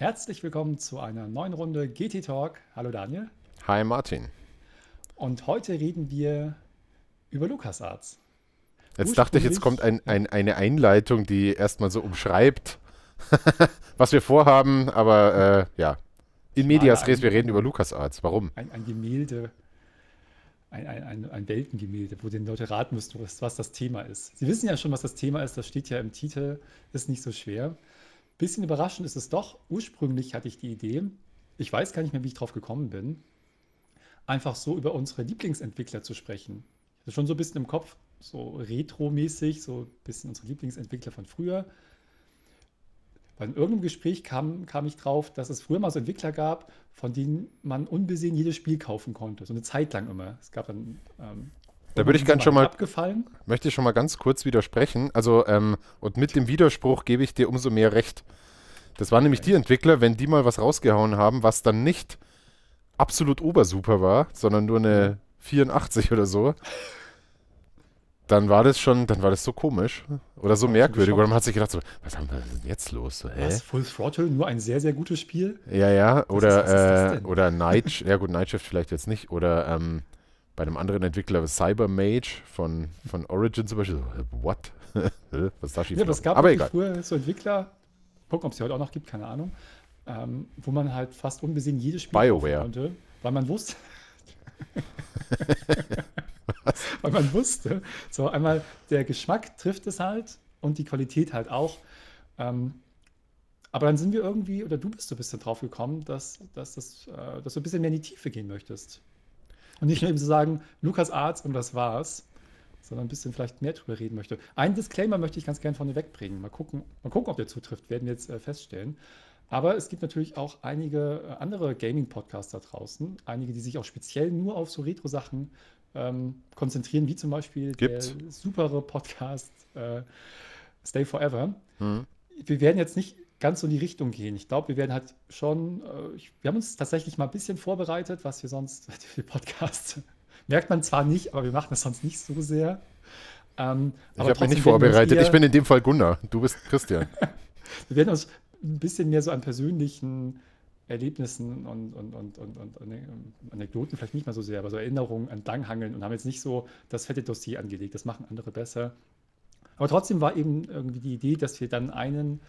Herzlich willkommen zu einer neuen Runde GT Talk. Hallo Daniel. Hi Martin. Und heute reden wir über LucasArts. Jetzt dachte ich, jetzt kommt ein, ein, eine Einleitung, die erstmal so umschreibt, was wir vorhaben, aber äh, ja. In Medias Res, wir reden über LucasArts. Warum? Ein, ein Gemälde, ein, ein, ein, Weltengemälde, wo den Leute raten müssen, was, was das Thema ist. Sie wissen ja schon, was das Thema ist, das steht ja im Titel, ist nicht so schwer. Bisschen überraschend ist es doch. Ursprünglich hatte ich die Idee, ich weiß gar nicht mehr, wie ich drauf gekommen bin, einfach so über unsere Lieblingsentwickler zu sprechen. Ich hatte schon so ein bisschen im Kopf, so retromäßig, so ein bisschen unsere Lieblingsentwickler von früher. Bei irgendeinem Gespräch kam, kam ich drauf, dass es früher mal so Entwickler gab, von denen man unbesehen jedes Spiel kaufen konnte. So eine Zeit lang immer. Es gab dann ähm, da würde ich ganz schon mal. Abgefallen? Möchte ich schon mal ganz kurz widersprechen. Also, ähm, und mit dem Widerspruch gebe ich dir umso mehr recht. Das waren nämlich die Entwickler, wenn die mal was rausgehauen haben, was dann nicht absolut obersuper war, sondern nur eine 84 mhm. oder so, dann war das schon, dann war das so komisch oder so merkwürdig. Oder man hat sich gedacht, so, was haben wir denn jetzt los? So, hä? Was, Full Throttle, nur ein sehr, sehr gutes Spiel? Ja, ja, oder, was ist, was äh, oder Night, ja gut, Night Shift vielleicht jetzt nicht, oder ähm, bei einem anderen Entwickler Cybermage von, von Origin zum Beispiel, so, what? Was da schief ja, das gab aber egal. früher so Entwickler, gucken, ob es sie heute auch noch gibt, keine Ahnung, ähm, wo man halt fast unbesehen jedes Spiel BioWare. konnte, weil man wusste, weil man wusste, so einmal der Geschmack trifft es halt und die Qualität halt auch. Ähm, aber dann sind wir irgendwie, oder du bist so ein bisschen drauf gekommen, dass, dass, das, äh, dass du ein bisschen mehr in die Tiefe gehen möchtest. Und nicht nur eben zu sagen, Lukas Arzt und das war's, sondern ein bisschen vielleicht mehr drüber reden möchte. Einen Disclaimer möchte ich ganz gerne vorne wegbringen. Mal gucken, mal gucken, ob der zutrifft, werden wir jetzt äh, feststellen. Aber es gibt natürlich auch einige äh, andere Gaming-Podcasts da draußen, einige, die sich auch speziell nur auf so Retro-Sachen ähm, konzentrieren, wie zum Beispiel Gibt's. der supere Podcast äh, Stay Forever. Mhm. Wir werden jetzt nicht ganz so in die Richtung gehen. Ich glaube, wir werden halt schon, äh, ich, wir haben uns tatsächlich mal ein bisschen vorbereitet, was wir sonst für Podcasts merkt man zwar nicht, aber wir machen das sonst nicht so sehr. Ähm, ich habe mich nicht vorbereitet. Eher, ich bin in dem Fall Gunnar. Du bist Christian. wir werden uns ein bisschen mehr so an persönlichen Erlebnissen und, und, und, und, und Anekdoten vielleicht nicht mal so sehr, aber so Erinnerungen entlanghangeln und haben jetzt nicht so das fette Dossier angelegt. Das machen andere besser. Aber trotzdem war eben irgendwie die Idee, dass wir dann einen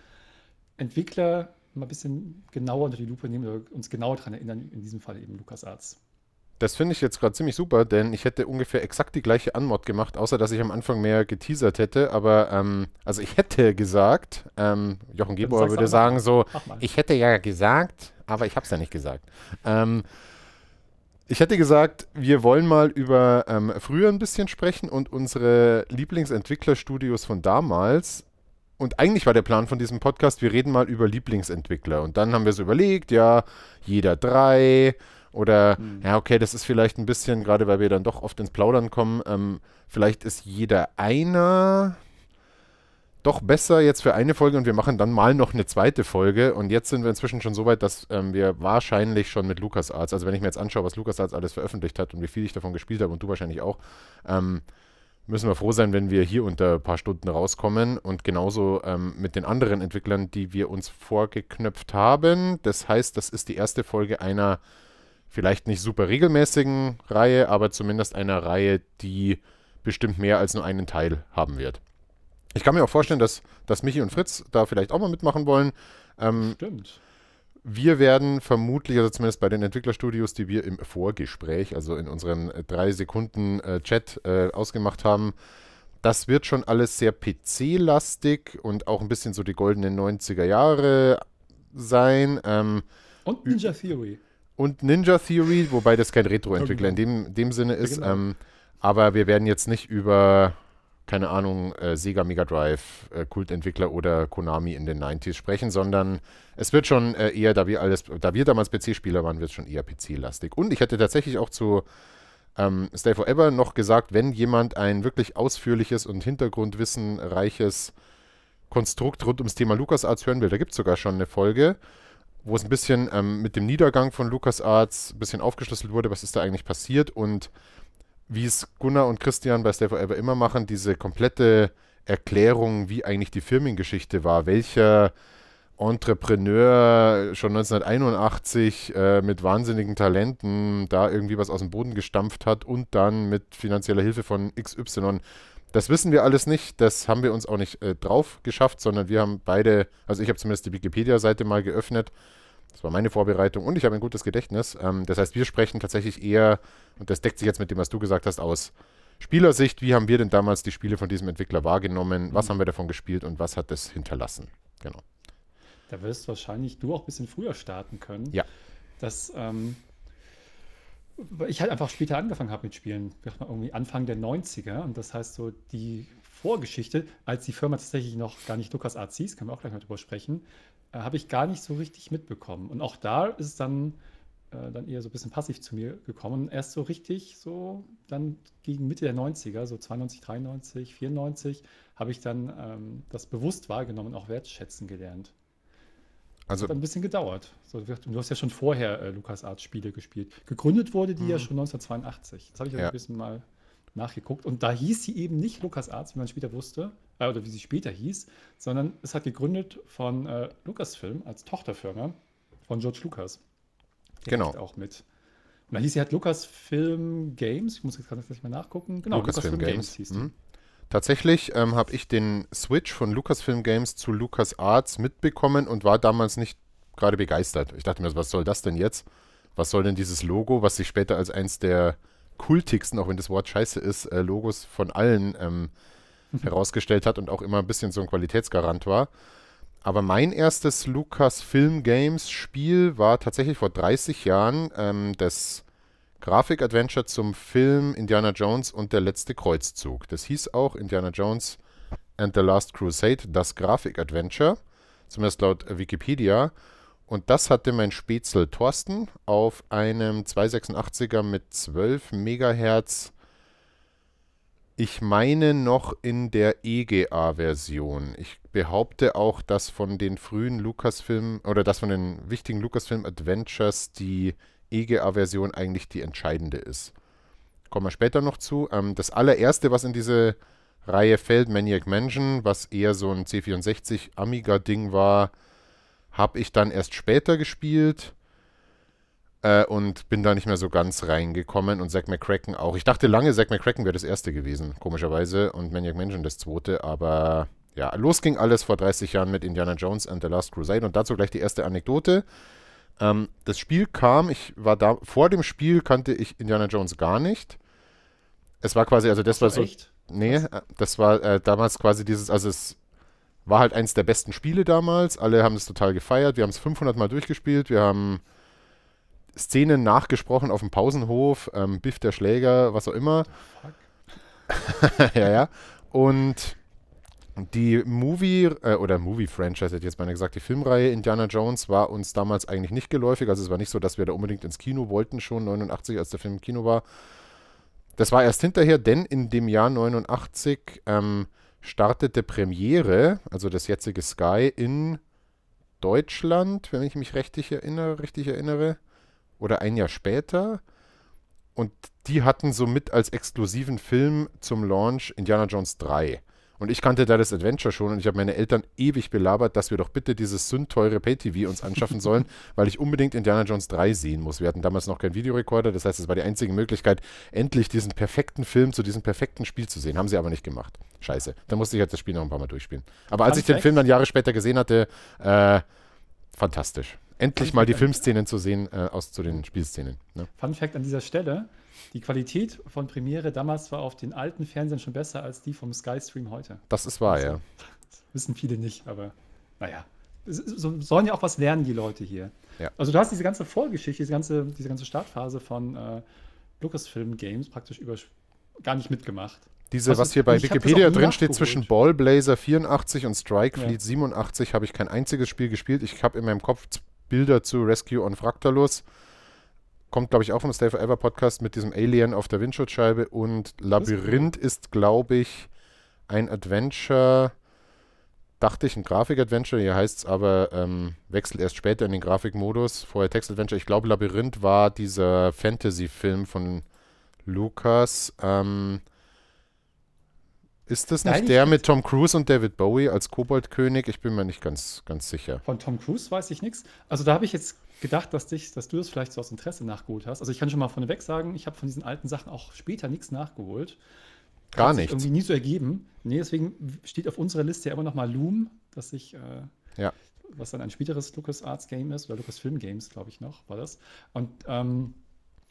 Entwickler mal ein bisschen genauer unter die Lupe nehmen oder uns genauer daran erinnern, in diesem Fall eben Lukas LucasArts. Das finde ich jetzt gerade ziemlich super, denn ich hätte ungefähr exakt die gleiche Anmod gemacht, außer dass ich am Anfang mehr geteasert hätte. Aber, ähm, also ich hätte gesagt, ähm, Jochen Gebauer würde sagen so, ich hätte ja gesagt, aber ich habe es ja nicht gesagt. Ähm, ich hätte gesagt, wir wollen mal über ähm, früher ein bisschen sprechen und unsere Lieblingsentwicklerstudios von damals. Und eigentlich war der Plan von diesem Podcast, wir reden mal über Lieblingsentwickler. Und dann haben wir so überlegt, ja, jeder drei. Oder, mhm. ja, okay, das ist vielleicht ein bisschen, gerade weil wir dann doch oft ins Plaudern kommen, ähm, vielleicht ist jeder einer doch besser jetzt für eine Folge und wir machen dann mal noch eine zweite Folge. Und jetzt sind wir inzwischen schon so weit, dass ähm, wir wahrscheinlich schon mit LucasArts, also wenn ich mir jetzt anschaue, was LucasArts alles veröffentlicht hat und wie viel ich davon gespielt habe und du wahrscheinlich auch, ähm, müssen wir froh sein, wenn wir hier unter ein paar Stunden rauskommen. Und genauso ähm, mit den anderen Entwicklern, die wir uns vorgeknöpft haben. Das heißt, das ist die erste Folge einer vielleicht nicht super regelmäßigen Reihe, aber zumindest einer Reihe, die bestimmt mehr als nur einen Teil haben wird. Ich kann mir auch vorstellen, dass, dass Michi und Fritz da vielleicht auch mal mitmachen wollen. Ähm, Stimmt. Wir werden vermutlich, also zumindest bei den Entwicklerstudios, die wir im Vorgespräch, also in unserem äh, drei Sekunden äh, Chat äh, ausgemacht haben, das wird schon alles sehr PC-lastig und auch ein bisschen so die goldenen 90er Jahre sein. Ähm, und Ninja Theory. Und Ninja Theory, wobei das kein Retro-Entwickler in dem, dem Sinne ist. Ja, genau. ähm, aber wir werden jetzt nicht über keine Ahnung, äh, Sega Mega Drive, äh, Kultentwickler oder Konami in den 90s sprechen, sondern es wird schon äh, eher, da wir, alles, da wir damals PC-Spieler waren, wird es schon eher PC-lastig. Und ich hätte tatsächlich auch zu ähm, Stay Forever noch gesagt, wenn jemand ein wirklich ausführliches und hintergrundwissenreiches Konstrukt rund ums Thema LucasArts hören will, da gibt es sogar schon eine Folge, wo es ein bisschen ähm, mit dem Niedergang von LucasArts ein bisschen aufgeschlüsselt wurde, was ist da eigentlich passiert und wie es Gunnar und Christian bei Stay Forever immer machen, diese komplette Erklärung, wie eigentlich die Firmengeschichte war, welcher Entrepreneur schon 1981 äh, mit wahnsinnigen Talenten da irgendwie was aus dem Boden gestampft hat und dann mit finanzieller Hilfe von XY. Das wissen wir alles nicht, das haben wir uns auch nicht äh, drauf geschafft, sondern wir haben beide, also ich habe zumindest die Wikipedia-Seite mal geöffnet das war meine Vorbereitung und ich habe ein gutes Gedächtnis. Ähm, das heißt, wir sprechen tatsächlich eher, und das deckt sich jetzt mit dem, was du gesagt hast, aus Spielersicht. Wie haben wir denn damals die Spiele von diesem Entwickler wahrgenommen? Mhm. Was haben wir davon gespielt und was hat das hinterlassen? Genau. Da wirst wahrscheinlich du auch ein bisschen früher starten können. Ja. Das, ähm weil ich halt einfach später angefangen habe mit Spielen, irgendwie Anfang der 90er. Und das heißt so die Vorgeschichte, als die Firma tatsächlich noch gar nicht Lukas LucasArts hieß, können wir auch gleich mal drüber sprechen, äh, habe ich gar nicht so richtig mitbekommen. Und auch da ist es dann, äh, dann eher so ein bisschen passiv zu mir gekommen. erst so richtig, so dann gegen Mitte der 90er, so 92, 93, 94, habe ich dann ähm, das bewusst wahrgenommen und auch wertschätzen gelernt. Also, hat ein bisschen gedauert. du hast ja schon vorher äh, LucasArts Spiele gespielt. Gegründet wurde die ja mhm. schon 1982. Das habe ich ja. ein bisschen mal nachgeguckt. Und da hieß sie eben nicht Lukas Arts, wie man später wusste, äh, oder wie sie später hieß, sondern es hat gegründet von äh, Lucasfilm als Tochterfirma von George Lucas. Der genau. Auch mit. Und da hieß sie halt Lucasfilm Games. Ich muss jetzt gerade mal nachgucken. Genau, Lucasfilm, Lucasfilm Games. Games. hieß die. Mhm. Tatsächlich ähm, habe ich den Switch von Lucasfilm Games zu Lucas Arts mitbekommen und war damals nicht gerade begeistert. Ich dachte mir, was soll das denn jetzt? Was soll denn dieses Logo, was sich später als eins der kultigsten, auch wenn das Wort scheiße ist, äh, Logos von allen ähm, herausgestellt hat und auch immer ein bisschen so ein Qualitätsgarant war. Aber mein erstes Lucasfilm Games Spiel war tatsächlich vor 30 Jahren ähm, das Grafik-Adventure zum Film Indiana Jones und der letzte Kreuzzug. Das hieß auch Indiana Jones and the Last Crusade, das Grafik-Adventure, zumindest laut Wikipedia. Und das hatte mein Spätzle Thorsten auf einem 286er mit 12 Megahertz. Ich meine noch in der EGA-Version. Ich behaupte auch, dass von den frühen Lucasfilm oder dass von den wichtigen Lucasfilm Adventures die EGA-Version eigentlich die entscheidende ist. Kommen wir später noch zu. Ähm, das allererste, was in diese Reihe fällt, Maniac Mansion, was eher so ein C64 Amiga-Ding war, habe ich dann erst später gespielt äh, und bin da nicht mehr so ganz reingekommen und Zack McCracken auch. Ich dachte lange, Zack McCracken wäre das erste gewesen, komischerweise, und Maniac Mansion das zweite, aber ja, los ging alles vor 30 Jahren mit Indiana Jones and the Last Crusade und dazu gleich die erste Anekdote. Ähm, das Spiel kam, ich war da, vor dem Spiel kannte ich Indiana Jones gar nicht. Es war quasi, also das war so. Echt? Nee, äh, das war äh, damals quasi dieses, also es war halt eins der besten Spiele damals. Alle haben es total gefeiert. Wir haben es 500 Mal durchgespielt. Wir haben Szenen nachgesprochen auf dem Pausenhof. Ähm, Biff der Schläger, was auch immer. Fuck. ja, ja. Und die Movie äh, oder Movie Franchise hätte ich jetzt mal gesagt, die Filmreihe Indiana Jones war uns damals eigentlich nicht geläufig. Also es war nicht so, dass wir da unbedingt ins Kino wollten schon 89, als der Film im Kino war. Das war erst hinterher, denn in dem Jahr 89 ähm, startete Premiere, also das jetzige Sky, in Deutschland, wenn ich mich richtig erinnere, richtig erinnere, oder ein Jahr später. Und die hatten somit als exklusiven Film zum Launch Indiana Jones 3. Und ich kannte da das Adventure schon und ich habe meine Eltern ewig belabert, dass wir doch bitte dieses sündteure Pay-TV uns anschaffen sollen, weil ich unbedingt Indiana Jones 3 sehen muss. Wir hatten damals noch keinen Videorekorder, das heißt, es war die einzige Möglichkeit, endlich diesen perfekten Film zu diesem perfekten Spiel zu sehen. Haben sie aber nicht gemacht. Scheiße. Dann musste ich halt das Spiel noch ein paar Mal durchspielen. Aber als ich den Film dann Jahre später gesehen hatte, äh, fantastisch endlich mal die Filmszenen zu sehen äh, aus zu den Spielszenen. Ne? Fun Fact an dieser Stelle: Die Qualität von Premiere damals war auf den alten Fernsehern schon besser als die vom Skystream heute. Das ist wahr, also, ja. Das wissen viele nicht, aber naja. So sollen ja auch was lernen, die Leute hier. Ja. Also, du hast diese ganze Vorgeschichte, diese ganze, diese ganze Startphase von äh, Lucasfilm Games praktisch über, gar nicht mitgemacht. Diese, also, was hier bei Wikipedia drin steht, zwischen Ballblazer 84 und Strike Fleet ja. 87 habe ich kein einziges Spiel gespielt. Ich habe in meinem Kopf Bilder zu Rescue on Fractalus. Kommt, glaube ich, auch vom Stay Forever Podcast mit diesem Alien auf der Windschutzscheibe. Und Labyrinth ist, ist glaube ich, ein Adventure. Dachte ich, ein Grafik-Adventure. Hier heißt es aber, ähm, wechselt erst später in den Grafikmodus. Vorher Text-Adventure. Ich glaube, Labyrinth war dieser Fantasy-Film von Lukas. Ähm, ist das nicht Nein, der mit Tom Cruise und David Bowie als Koboldkönig? Ich bin mir nicht ganz, ganz sicher. Von Tom Cruise weiß ich nichts. Also da habe ich jetzt gedacht, dass, dich, dass du das vielleicht so aus Interesse nachgeholt hast. Also ich kann schon mal vorneweg sagen, ich habe von diesen alten Sachen auch später nichts nachgeholt. Gar Hat Irgendwie nie so ergeben. Nee, deswegen steht auf unserer Liste ja immer noch mal Loom, dass ich, äh, ja. was dann ein späteres LucasArts Game ist, oder LucasFilm Games, glaube ich noch, war das. Und ähm,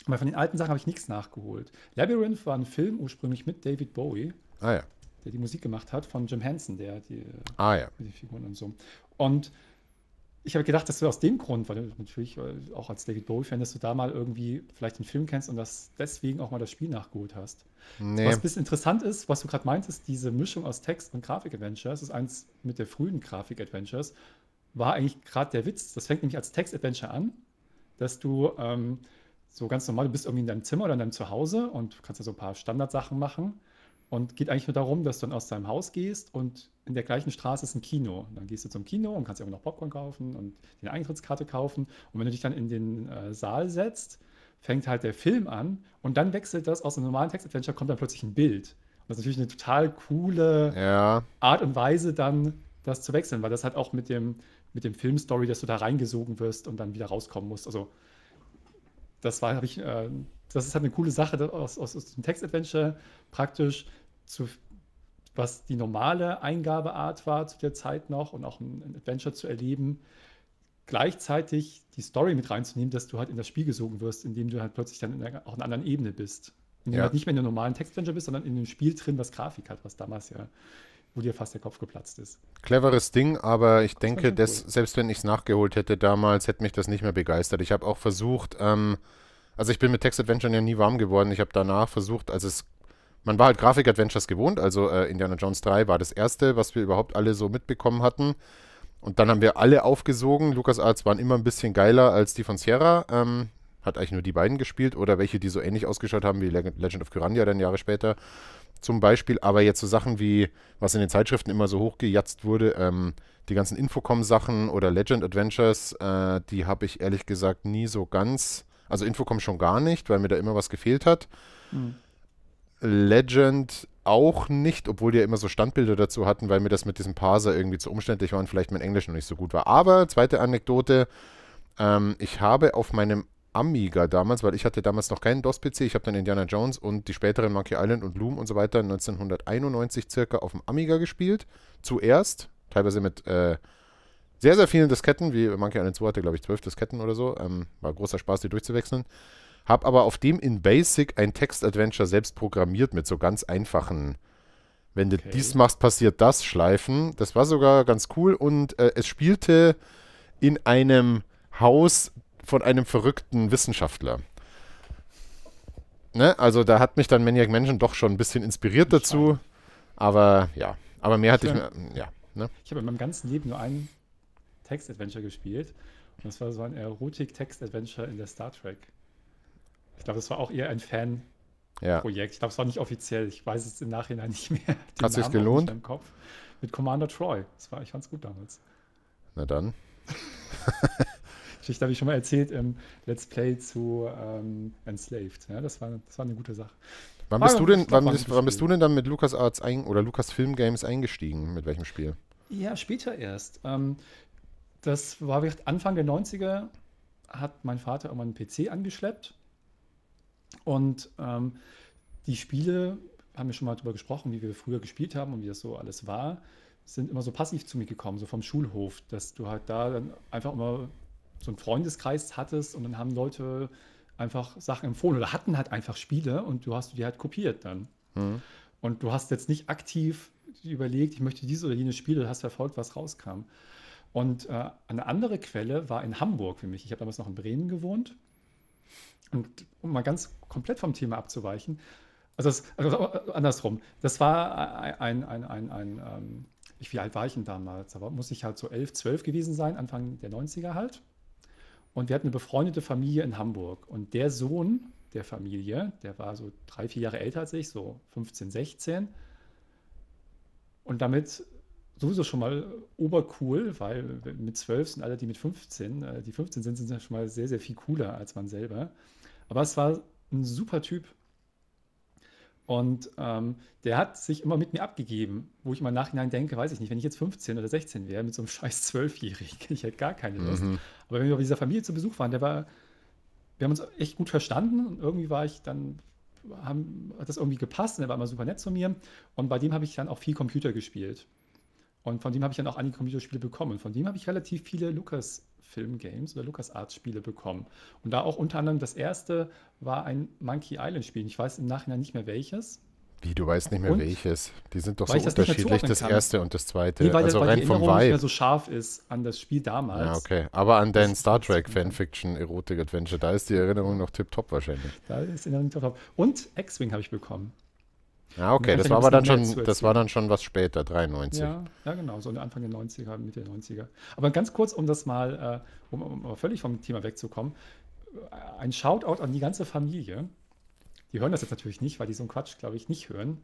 von den alten Sachen habe ich nichts nachgeholt. Labyrinth war ein Film ursprünglich mit David Bowie. Ah ja der die Musik gemacht hat, von Jim Henson, der die, ah, ja. die Figuren und so. Und ich habe gedacht, dass du aus dem Grund, weil du natürlich äh, auch als David Bowie-Fan, dass du da mal irgendwie vielleicht den Film kennst und das deswegen auch mal das Spiel nachgeholt hast. Nee. Was ein bisschen interessant ist, was du gerade meintest, diese Mischung aus Text und Grafik-Adventures, das ist eins mit der frühen Grafik-Adventures, war eigentlich gerade der Witz. Das fängt nämlich als Text-Adventure an, dass du ähm, so ganz normal, du bist irgendwie in deinem Zimmer oder in deinem Zuhause und kannst ja so ein paar Standardsachen machen und geht eigentlich nur darum, dass du dann aus deinem Haus gehst und in der gleichen Straße ist ein Kino. Dann gehst du zum Kino und kannst dir auch noch Popcorn kaufen und eine Eintrittskarte kaufen. Und wenn du dich dann in den äh, Saal setzt, fängt halt der Film an und dann wechselt das aus einem normalen Text-Adventure, kommt dann plötzlich ein Bild. Und das ist natürlich eine total coole ja. Art und Weise, dann das zu wechseln, weil das halt auch mit dem, mit dem Filmstory, dass du da reingesogen wirst und dann wieder rauskommen musst. Also, das war, habe ich. Äh, das ist halt eine coole Sache aus, aus, aus dem Text-Adventure praktisch zu, was die normale Eingabeart war zu der Zeit noch und auch ein Adventure zu erleben, gleichzeitig die Story mit reinzunehmen, dass du halt in das Spiel gesogen wirst, indem du halt plötzlich dann in einer, auch in einer anderen Ebene bist. Indem ja. du halt nicht mehr in einem normalen Textadventure bist, sondern in einem Spiel drin, was Grafik hat, was damals ja, wo dir fast der Kopf geplatzt ist. Cleveres Ding, aber ich das denke, dass, cool. selbst wenn ich es nachgeholt hätte damals, hätte mich das nicht mehr begeistert. Ich habe auch versucht, ähm, also ich bin mit Text Textadventure ja nie warm geworden. Ich habe danach versucht, als es man war halt Grafik-Adventures gewohnt. Also äh, Indiana Jones 3 war das erste, was wir überhaupt alle so mitbekommen hatten. Und dann haben wir alle aufgesogen. LucasArts waren immer ein bisschen geiler als die von Sierra. Ähm, hat eigentlich nur die beiden gespielt oder welche, die so ähnlich ausgeschaut haben wie Legend of Kyrandia dann Jahre später zum Beispiel. Aber jetzt so Sachen wie, was in den Zeitschriften immer so hochgejatzt wurde, ähm, die ganzen Infocom-Sachen oder Legend Adventures, äh, die habe ich ehrlich gesagt nie so ganz. Also Infocom schon gar nicht, weil mir da immer was gefehlt hat. Mhm. Legend auch nicht, obwohl die ja immer so Standbilder dazu hatten, weil mir das mit diesem Parser irgendwie zu umständlich war und vielleicht mein Englisch noch nicht so gut war. Aber zweite Anekdote, ähm, ich habe auf meinem Amiga damals, weil ich hatte damals noch keinen DOS-PC, ich habe dann Indiana Jones und die späteren Monkey Island und Bloom und so weiter 1991 circa auf dem Amiga gespielt. Zuerst, teilweise mit äh, sehr, sehr vielen Disketten, wie Monkey Island 2 hatte, glaube ich, zwölf Disketten oder so. Ähm, war großer Spaß, die durchzuwechseln. Habe aber auf dem in Basic ein Text-Adventure selbst programmiert mit so ganz einfachen, wenn du okay. dies machst, passiert das, Schleifen. Das war sogar ganz cool und äh, es spielte in einem Haus von einem verrückten Wissenschaftler. Ne? Also da hat mich dann Maniac Mansion doch schon ein bisschen inspiriert dazu. Aber ja, aber mehr hatte ich, ich mir, ja. Ne? Ich habe in meinem ganzen Leben nur ein Text-Adventure gespielt. Und das war so ein Erotik-Text-Adventure in der Star Trek. Ich glaube, das war auch eher ein Fan. Projekt. Ja. Ich glaube, es war nicht offiziell. Ich weiß es im Nachhinein nicht mehr. Den Hat sich gelohnt? Im Kopf. Mit Commander Troy. Das war, ich fand es gut damals. Na dann. Geschichte habe ich schon mal erzählt im Let's Play zu ähm, Enslaved. Ja, das, war, das war eine gute Sache. Wann bist, du denn, wann, bist, wann bist du denn dann mit LucasArts ein, oder Lucasfilm Games eingestiegen? Mit welchem Spiel? Ja, später erst. Ähm, das war Anfang der 90er, hat mein Vater immer einen PC angeschleppt und ähm, die Spiele, haben wir schon mal darüber gesprochen, wie wir früher gespielt haben und wie das so alles war, sind immer so passiv zu mir gekommen, so vom Schulhof, dass du halt da dann einfach immer so einen Freundeskreis hattest und dann haben Leute einfach Sachen empfohlen oder hatten halt einfach Spiele und du hast die halt kopiert dann. Mhm. Und du hast jetzt nicht aktiv überlegt, ich möchte dieses oder jenes Spiel, du hast verfolgt, was rauskam. Und äh, eine andere Quelle war in Hamburg für mich. Ich habe damals noch in Bremen gewohnt und um mal ganz komplett vom Thema abzuweichen, also, das, also andersrum, das war ein, ein, ein, ein ähm, wie alt war ich denn damals? Aber muss ich halt so elf, zwölf gewesen sein, Anfang der 90er halt. Und wir hatten eine befreundete Familie in Hamburg. Und der Sohn der Familie, der war so drei, vier Jahre älter als ich, so 15, 16. Und damit sowieso schon mal obercool, weil mit 12 sind alle, die mit 15, äh, die 15 sind, sind schon mal sehr, sehr viel cooler als man selber. Aber es war ein super Typ. Und ähm, der hat sich immer mit mir abgegeben, wo ich immer im Nachhinein denke, weiß ich nicht, wenn ich jetzt 15 oder 16 wäre, mit so einem scheiß Zwölfjährigen, ich hätte halt gar keine Lust. Mhm. Aber wenn wir bei dieser Familie zu Besuch waren, der war, wir haben uns echt gut verstanden und irgendwie war ich dann, haben, hat das irgendwie gepasst und er war immer super nett zu mir. Und bei dem habe ich dann auch viel Computer gespielt. Und von dem habe ich dann auch einige Computerspiele bekommen. Und von dem habe ich relativ viele Lucas-Film-Games oder Lucas-Arts-Spiele bekommen. Und da auch unter anderem das erste war ein Monkey Island-Spiel. Ich weiß im Nachhinein nicht mehr welches. Wie, du weißt nicht mehr und, welches? Die sind doch so unterschiedlich, das, erste und das zweite. Nee, weil, also weil rein die vom Erinnerung Vibe. nicht mehr so scharf ist an das Spiel damals. Ja, ah, okay. Aber an deinen Star Trek Fanfiction Erotik Adventure, da ist die Erinnerung noch tipptopp wahrscheinlich. Da ist die Erinnerung tipptopp. Und X-Wing habe ich bekommen. Ah, okay, das war aber dann schon, das war dann schon was später, 93. Ja, ja genau, so Anfang der 90er, Mitte der 90er. Aber ganz kurz, um das mal, äh, um, um, völlig vom Thema wegzukommen, äh, ein Shoutout an die ganze Familie. Die hören das jetzt natürlich nicht, weil die so einen Quatsch, glaube ich, nicht hören.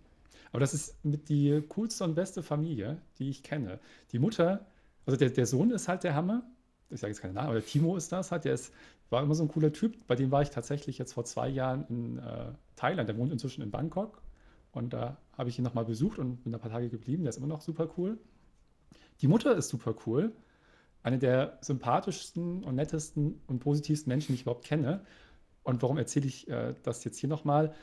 Aber das ist mit die coolste und beste Familie, die ich kenne. Die Mutter, also der, der Sohn ist halt der Hammer. Ich sage jetzt keinen Namen, aber der Timo ist das, halt, der ist, war immer so ein cooler Typ. Bei dem war ich tatsächlich jetzt vor zwei Jahren in äh, Thailand. Der wohnt inzwischen in Bangkok und da habe ich ihn nochmal besucht und bin ein paar Tage geblieben. Der ist immer noch super cool. Die Mutter ist super cool. Eine der sympathischsten und nettesten und positivsten Menschen, die ich überhaupt kenne. Und warum erzähle ich äh, das jetzt hier nochmal?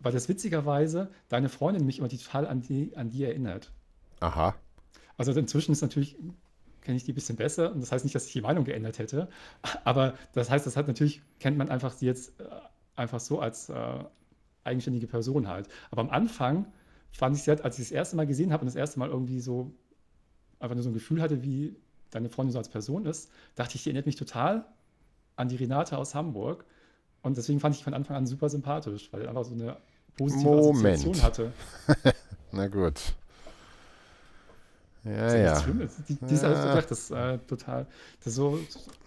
Weil das witzigerweise deine Freundin mich immer total an die, an die erinnert. Aha. Also inzwischen ist natürlich, kenne ich die ein bisschen besser. Und das heißt nicht, dass ich die Meinung geändert hätte. Aber das heißt, das hat natürlich, kennt man einfach sie jetzt äh, einfach so als, äh, eigenständige Person halt. Aber am Anfang fand ich es, halt, als ich das erste Mal gesehen habe und das erste Mal irgendwie so einfach nur so ein Gefühl hatte, wie deine Freundin so als Person ist, dachte ich, die erinnert mich total an die Renate aus Hamburg. Und deswegen fand ich von Anfang an super sympathisch, weil er einfach so eine positive Moment. Assoziation hatte. Na gut. Ja, das ja. Die, die ja. ist alles also, gedacht, das ist äh, total. Das ist so,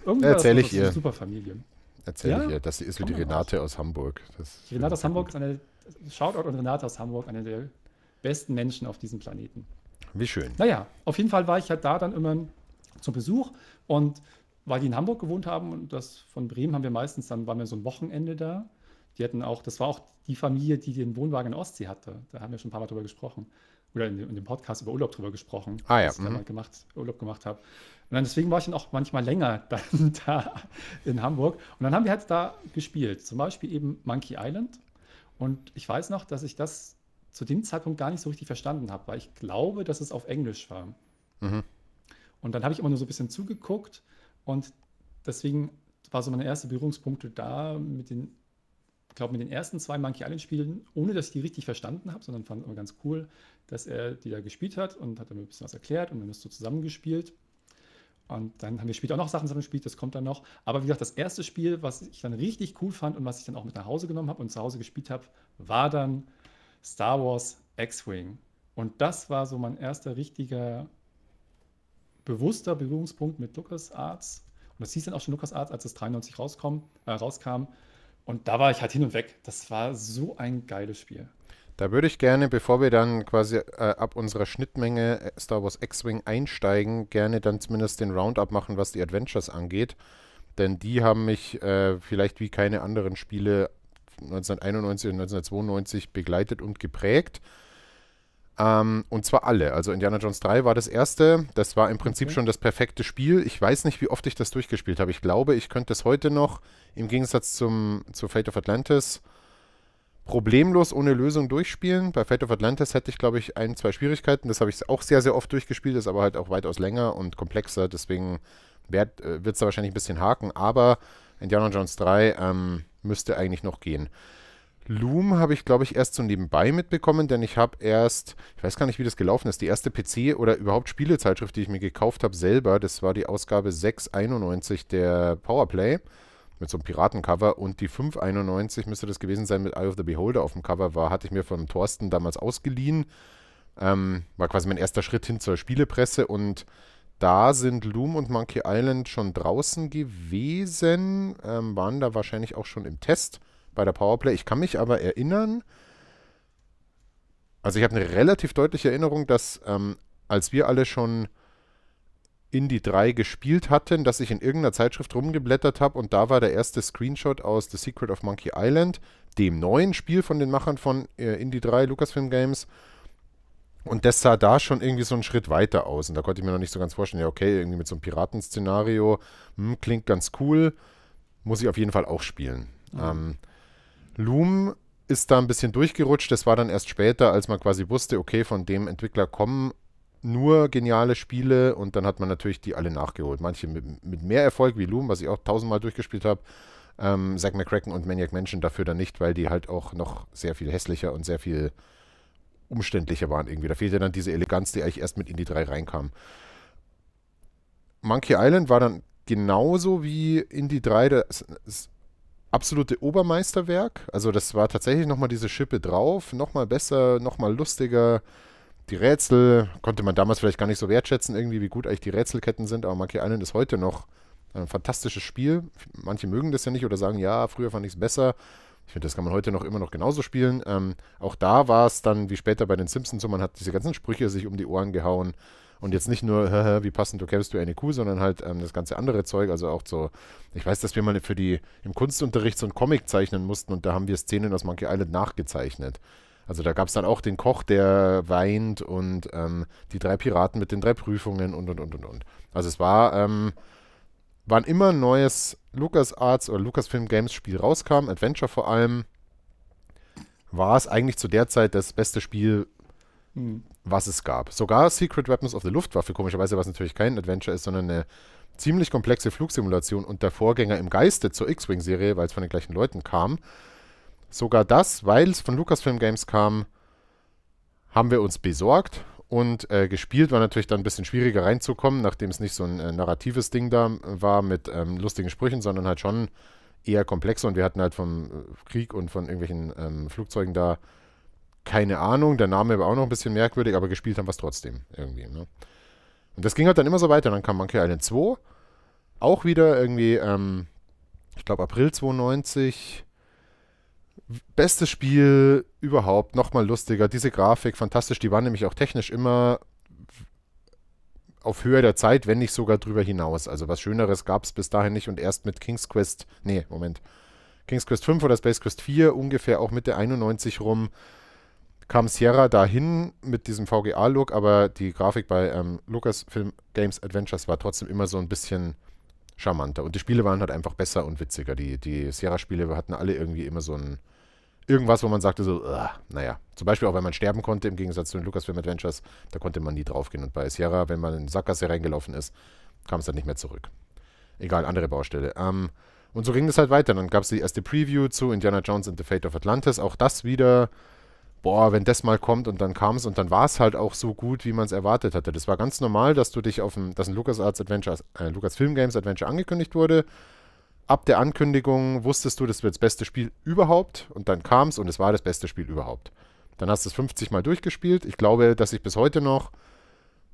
irgendwas Erzähl ich ihr. Super Familie erzähle ja, hier. Das ist wie die Renate aus Hamburg. Das Renate aus Hamburg ist eine, Shoutout und Renate aus Hamburg, eine der besten Menschen auf diesem Planeten. Wie schön. Naja, auf jeden Fall war ich halt da dann immer zum Besuch und weil die in Hamburg gewohnt haben und das von Bremen haben wir meistens, dann waren wir so ein Wochenende da. Die hatten auch, das war auch die Familie, die den Wohnwagen in Ostsee hatte. Da haben wir schon ein paar Mal drüber gesprochen. Oder in, dem Podcast über Urlaub drüber gesprochen, ah, ja. dass ich da mhm. mal gemacht, Urlaub gemacht habe. Und dann deswegen war ich dann auch manchmal länger dann da in Hamburg. Und dann haben wir halt da gespielt, zum Beispiel eben Monkey Island. Und ich weiß noch, dass ich das zu dem Zeitpunkt gar nicht so richtig verstanden habe, weil ich glaube, dass es auf Englisch war. Mhm. Und dann habe ich immer nur so ein bisschen zugeguckt und deswegen war so meine erste Berührungspunkte da mit den, ich glaube, mit den ersten zwei Monkey Island-Spielen, ohne dass ich die richtig verstanden habe, sondern fand immer ganz cool, dass er die da gespielt hat und hat mir ein bisschen was erklärt und dann ist so zusammengespielt. Und dann haben wir später auch noch Sachen zusammen gespielt, das kommt dann noch. Aber wie gesagt, das erste Spiel, was ich dann richtig cool fand und was ich dann auch mit nach Hause genommen habe und zu Hause gespielt habe, war dann Star Wars X-Wing. Und das war so mein erster richtiger bewusster Berührungspunkt mit LucasArts. Und das hieß dann auch schon LucasArts, als es 93 äh, rauskam. Und da war ich halt hin und weg. Das war so ein geiles Spiel. Da würde ich gerne, bevor wir dann quasi äh, ab unserer Schnittmenge äh, Star Wars X-Wing einsteigen, gerne dann zumindest den Roundup machen, was die Adventures angeht. Denn die haben mich äh, vielleicht wie keine anderen Spiele 1991 und 1992 begleitet und geprägt. Ähm, und zwar alle. Also Indiana Jones 3 war das erste. Das war im Prinzip okay. schon das perfekte Spiel. Ich weiß nicht, wie oft ich das durchgespielt habe. Ich glaube, ich könnte das heute noch, im Gegensatz zum, zu Fate of Atlantis, äh, problemlos ohne Lösung durchspielen. Bei Fate of Atlantis hätte ich, glaube ich, ein, zwei Schwierigkeiten. Das habe ich auch sehr, sehr oft durchgespielt, ist aber halt auch weitaus länger und komplexer. Deswegen äh, wird es da wahrscheinlich ein bisschen haken. Aber Indiana Jones 3 ähm, müsste eigentlich noch gehen. Loom habe ich, glaube ich, erst so nebenbei mitbekommen, denn ich habe erst, ich weiß gar nicht, wie das gelaufen ist, die erste PC- oder überhaupt Spielezeitschrift, die ich mir gekauft habe, selber, das war die Ausgabe 691 der Powerplay mit so einem Piratencover und die 591 müsste das gewesen sein mit Eye of the Beholder auf dem Cover war, hatte ich mir von Thorsten damals ausgeliehen. Ähm, war quasi mein erster Schritt hin zur Spielepresse und da sind Loom und Monkey Island schon draußen gewesen, ähm, waren da wahrscheinlich auch schon im Test bei der Powerplay. Ich kann mich aber erinnern, also ich habe eine relativ deutliche Erinnerung, dass ähm, als wir alle schon Indie 3 gespielt hatten, dass ich in irgendeiner Zeitschrift rumgeblättert habe und da war der erste Screenshot aus The Secret of Monkey Island, dem neuen Spiel von den Machern von äh, Indie 3 Lucasfilm Games. Und das sah da schon irgendwie so einen Schritt weiter aus. Und da konnte ich mir noch nicht so ganz vorstellen, ja, okay, irgendwie mit so einem Piratenszenario, hm, klingt ganz cool, muss ich auf jeden Fall auch spielen. Mhm. Ähm, Loom ist da ein bisschen durchgerutscht. Das war dann erst später, als man quasi wusste, okay, von dem Entwickler kommen nur geniale Spiele und dann hat man natürlich die alle nachgeholt. Manche mit, mit mehr Erfolg wie Loom, was ich auch tausendmal durchgespielt habe. Ähm, Zack McCracken und Maniac Mansion dafür dann nicht, weil die halt auch noch sehr viel hässlicher und sehr viel umständlicher waren irgendwie. Da fehlte dann diese Eleganz, die eigentlich erst mit Indie 3 reinkam. Monkey Island war dann genauso wie Indie 3 das, das absolute Obermeisterwerk. Also das war tatsächlich nochmal diese Schippe drauf, nochmal besser, nochmal lustiger, die Rätsel konnte man damals vielleicht gar nicht so wertschätzen, irgendwie, wie gut eigentlich die Rätselketten sind, aber Monkey Island ist heute noch ein fantastisches Spiel. Manche mögen das ja nicht oder sagen, ja, früher fand ich es besser. Ich finde, das kann man heute noch immer noch genauso spielen. Ähm, auch da war es dann, wie später bei den Simpsons, so man hat diese ganzen Sprüche sich um die Ohren gehauen. Und jetzt nicht nur, wie passend du kämpfst du eine Kuh, sondern halt ähm, das ganze andere Zeug. Also auch so, ich weiß, dass wir mal für die im Kunstunterricht so einen Comic zeichnen mussten und da haben wir Szenen aus Monkey Island nachgezeichnet. Also da gab es dann auch den Koch, der weint und ähm, die drei Piraten mit den drei Prüfungen und und und und und. Also es war, ähm, wann immer ein neues LucasArts oder Lucasfilm Games Spiel rauskam, Adventure vor allem, war es eigentlich zu der Zeit das beste Spiel, mhm. was es gab. Sogar Secret Weapons of the Luftwaffe, komischerweise, was natürlich kein Adventure ist, sondern eine ziemlich komplexe Flugsimulation und der Vorgänger im Geiste zur X-Wing-Serie, weil es von den gleichen Leuten kam, Sogar das, weil es von Lucasfilm Games kam, haben wir uns besorgt und äh, gespielt war natürlich dann ein bisschen schwieriger reinzukommen, nachdem es nicht so ein äh, narratives Ding da äh, war mit ähm, lustigen Sprüchen, sondern halt schon eher komplexer und wir hatten halt vom äh, Krieg und von irgendwelchen ähm, Flugzeugen da keine Ahnung. Der Name war auch noch ein bisschen merkwürdig, aber gespielt haben wir es trotzdem irgendwie. Ne? Und das ging halt dann immer so weiter. Dann kam Monkey Island 2, auch wieder irgendwie, ähm, ich glaube April 92 Bestes Spiel überhaupt, nochmal lustiger. Diese Grafik, fantastisch. Die war nämlich auch technisch immer auf Höhe der Zeit, wenn nicht sogar drüber hinaus. Also was Schöneres gab es bis dahin nicht und erst mit King's Quest, nee, Moment, King's Quest 5 oder Space Quest 4, ungefähr auch Mitte 91 rum, kam Sierra dahin mit diesem VGA-Look, aber die Grafik bei ähm, Lucasfilm Games Adventures war trotzdem immer so ein bisschen charmanter. Und die Spiele waren halt einfach besser und witziger. Die, die Sierra-Spiele hatten alle irgendwie immer so ein. Irgendwas, wo man sagte so, uh, naja. Zum Beispiel auch, wenn man sterben konnte, im Gegensatz zu den Lucasfilm Adventures, da konnte man nie draufgehen. Und bei Sierra, wenn man in Sackgasse reingelaufen ist, kam es dann nicht mehr zurück. Egal, andere Baustelle. Ähm, und so ging es halt weiter. Dann gab es die erste Preview zu Indiana Jones and the Fate of Atlantis. Auch das wieder boah, wenn das mal kommt und dann kam es und dann war es halt auch so gut, wie man es erwartet hatte. Das war ganz normal, dass du dich auf ein, dass ein LucasArts Adventure, äh, Lucasfilm Games Adventure angekündigt wurde. Ab der Ankündigung wusstest du, das wird das beste Spiel überhaupt und dann kam es und es war das beste Spiel überhaupt. Dann hast du es 50 Mal durchgespielt. Ich glaube, dass ich bis heute noch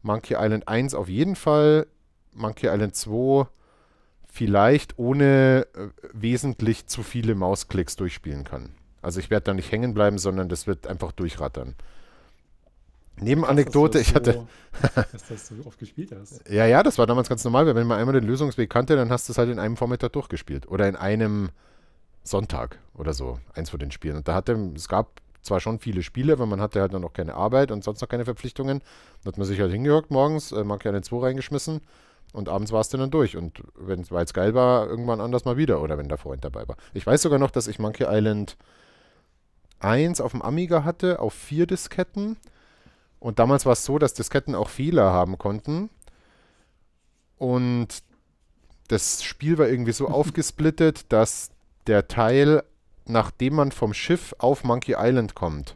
Monkey Island 1 auf jeden Fall, Monkey Island 2 vielleicht ohne äh, wesentlich zu viele Mausklicks durchspielen kann. Also ich werde da nicht hängen bleiben, sondern das wird einfach durchrattern. Neben Anekdote, ich hatte. dass das so oft gespielt hast. Ja, ja, das war damals ganz normal, weil wenn man einmal den Lösungsweg kannte, dann hast du es halt in einem Vormittag durchgespielt. Oder in einem Sonntag oder so, eins von den Spielen. Und da hatte, es gab zwar schon viele Spiele, aber man hatte halt noch keine Arbeit und sonst noch keine Verpflichtungen. Da hat man sich halt hingehockt morgens, äh, mal eine 2 reingeschmissen und abends war es dann durch. Und wenn es geil war, irgendwann anders mal wieder oder wenn der Freund dabei war. Ich weiß sogar noch, dass ich Monkey Island 1 auf dem Amiga hatte, auf vier Disketten. Und damals war es so, dass Disketten auch Fehler haben konnten. Und das Spiel war irgendwie so aufgesplittet, dass der Teil, nachdem man vom Schiff auf Monkey Island kommt,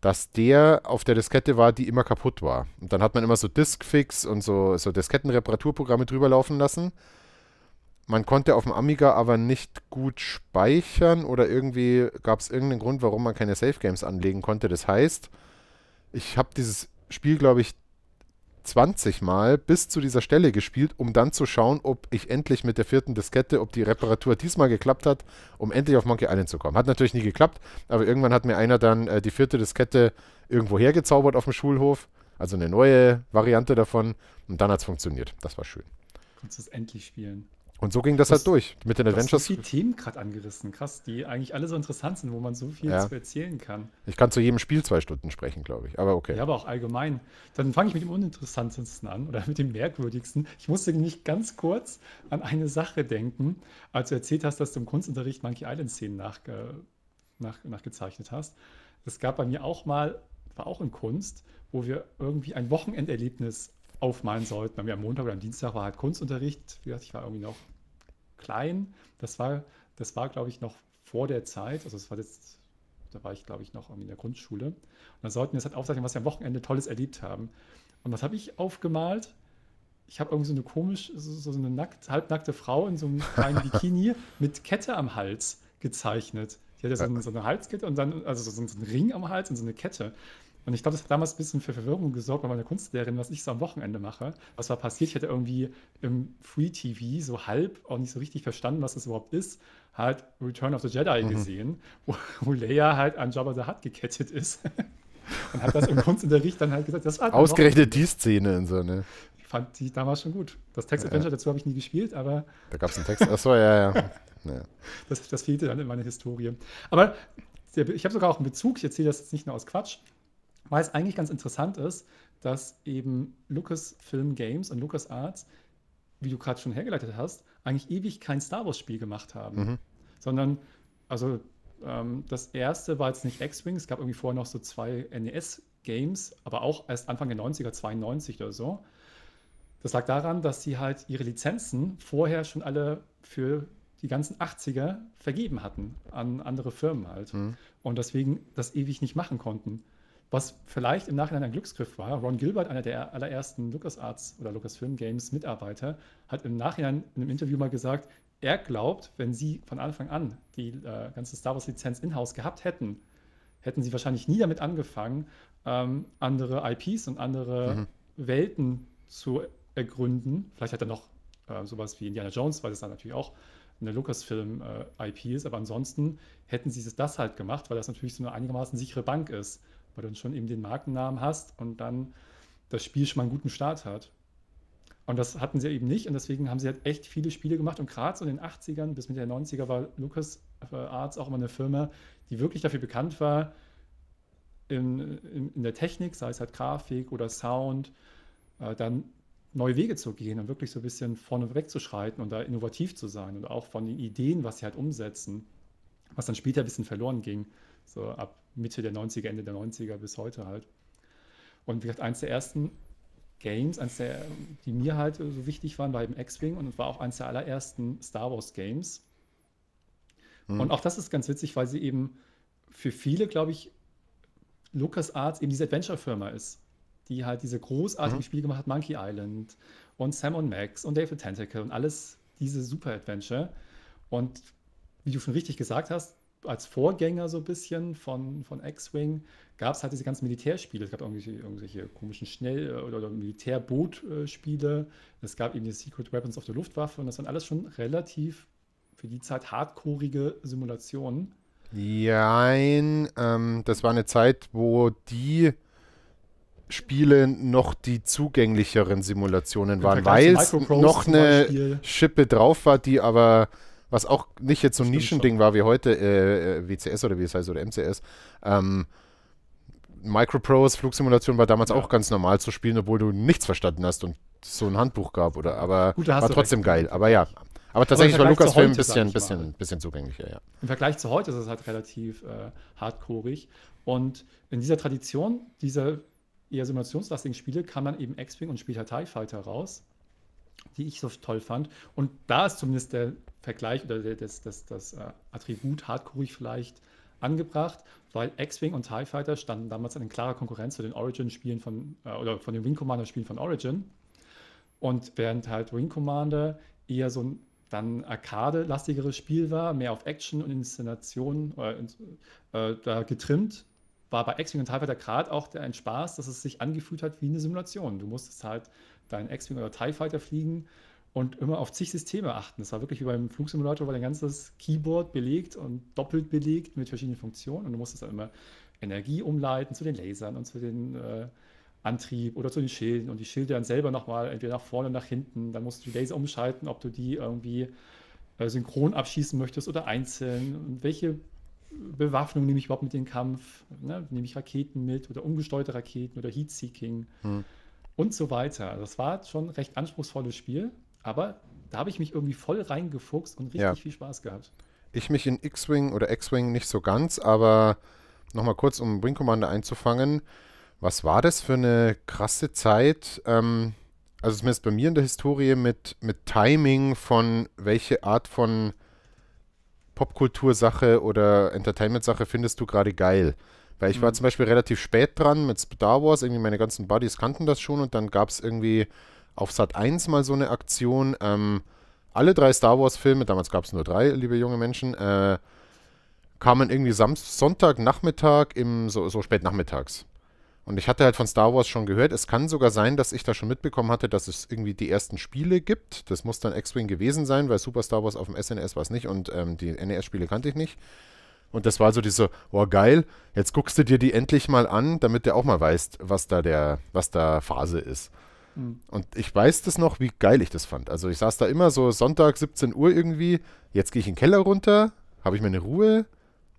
dass der auf der Diskette war, die immer kaputt war. Und dann hat man immer so Diskfix und so, so Diskettenreparaturprogramme drüber laufen lassen. Man konnte auf dem Amiga aber nicht gut speichern oder irgendwie gab es irgendeinen Grund, warum man keine Safe Games anlegen konnte. Das heißt, ich habe dieses Spiel, glaube ich, 20 Mal bis zu dieser Stelle gespielt, um dann zu schauen, ob ich endlich mit der vierten Diskette, ob die Reparatur diesmal geklappt hat, um endlich auf Monkey Island zu kommen. Hat natürlich nie geklappt, aber irgendwann hat mir einer dann äh, die vierte Diskette irgendwo hergezaubert auf dem Schulhof. Also eine neue Variante davon. Und dann hat es funktioniert. Das war schön. Kannst du es endlich spielen? Und so ging das, halt das halt durch mit den Adventures. Du so viele Themen gerade angerissen, krass, die eigentlich alle so interessant sind, wo man so viel ja. zu erzählen kann. Ich kann zu jedem Spiel zwei Stunden sprechen, glaube ich, aber okay. Ja, aber auch allgemein. Dann fange ich mit dem uninteressantesten an oder mit dem merkwürdigsten. Ich musste nämlich ganz kurz an eine Sache denken, als du erzählt hast, dass du im Kunstunterricht Monkey Island Szenen nachge nach, nachgezeichnet hast. Es gab bei mir auch mal, war auch in Kunst, wo wir irgendwie ein Wochenenderlebnis aufmalen sollten. Bei mir am Montag oder am Dienstag war halt Kunstunterricht. Wie gesagt, ich war irgendwie noch klein. Das war, das war glaube ich, noch vor der Zeit. Also das war jetzt, da war ich, glaube ich, noch irgendwie in der Grundschule. Und dann sollten wir jetzt halt aufzeichnen, was wir am Wochenende Tolles erlebt haben. Und was habe ich aufgemalt? ich habe irgendwie so eine komisch, so, so eine nackt, halbnackte Frau in so einem kleinen Bikini mit Kette am Hals gezeichnet. Die hat ja so, so, eine Halskette und dann, also so, so einen Ring am Hals und so eine Kette. Und ich glaube, das hat damals ein bisschen für Verwirrung gesorgt bei meiner Kunstlehrerin, was ich so am Wochenende mache. Was war passiert? Ich hatte irgendwie im Free TV so halb auch nicht so richtig verstanden, was das überhaupt ist. Halt Return of the Jedi mhm. gesehen, wo, wo Leia halt an Jabba the Hutt gekettet ist. Und hat das im Kunstunterricht dann halt gesagt. Das war Ausgerechnet die Szene in so, ne? Ich fand die damals schon gut. Das Text-Adventure ja, ja. dazu habe ich nie gespielt, aber. Da gab es einen Text. Achso, ja, ja. ja. Das, das fehlte dann in meiner Historie. Aber ich habe sogar auch einen Bezug, ich erzähle das jetzt nicht nur aus Quatsch. Weil es eigentlich ganz interessant ist, dass eben Lucasfilm Games und LucasArts, wie du gerade schon hergeleitet hast, eigentlich ewig kein Star Wars-Spiel gemacht haben. Mhm. Sondern, also ähm, das erste war jetzt nicht X-Wing, es gab irgendwie vorher noch so zwei NES-Games, aber auch erst Anfang der 90er, 92 oder so. Das lag daran, dass sie halt ihre Lizenzen vorher schon alle für die ganzen 80er vergeben hatten an andere Firmen halt. Mhm. Und deswegen das ewig nicht machen konnten was vielleicht im Nachhinein ein Glücksgriff war. Ron Gilbert, einer der allerersten LucasArts oder LucasFilm Games Mitarbeiter, hat im Nachhinein in einem Interview mal gesagt, er glaubt, wenn sie von Anfang an die äh, ganze Star Wars-Lizenz in-house gehabt hätten, hätten sie wahrscheinlich nie damit angefangen, ähm, andere IPs und andere mhm. Welten zu ergründen. Vielleicht hat er noch äh, sowas wie Indiana Jones, weil es dann natürlich auch eine Lucasfilm-IP äh, ist, aber ansonsten hätten sie das halt gemacht, weil das natürlich so eine einigermaßen sichere Bank ist weil du schon eben den Markennamen hast und dann das Spiel schon mal einen guten Start hat. Und das hatten sie eben nicht und deswegen haben sie halt echt viele Spiele gemacht und gerade so in den 80ern bis Mitte der 90er war Lucas äh, Arts auch immer eine Firma, die wirklich dafür bekannt war, in, in, in der Technik, sei es halt Grafik oder Sound, äh, dann neue Wege zu gehen und wirklich so ein bisschen vorne wegzuschreiten und da innovativ zu sein und auch von den Ideen, was sie halt umsetzen, was dann später ein bisschen verloren ging, so ab Mitte der 90er, Ende der 90er bis heute halt. Und wie gesagt, eins der ersten Games, eins der, die mir halt so wichtig waren, war eben X-Wing und war auch eins der allerersten Star Wars Games. Mhm. Und auch das ist ganz witzig, weil sie eben für viele, glaube ich, LucasArts eben diese Adventure-Firma ist, die halt diese großartigen mhm. Spiele gemacht hat, Monkey Island und Sam und Max und David Tentacle und alles diese Super Adventure. Und wie du schon richtig gesagt hast, als Vorgänger so ein bisschen von, von X-Wing gab es halt diese ganzen Militärspiele. Es gab irgendwelche, irgendwelche komischen Schnell- äh, oder, oder Militärbootspiele. Es gab eben die Secret Weapons of the Luftwaffe und das waren alles schon relativ für die Zeit hardcoreige Simulationen. Nein, ähm, das war eine Zeit, wo die Spiele noch die zugänglicheren Simulationen waren, weil noch eine Schippe drauf war, die aber was auch nicht jetzt so ein Nischending war wie heute, äh, äh WCS oder wie es heißt, oder MCS. Ähm, Microprose Flugsimulation war damals ja. auch ganz normal zu spielen, obwohl du nichts verstanden hast und so ein Handbuch gab oder aber Gut, war trotzdem recht. geil. Aber ja, aber tatsächlich war Lucasfilm ein bisschen, bisschen, bisschen zugänglicher. Ja. Im Vergleich zu heute ist es halt relativ äh, hardcoreig und in dieser Tradition dieser eher simulationslastigen Spiele kam dann eben X-Wing und später halt TIE Fighter raus die ich so toll fand. Und da ist zumindest der Vergleich oder das, das, das äh, Attribut hardcore vielleicht angebracht, weil X-Wing und TIE Fighter standen damals in klarer Konkurrenz zu den Origin-Spielen von, äh, oder von den Wing Commander-Spielen von Origin. Und während halt Wing Commander eher so ein dann arcade-lastigeres Spiel war, mehr auf Action und Inszenation äh, äh da getrimmt, war bei X-Wing und TIE Fighter gerade auch der, ein Spaß, dass es sich angefühlt hat wie eine Simulation. Du musstest halt deinen X-Wing oder TIE Fighter fliegen und immer auf zig Systeme achten. Das war wirklich wie beim Flugsimulator, weil dein ganzes Keyboard belegt und doppelt belegt mit verschiedenen Funktionen und du musstest dann immer Energie umleiten zu den Lasern und zu den äh, Antrieb oder zu den Schilden und die Schilde dann selber nochmal entweder nach vorne, oder nach hinten. Dann musst du die Laser umschalten, ob du die irgendwie äh, synchron abschießen möchtest oder einzeln. Und welche Bewaffnung nehme ich überhaupt mit in den Kampf? Ne? Nehme ich Raketen mit oder ungesteuerte Raketen oder Heat-Seeking? Hm und so weiter. Das war schon ein recht anspruchsvolles Spiel, aber da habe ich mich irgendwie voll reingefuchst und richtig ja. viel Spaß gehabt. Ich mich in X-Wing oder X-Wing nicht so ganz, aber nochmal kurz, um Wing Commander einzufangen. Was war das für eine krasse Zeit? Ähm, also zumindest bei mir in der Historie mit, mit Timing von welche Art von Popkultursache oder Entertainment-Sache findest du gerade geil. Weil ich mhm. war zum Beispiel relativ spät dran mit Star Wars, irgendwie meine ganzen Buddies kannten das schon und dann gab es irgendwie auf Sat 1 mal so eine Aktion. Ähm, alle drei Star Wars-Filme, damals gab es nur drei, liebe junge Menschen, äh, kamen irgendwie Sonntagnachmittag, im, so, so spät nachmittags. Und ich hatte halt von Star Wars schon gehört. Es kann sogar sein, dass ich da schon mitbekommen hatte, dass es irgendwie die ersten Spiele gibt. Das muss dann X-Wing gewesen sein, weil Super Star Wars auf dem SNES war es nicht und ähm, die NES-Spiele kannte ich nicht. Und das war so diese, oh geil, jetzt guckst du dir die endlich mal an, damit du auch mal weißt, was da der, was da Phase ist. Mhm. Und ich weiß das noch, wie geil ich das fand. Also ich saß da immer so Sonntag 17 Uhr irgendwie, jetzt gehe ich in den Keller runter, habe ich meine Ruhe,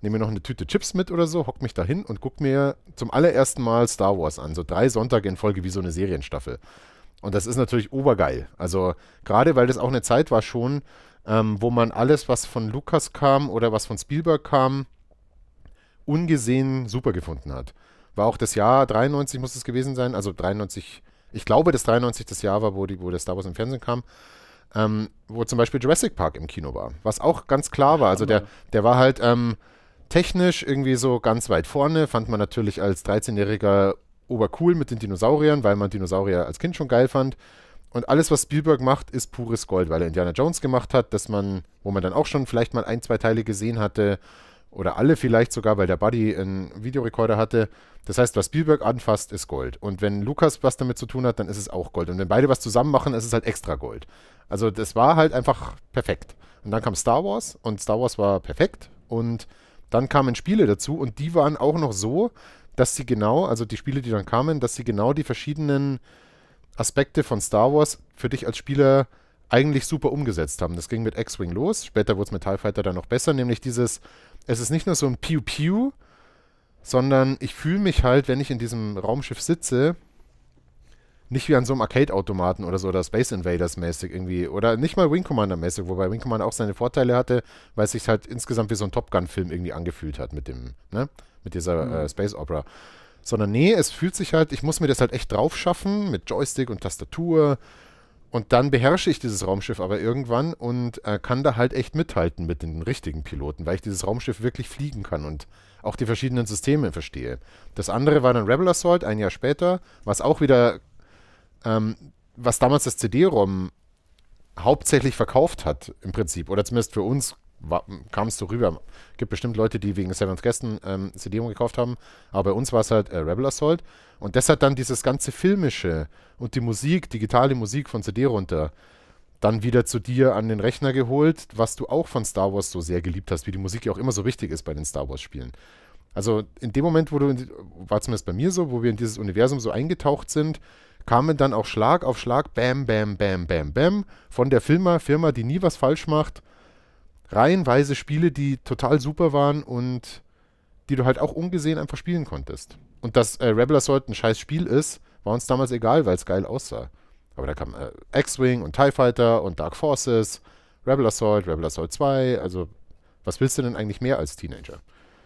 nehme mir noch eine Tüte Chips mit oder so, hock mich da hin und guck mir zum allerersten Mal Star Wars an. So drei Sonntage in Folge wie so eine Serienstaffel. Und das ist natürlich obergeil. Also gerade weil das auch eine Zeit war schon, ähm, wo man alles, was von Lukas kam oder was von Spielberg kam, ungesehen super gefunden hat. War auch das Jahr 93 muss es gewesen sein, also 93, ich glaube, dass 93 das Jahr war, wo, die, wo der Star Wars im Fernsehen kam, ähm, wo zum Beispiel Jurassic Park im Kino war, was auch ganz klar war. Also der, der war halt ähm, technisch irgendwie so ganz weit vorne, fand man natürlich als 13-Jähriger obercool mit den Dinosauriern, weil man Dinosaurier als Kind schon geil fand. Und alles, was Spielberg macht, ist pures Gold, weil er Indiana Jones gemacht hat, dass man, wo man dann auch schon vielleicht mal ein, zwei Teile gesehen hatte, oder alle vielleicht sogar, weil der Buddy einen Videorekorder hatte. Das heißt, was Spielberg anfasst, ist Gold. Und wenn Lukas was damit zu tun hat, dann ist es auch Gold. Und wenn beide was zusammen machen, ist es halt extra Gold. Also das war halt einfach perfekt. Und dann kam Star Wars und Star Wars war perfekt. Und dann kamen Spiele dazu und die waren auch noch so, dass sie genau, also die Spiele, die dann kamen, dass sie genau die verschiedenen Aspekte von Star Wars für dich als Spieler eigentlich super umgesetzt haben. Das ging mit X-Wing los, später wurde es mit TIE Fighter dann noch besser, nämlich dieses, es ist nicht nur so ein Pew-Pew, sondern ich fühle mich halt, wenn ich in diesem Raumschiff sitze, nicht wie an so einem Arcade-Automaten oder so oder Space Invaders-mäßig irgendwie oder nicht mal Wing Commander-mäßig, wobei Wing Commander auch seine Vorteile hatte, weil es sich halt insgesamt wie so ein Top Gun-Film irgendwie angefühlt hat mit dem, ne? Mit dieser mhm. äh, Space Opera. Sondern nee, es fühlt sich halt, ich muss mir das halt echt drauf schaffen mit Joystick und Tastatur und dann beherrsche ich dieses Raumschiff aber irgendwann und äh, kann da halt echt mithalten mit den richtigen Piloten, weil ich dieses Raumschiff wirklich fliegen kann und auch die verschiedenen Systeme verstehe. Das andere war dann Rebel Assault, ein Jahr später, was auch wieder ähm, was damals das CD-ROM hauptsächlich verkauft hat, im Prinzip, oder zumindest für uns kam es so rüber. Es Gibt bestimmt Leute, die wegen Seventh Gästen ähm, CD gekauft haben, aber bei uns war es halt äh, Rebel Assault. Und das hat dann dieses ganze Filmische und die Musik, digitale Musik von CD runter, dann wieder zu dir an den Rechner geholt, was du auch von Star Wars so sehr geliebt hast, wie die Musik ja auch immer so wichtig ist bei den Star Wars-Spielen. Also in dem Moment, wo du, die, war zumindest bei mir so, wo wir in dieses Universum so eingetaucht sind, kamen dann auch Schlag auf Schlag, bam, bam, bam, bam, bam, von der Firma, Firma, die nie was falsch macht, reihenweise Spiele, die total super waren und die du halt auch ungesehen einfach spielen konntest. Und dass äh, Rebel Assault ein scheiß Spiel ist, war uns damals egal, weil es geil aussah. Aber da kamen äh, X-Wing und TIE Fighter und Dark Forces, Rebel Assault, Rebel Assault 2, also was willst du denn eigentlich mehr als Teenager?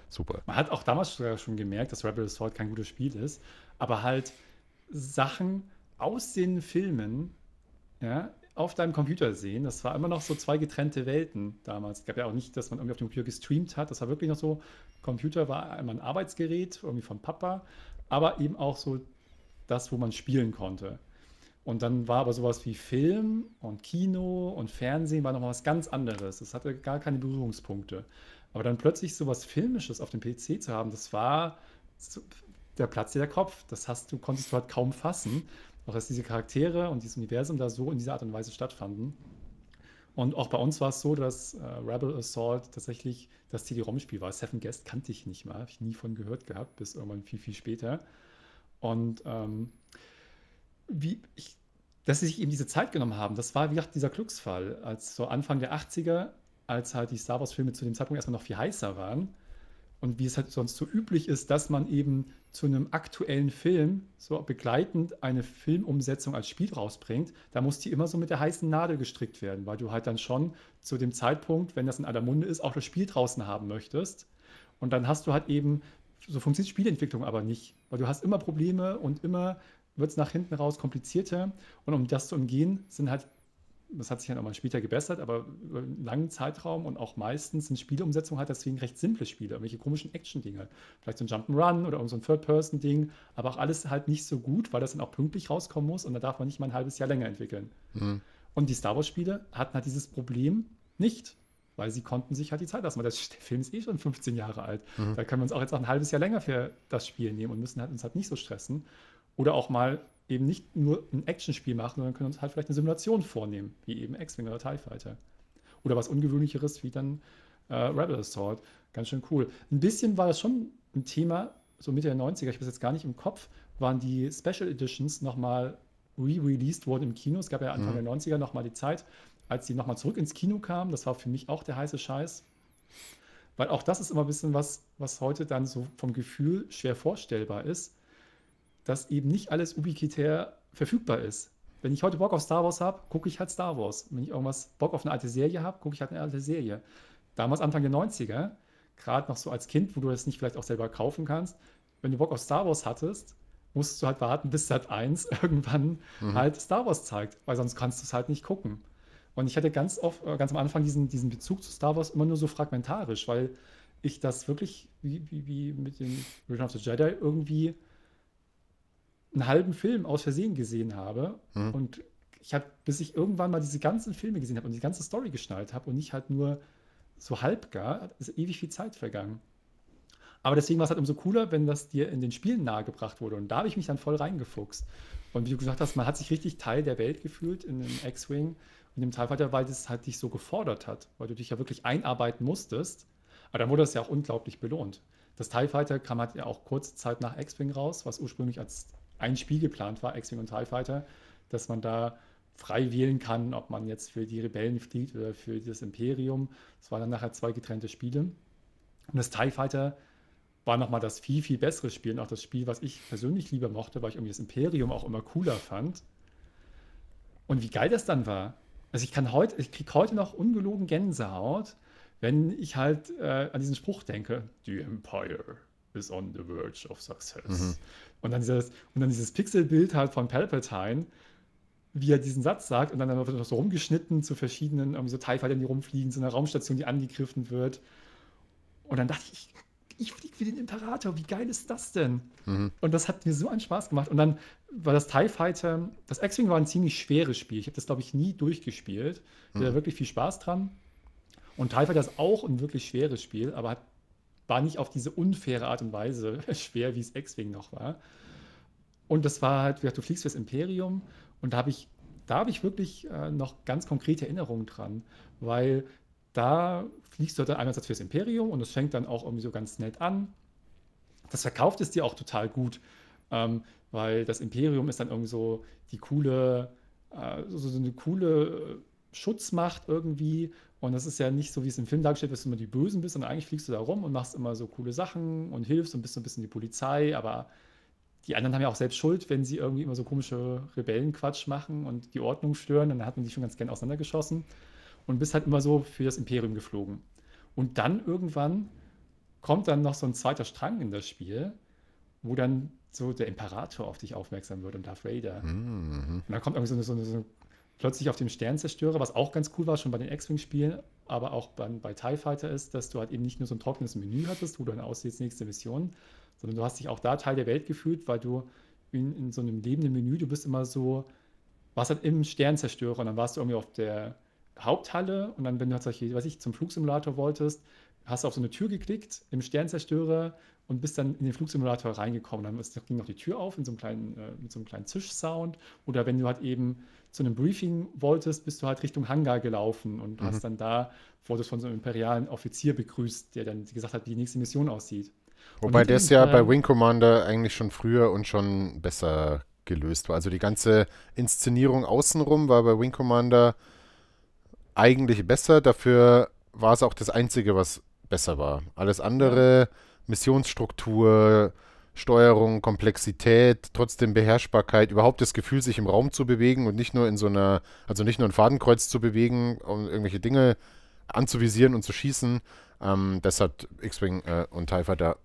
Super. Man hat auch damals schon gemerkt, dass Rebel Assault kein gutes Spiel ist, aber halt Sachen aus den Filmen ja, auf deinem Computer sehen. Das war immer noch so zwei getrennte Welten damals. Es gab ja auch nicht, dass man irgendwie auf dem Computer gestreamt hat. Das war wirklich noch so, Computer war immer ein Arbeitsgerät, irgendwie von Papa, aber eben auch so das, wo man spielen konnte. Und dann war aber sowas wie Film und Kino und Fernsehen war nochmal was ganz anderes. Das hatte gar keine Berührungspunkte. Aber dann plötzlich sowas Filmisches auf dem PC zu haben, das war da platzt dir der Kopf. Das hast du, konntest du halt kaum fassen. Auch dass diese Charaktere und dieses Universum da so in dieser Art und Weise stattfanden. Und auch bei uns war es so, dass äh, Rebel Assault tatsächlich das CD-ROM-Spiel war. Seven Guest kannte ich nicht mal, habe ich nie von gehört gehabt, bis irgendwann viel, viel später. Und ähm, wie ich, dass sie sich eben diese Zeit genommen haben, das war, wie gesagt, dieser Glücksfall. Als so Anfang der 80er, als halt die Star Wars-Filme zu dem Zeitpunkt erstmal noch viel heißer waren, und wie es halt sonst so üblich ist, dass man eben zu einem aktuellen Film so begleitend eine Filmumsetzung als Spiel rausbringt, da muss die immer so mit der heißen Nadel gestrickt werden, weil du halt dann schon zu dem Zeitpunkt, wenn das in aller Munde ist, auch das Spiel draußen haben möchtest. Und dann hast du halt eben, so funktioniert Spielentwicklung aber nicht, weil du hast immer Probleme und immer wird es nach hinten raus komplizierter. Und um das zu umgehen, sind halt das hat sich dann auch mal später gebessert, aber über einen langen Zeitraum und auch meistens eine Spielumsetzung hat deswegen recht simple Spiele, irgendwelche komischen Action-Dinge. Vielleicht so ein Jump'n'Run oder so ein Third-Person-Ding, aber auch alles halt nicht so gut, weil das dann auch pünktlich rauskommen muss und da darf man nicht mal ein halbes Jahr länger entwickeln. Mhm. Und die Star Wars-Spiele hatten halt dieses Problem nicht, weil sie konnten sich halt die Zeit lassen. Weil der Film ist eh schon 15 Jahre alt. Mhm. Da können wir uns auch jetzt auch ein halbes Jahr länger für das Spiel nehmen und müssen halt uns halt nicht so stressen. Oder auch mal eben nicht nur ein Actionspiel machen, sondern können uns halt vielleicht eine Simulation vornehmen, wie eben X-Wing oder TIE Fighter. Oder was Ungewöhnlicheres, wie dann äh, Rebel Assault. Ganz schön cool. Ein bisschen war das schon ein Thema, so Mitte der 90er, ich habe es jetzt gar nicht im Kopf, waren die Special Editions nochmal re-released worden im Kino. Es gab ja Anfang mhm. der 90er nochmal die Zeit, als die nochmal zurück ins Kino kamen. Das war für mich auch der heiße Scheiß. Weil auch das ist immer ein bisschen was, was heute dann so vom Gefühl schwer vorstellbar ist dass eben nicht alles ubiquitär verfügbar ist. Wenn ich heute Bock auf Star Wars habe, gucke ich halt Star Wars. Wenn ich irgendwas Bock auf eine alte Serie habe, gucke ich halt eine alte Serie. Damals Anfang der 90er, gerade noch so als Kind, wo du das nicht vielleicht auch selber kaufen kannst, wenn du Bock auf Star Wars hattest, musst du halt warten, bis Sat 1 irgendwann mhm. halt Star Wars zeigt, weil sonst kannst du es halt nicht gucken. Und ich hatte ganz oft, äh, ganz am Anfang diesen, diesen Bezug zu Star Wars immer nur so fragmentarisch, weil ich das wirklich wie, wie, wie mit dem Return of the Jedi irgendwie einen halben Film aus Versehen gesehen habe mhm. und ich habe, bis ich irgendwann mal diese ganzen Filme gesehen habe und die ganze Story geschnallt habe und nicht halt nur so halb gar, ist ewig viel Zeit vergangen. Aber deswegen war es halt umso cooler, wenn das dir in den Spielen nahegebracht wurde. Und da habe ich mich dann voll reingefuchst. Und wie du gesagt hast, man hat sich richtig Teil der Welt gefühlt in dem X-Wing und im Teilfighter, weil das halt dich so gefordert hat, weil du dich ja wirklich einarbeiten musstest. Aber dann wurde das ja auch unglaublich belohnt. Das TIE Fighter kam halt ja auch kurze Zeit nach X-Wing raus, was ursprünglich als ein Spiel geplant war, X-Wing und TIE Fighter, dass man da frei wählen kann, ob man jetzt für die Rebellen fliegt oder für das Imperium. Es waren dann nachher zwei getrennte Spiele. Und das TIE Fighter war nochmal das viel, viel bessere Spiel und auch das Spiel, was ich persönlich lieber mochte, weil ich irgendwie das Imperium auch immer cooler fand. Und wie geil das dann war. Also ich kann heute, ich kriege heute noch ungelogen Gänsehaut, wenn ich halt äh, an diesen Spruch denke, The Empire is on the verge of success. Mhm. Und dann dieses, dieses Pixelbild halt von Palpatine, wie er diesen Satz sagt, und dann wird noch so rumgeschnitten zu verschiedenen um, so TIE-Fightern, die rumfliegen, zu einer Raumstation, die angegriffen wird. Und dann dachte ich, ich fliege wie den Imperator, wie geil ist das denn? Mhm. Und das hat mir so einen Spaß gemacht. Und dann war das TIE Fighter, das X-Wing war ein ziemlich schweres Spiel. Ich habe das, glaube ich, nie durchgespielt. Mhm. Da war wirklich viel Spaß dran. Und TIE Fighter ist auch ein wirklich schweres Spiel, aber hat war nicht auf diese unfaire Art und Weise schwer, wie es X-Wing noch war. Und das war halt, wie gesagt, du fliegst fürs Imperium und da habe ich, da ich wirklich äh, noch ganz konkrete Erinnerungen dran, weil da fliegst du halt dann einerseits fürs Imperium und es fängt dann auch irgendwie so ganz nett an. Das verkauft es dir auch total gut, ähm, weil das Imperium ist dann irgendwie so die coole, äh, so, so eine coole äh, Schutzmacht irgendwie und das ist ja nicht so, wie es im Film dargestellt wird, dass du immer die Bösen bist, sondern eigentlich fliegst du da rum und machst immer so coole Sachen und hilfst und bist so ein bisschen die Polizei, aber die anderen haben ja auch selbst Schuld, wenn sie irgendwie immer so komische Rebellenquatsch machen und die Ordnung stören. Und dann hat man die schon ganz gern auseinandergeschossen und bist halt immer so für das Imperium geflogen. Und dann irgendwann kommt dann noch so ein zweiter Strang in das Spiel, wo dann so der Imperator auf dich aufmerksam wird und Darth Vader. Mhm. Und dann kommt irgendwie so eine, so eine, so eine plötzlich auf dem Sternzerstörer, was auch ganz cool war, schon bei den X-Wing-Spielen, aber auch beim, bei TIE Fighter ist, dass du halt eben nicht nur so ein trockenes Menü hattest, wo du dann aussiehst, nächste Mission, sondern du hast dich auch da Teil der Welt gefühlt, weil du in, in so einem lebenden Menü, du bist immer so, warst halt im Sternzerstörer und dann warst du irgendwie auf der Haupthalle und dann, wenn du halt was ich, zum Flugsimulator wolltest, hast du auf so eine Tür geklickt im Sternzerstörer und bist dann in den Flugsimulator reingekommen. Dann ging noch die Tür auf so kleinen, äh, mit so einem kleinen Zischsound. Oder wenn du halt eben zu einem Briefing wolltest, bist du halt Richtung Hangar gelaufen und mhm. hast dann da, wurdest von so einem imperialen Offizier begrüßt, der dann gesagt hat, wie die nächste Mission aussieht. Wobei das ja bei Wing Commander eigentlich schon früher und schon besser gelöst war. Also die ganze Inszenierung außenrum war bei Wing Commander eigentlich besser. Dafür war es auch das Einzige, was besser war. Alles andere, Missionsstruktur, Steuerung, Komplexität, trotzdem Beherrschbarkeit, überhaupt das Gefühl, sich im Raum zu bewegen und nicht nur in so einer, also nicht nur ein Fadenkreuz zu bewegen, um irgendwelche Dinge anzuvisieren und zu schießen. Ähm, das hat X-Wing äh, und TIE Fighter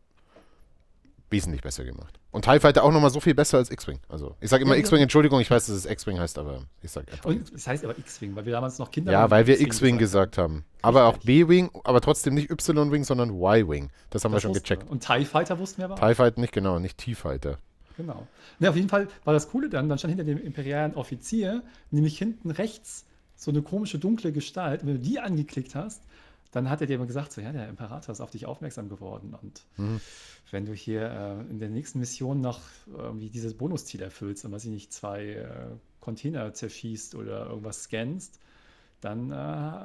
wesentlich besser gemacht. Und TIE Fighter auch nochmal so viel besser als X-Wing. Also, ich sag immer ja, X-Wing, genau. Entschuldigung, ich weiß, dass es X-Wing heißt, aber ich sag einfach. Und es heißt aber X-Wing, weil wir damals noch Kinder waren. Ja, weil wir X-Wing gesagt haben. Aber auch B-Wing, aber trotzdem nicht Y-Wing, sondern Y-Wing. Das haben das wir schon gecheckt. Wir. Und TIE Fighter wussten wir aber. TIE Fighter nicht, genau, nicht T-Fighter. Genau. Ne, auf jeden Fall war das Coole dann, dann stand hinter dem imperialen Offizier, nämlich hinten rechts so eine komische dunkle Gestalt. Und wenn du die angeklickt hast, dann hat er dir immer gesagt, so ja, der Imperator ist auf dich aufmerksam geworden. Und mhm. wenn du hier äh, in der nächsten Mission noch irgendwie dieses Bonusziel erfüllst und was ich nicht, zwei äh, Container zerschießt oder irgendwas scannst, dann äh,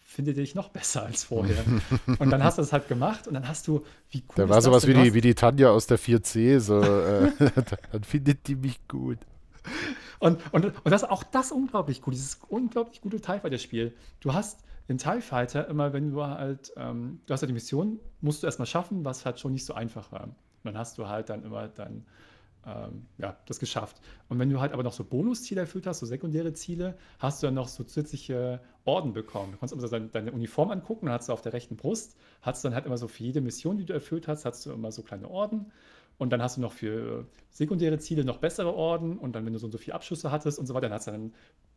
findet dich noch besser als vorher. und dann hast du das halt gemacht und dann hast du, wie cool. Da war sowas wie die, wie die Tanja aus der 4C, so äh, dann findet die mich gut. Und, und, und das auch das unglaublich gut, dieses unglaublich gute Teil bei der Spiel. Du hast in TIE Fighter immer, wenn du halt, ähm, du hast ja die Mission, musst du erstmal schaffen, was halt schon nicht so einfach war. Und dann hast du halt dann immer dann, ähm, ja, das geschafft. Und wenn du halt aber noch so Bonusziele erfüllt hast, so sekundäre Ziele, hast du dann noch so zusätzliche Orden bekommen. Du kannst immer so deine, Uniform angucken, dann hast du auf der rechten Brust, hast du dann halt immer so für jede Mission, die du erfüllt hast, hast du immer so kleine Orden. Und dann hast du noch für sekundäre Ziele noch bessere Orden und dann, wenn du so und so viele Abschüsse hattest und so weiter, dann hast du dann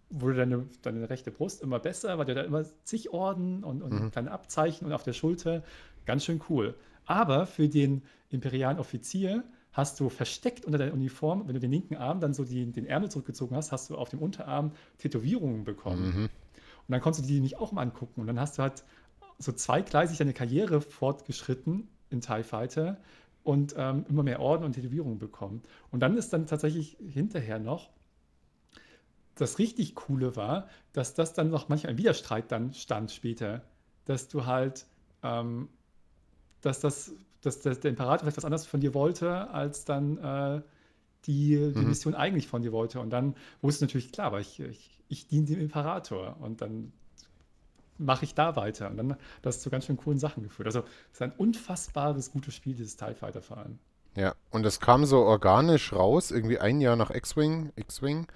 wurde deine, deine rechte Brust immer besser, weil du da immer zig Orden und, und mhm. kleine Abzeichen und auf der Schulter. Ganz schön cool. Aber für den imperialen Offizier hast du versteckt unter deiner Uniform, wenn du den linken Arm dann so die, den Ärmel zurückgezogen hast, hast du auf dem Unterarm Tätowierungen bekommen. Mhm. Und dann konntest du die nicht auch mal angucken. Und dann hast du halt so zweigleisig deine Karriere fortgeschritten in TIE Fighter und ähm, immer mehr Orden und Tätowierungen bekommen. Und dann ist dann tatsächlich hinterher noch, das richtig Coole war, dass das dann noch manchmal ein Widerstreit dann stand später, dass du halt, ähm, dass das, dass, dass der Imperator vielleicht was anderes von dir wollte, als dann äh, die, die mhm. Mission eigentlich von dir wollte. Und dann wusste natürlich klar, weil ich, ich, ich diene dem Imperator und dann mache ich da weiter. Und dann das zu ganz schön coolen Sachen geführt. Also es ist ein unfassbares gutes Spiel, dieses TIE Fighter vor allem. Ja, und das kam so organisch raus, irgendwie ein Jahr nach X-Wing, X-Wing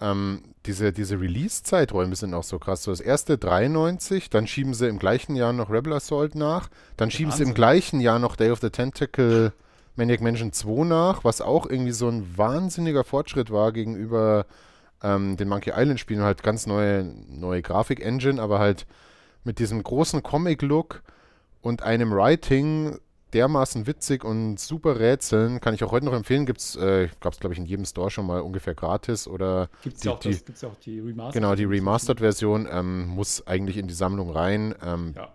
ähm, diese, diese Release-Zeiträume sind auch so krass. So das erste 93, dann schieben sie im gleichen Jahr noch Rebel Assault nach, dann schieben Wahnsinn. sie im gleichen Jahr noch Day of the Tentacle Maniac Mansion 2 nach, was auch irgendwie so ein wahnsinniger Fortschritt war gegenüber ähm, den Monkey Island Spielen. Halt ganz neue, neue Grafik-Engine, aber halt mit diesem großen Comic-Look und einem Writing dermaßen witzig und super Rätseln. Kann ich auch heute noch empfehlen. Gibt's, äh, es, glaube ich, in jedem Store schon mal ungefähr gratis oder. Gibt es auch, die, das, gibt's auch die Remastered. Genau, die Remastered-Version ähm, muss eigentlich in die Sammlung rein. Ähm, ja.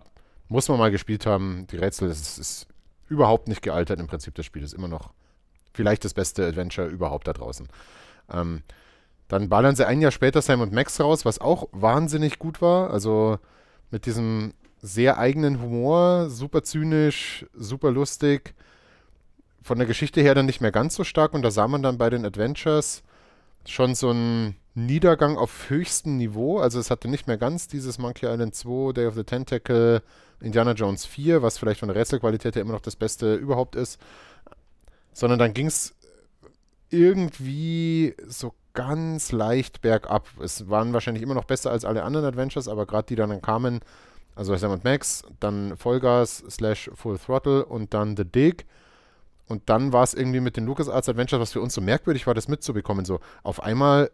Muss man mal gespielt haben. Die Rätsel, das ist, ist überhaupt nicht gealtert im Prinzip. Das Spiel ist immer noch vielleicht das beste Adventure überhaupt da draußen. Ähm, dann ballern sie ein Jahr später Sam und Max raus, was auch wahnsinnig gut war. Also mit diesem sehr eigenen Humor, super zynisch, super lustig. Von der Geschichte her dann nicht mehr ganz so stark und da sah man dann bei den Adventures schon so einen Niedergang auf höchstem Niveau. Also es hatte nicht mehr ganz dieses Monkey Island 2, Day of the Tentacle, Indiana Jones 4, was vielleicht von der Rätselqualität her immer noch das Beste überhaupt ist, sondern dann ging es irgendwie so ganz leicht bergab. Es waren wahrscheinlich immer noch besser als alle anderen Adventures, aber gerade die dann kamen, also Sam und Max, dann Vollgas slash Full Throttle und dann The Dig. Und dann war es irgendwie mit den LucasArts Adventures, was für uns so merkwürdig war, das mitzubekommen. So, auf einmal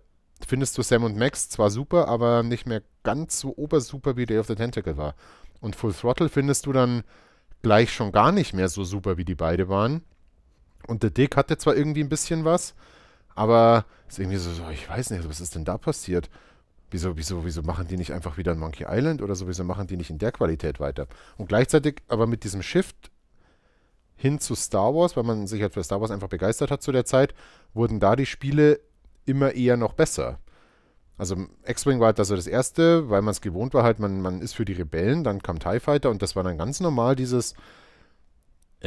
findest du Sam und Max zwar super, aber nicht mehr ganz so obersuper, wie Day of the Tentacle war. Und Full Throttle findest du dann gleich schon gar nicht mehr so super, wie die beide waren. Und The Dick hatte zwar irgendwie ein bisschen was, aber ist irgendwie so ich weiß nicht, was ist denn da passiert? Wieso, wieso, wieso machen die nicht einfach wieder ein Monkey Island oder sowieso machen die nicht in der Qualität weiter? Und gleichzeitig aber mit diesem Shift hin zu Star Wars, weil man sich halt für Star Wars einfach begeistert hat zu der Zeit, wurden da die Spiele immer eher noch besser. Also X-Wing war halt so das erste, weil man es gewohnt war, halt, man, man ist für die Rebellen, dann kam TIE Fighter und das war dann ganz normal dieses,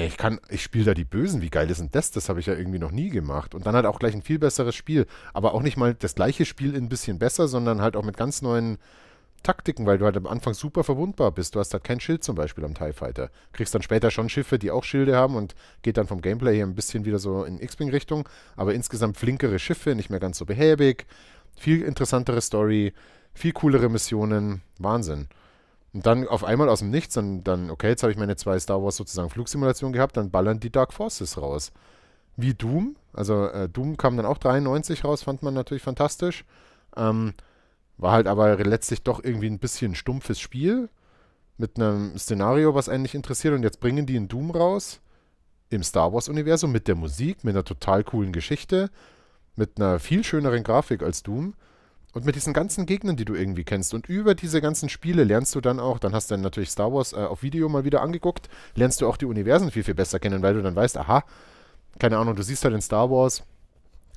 ich kann, ich spiele da die Bösen, wie geil ist denn das? Das habe ich ja irgendwie noch nie gemacht. Und dann halt auch gleich ein viel besseres Spiel. Aber auch nicht mal das gleiche Spiel ein bisschen besser, sondern halt auch mit ganz neuen Taktiken, weil du halt am Anfang super verwundbar bist. Du hast halt kein Schild zum Beispiel am TIE Fighter. Kriegst dann später schon Schiffe, die auch Schilde haben und geht dann vom Gameplay her ein bisschen wieder so in X-Wing-Richtung. Aber insgesamt flinkere Schiffe, nicht mehr ganz so behäbig. Viel interessantere Story, viel coolere Missionen. Wahnsinn. Und dann auf einmal aus dem Nichts, und dann okay, jetzt habe ich meine zwei Star Wars sozusagen Flugsimulationen gehabt, dann ballern die Dark Forces raus. Wie Doom, also äh, Doom kam dann auch 93 raus, fand man natürlich fantastisch. Ähm, war halt aber letztlich doch irgendwie ein bisschen stumpfes Spiel mit einem Szenario, was einen nicht interessiert. Und jetzt bringen die in Doom raus, im Star Wars-Universum, mit der Musik, mit einer total coolen Geschichte, mit einer viel schöneren Grafik als Doom. Und mit diesen ganzen Gegnern, die du irgendwie kennst und über diese ganzen Spiele lernst du dann auch, dann hast du dann natürlich Star Wars äh, auf Video mal wieder angeguckt, lernst du auch die Universen viel, viel besser kennen, weil du dann weißt, aha, keine Ahnung, du siehst halt in Star Wars,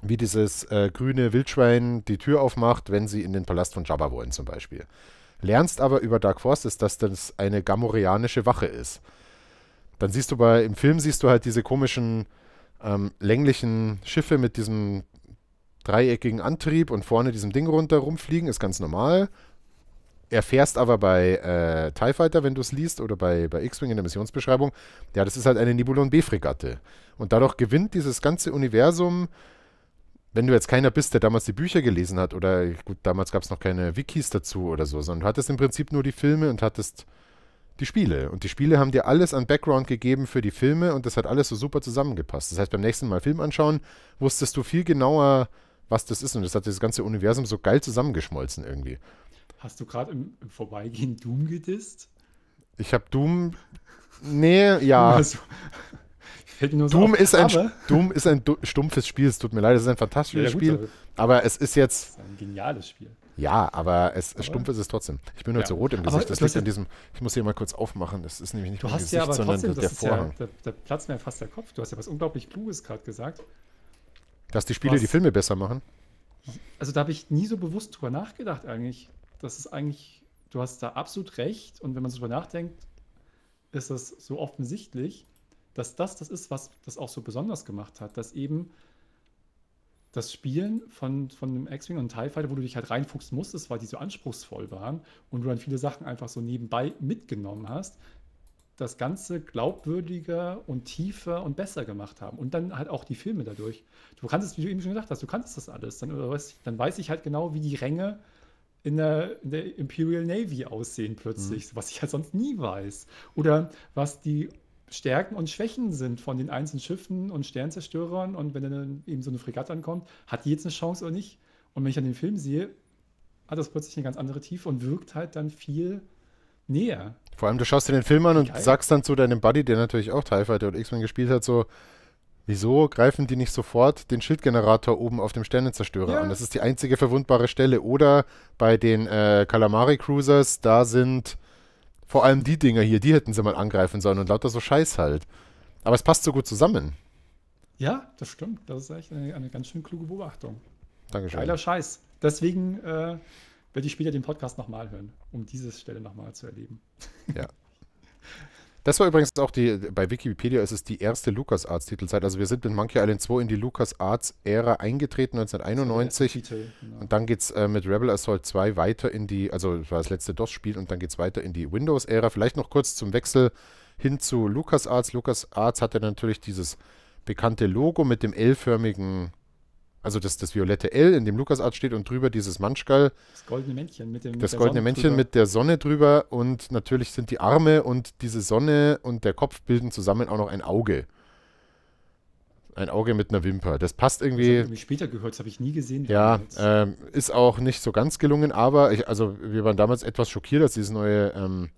wie dieses äh, grüne Wildschwein die Tür aufmacht, wenn sie in den Palast von Jabba wollen zum Beispiel. Lernst aber über Dark Forces, dass das eine gamoreanische Wache ist. Dann siehst du bei, im Film siehst du halt diese komischen ähm, länglichen Schiffe mit diesem dreieckigen Antrieb und vorne diesem Ding runter rumfliegen, ist ganz normal. Erfährst aber bei äh, TIE Fighter, wenn du es liest, oder bei, bei X-Wing in der Missionsbeschreibung, ja, das ist halt eine Nibulon B-Fregatte. Und dadurch gewinnt dieses ganze Universum, wenn du jetzt keiner bist, der damals die Bücher gelesen hat, oder gut, damals gab es noch keine Wikis dazu oder so, sondern du hattest im Prinzip nur die Filme und hattest die Spiele. Und die Spiele haben dir alles an Background gegeben für die Filme und das hat alles so super zusammengepasst. Das heißt, beim nächsten Mal Film anschauen, wusstest du viel genauer, was das ist. Und das hat das ganze Universum so geil zusammengeschmolzen irgendwie. Hast du gerade im, im, Vorbeigehen Doom gedisst? Ich habe Doom. Nee, ja. Also, so Doom, ist ein, Doom ist ein stumpfes Spiel. Es tut mir leid, es ist ein fantastisches ja, gut, Spiel. Aber es ist jetzt. Es ist ein geniales Spiel. Ja, aber es aber stumpf ist es trotzdem. Ich bin nur ja. zu rot im Gesicht. Aber das liegt an diesem. Ich muss hier mal kurz aufmachen. Das ist nämlich nicht du mein hast Gesicht, ja aber sondern trotzdem, der Vorhang. Ja, da, da platzt mir fast der Kopf. Du hast ja was unglaublich Kluges gerade gesagt. Dass die Spiele was, die Filme besser machen? Also da habe ich nie so bewusst drüber nachgedacht eigentlich. Das ist eigentlich, du hast da absolut recht. Und wenn man so drüber nachdenkt, ist das so offensichtlich, dass das das ist, was das auch so besonders gemacht hat. Dass eben das Spielen von, von einem X-Wing und TIE Fighter, wo du dich halt reinfuchsen musstest, weil die so anspruchsvoll waren und du dann viele Sachen einfach so nebenbei mitgenommen hast, das Ganze glaubwürdiger und tiefer und besser gemacht haben. Und dann halt auch die Filme dadurch. Du kannst es, wie du eben schon gesagt hast, du kannst das alles. Dann, dann weiß ich halt genau, wie die Ränge in der, in der Imperial Navy aussehen plötzlich, mhm. was ich halt sonst nie weiß. Oder was die Stärken und Schwächen sind von den einzelnen Schiffen und Sternzerstörern. Und wenn dann eben so eine Fregatte ankommt, hat die jetzt eine Chance oder nicht? Und wenn ich dann den Film sehe, hat das plötzlich eine ganz andere Tiefe und wirkt halt dann viel näher. Vor allem, du schaust dir den Film an und Geil. sagst dann zu deinem Buddy, der natürlich auch TIE Fighter und X-Men gespielt hat, so, wieso greifen die nicht sofort den Schildgenerator oben auf dem Sternenzerstörer ja. an? Das ist die einzige verwundbare Stelle. Oder bei den äh, Calamari-Cruisers, da sind vor allem die Dinger hier, die hätten sie mal angreifen sollen und lauter so Scheiß halt. Aber es passt so gut zusammen. Ja, das stimmt. Das ist echt eine, eine ganz schön kluge Beobachtung. Dankeschön. Geiler Scheiß. Deswegen äh, werde ich später den Podcast nochmal hören, um diese Stelle nochmal zu erleben. Ja. Das war übrigens auch die, bei Wikipedia ist es die erste LucasArts-Titelzeit. Also wir sind mit Monkey Island 2 in die LucasArts-Ära eingetreten, 1991. Titel, genau. Und dann geht es äh, mit Rebel Assault 2 weiter in die, also das war das letzte DOS-Spiel und dann geht es weiter in die Windows-Ära. Vielleicht noch kurz zum Wechsel hin zu LucasArts. LucasArts hatte natürlich dieses bekannte Logo mit dem L-förmigen also das, das violette L, in dem Lukasart steht und drüber dieses Manschgall. Das goldene Männchen mit dem Das mit goldene Männchen drüber. mit der Sonne drüber und natürlich sind die Arme und diese Sonne und der Kopf bilden zusammen auch noch ein Auge. Ein Auge mit einer Wimper. Das passt irgendwie. Das habe irgendwie später gehört, das habe ich nie gesehen. Ja, ähm, ist auch nicht so ganz gelungen, aber ich, also wir waren damals etwas schockiert, dass dieses neue ähm,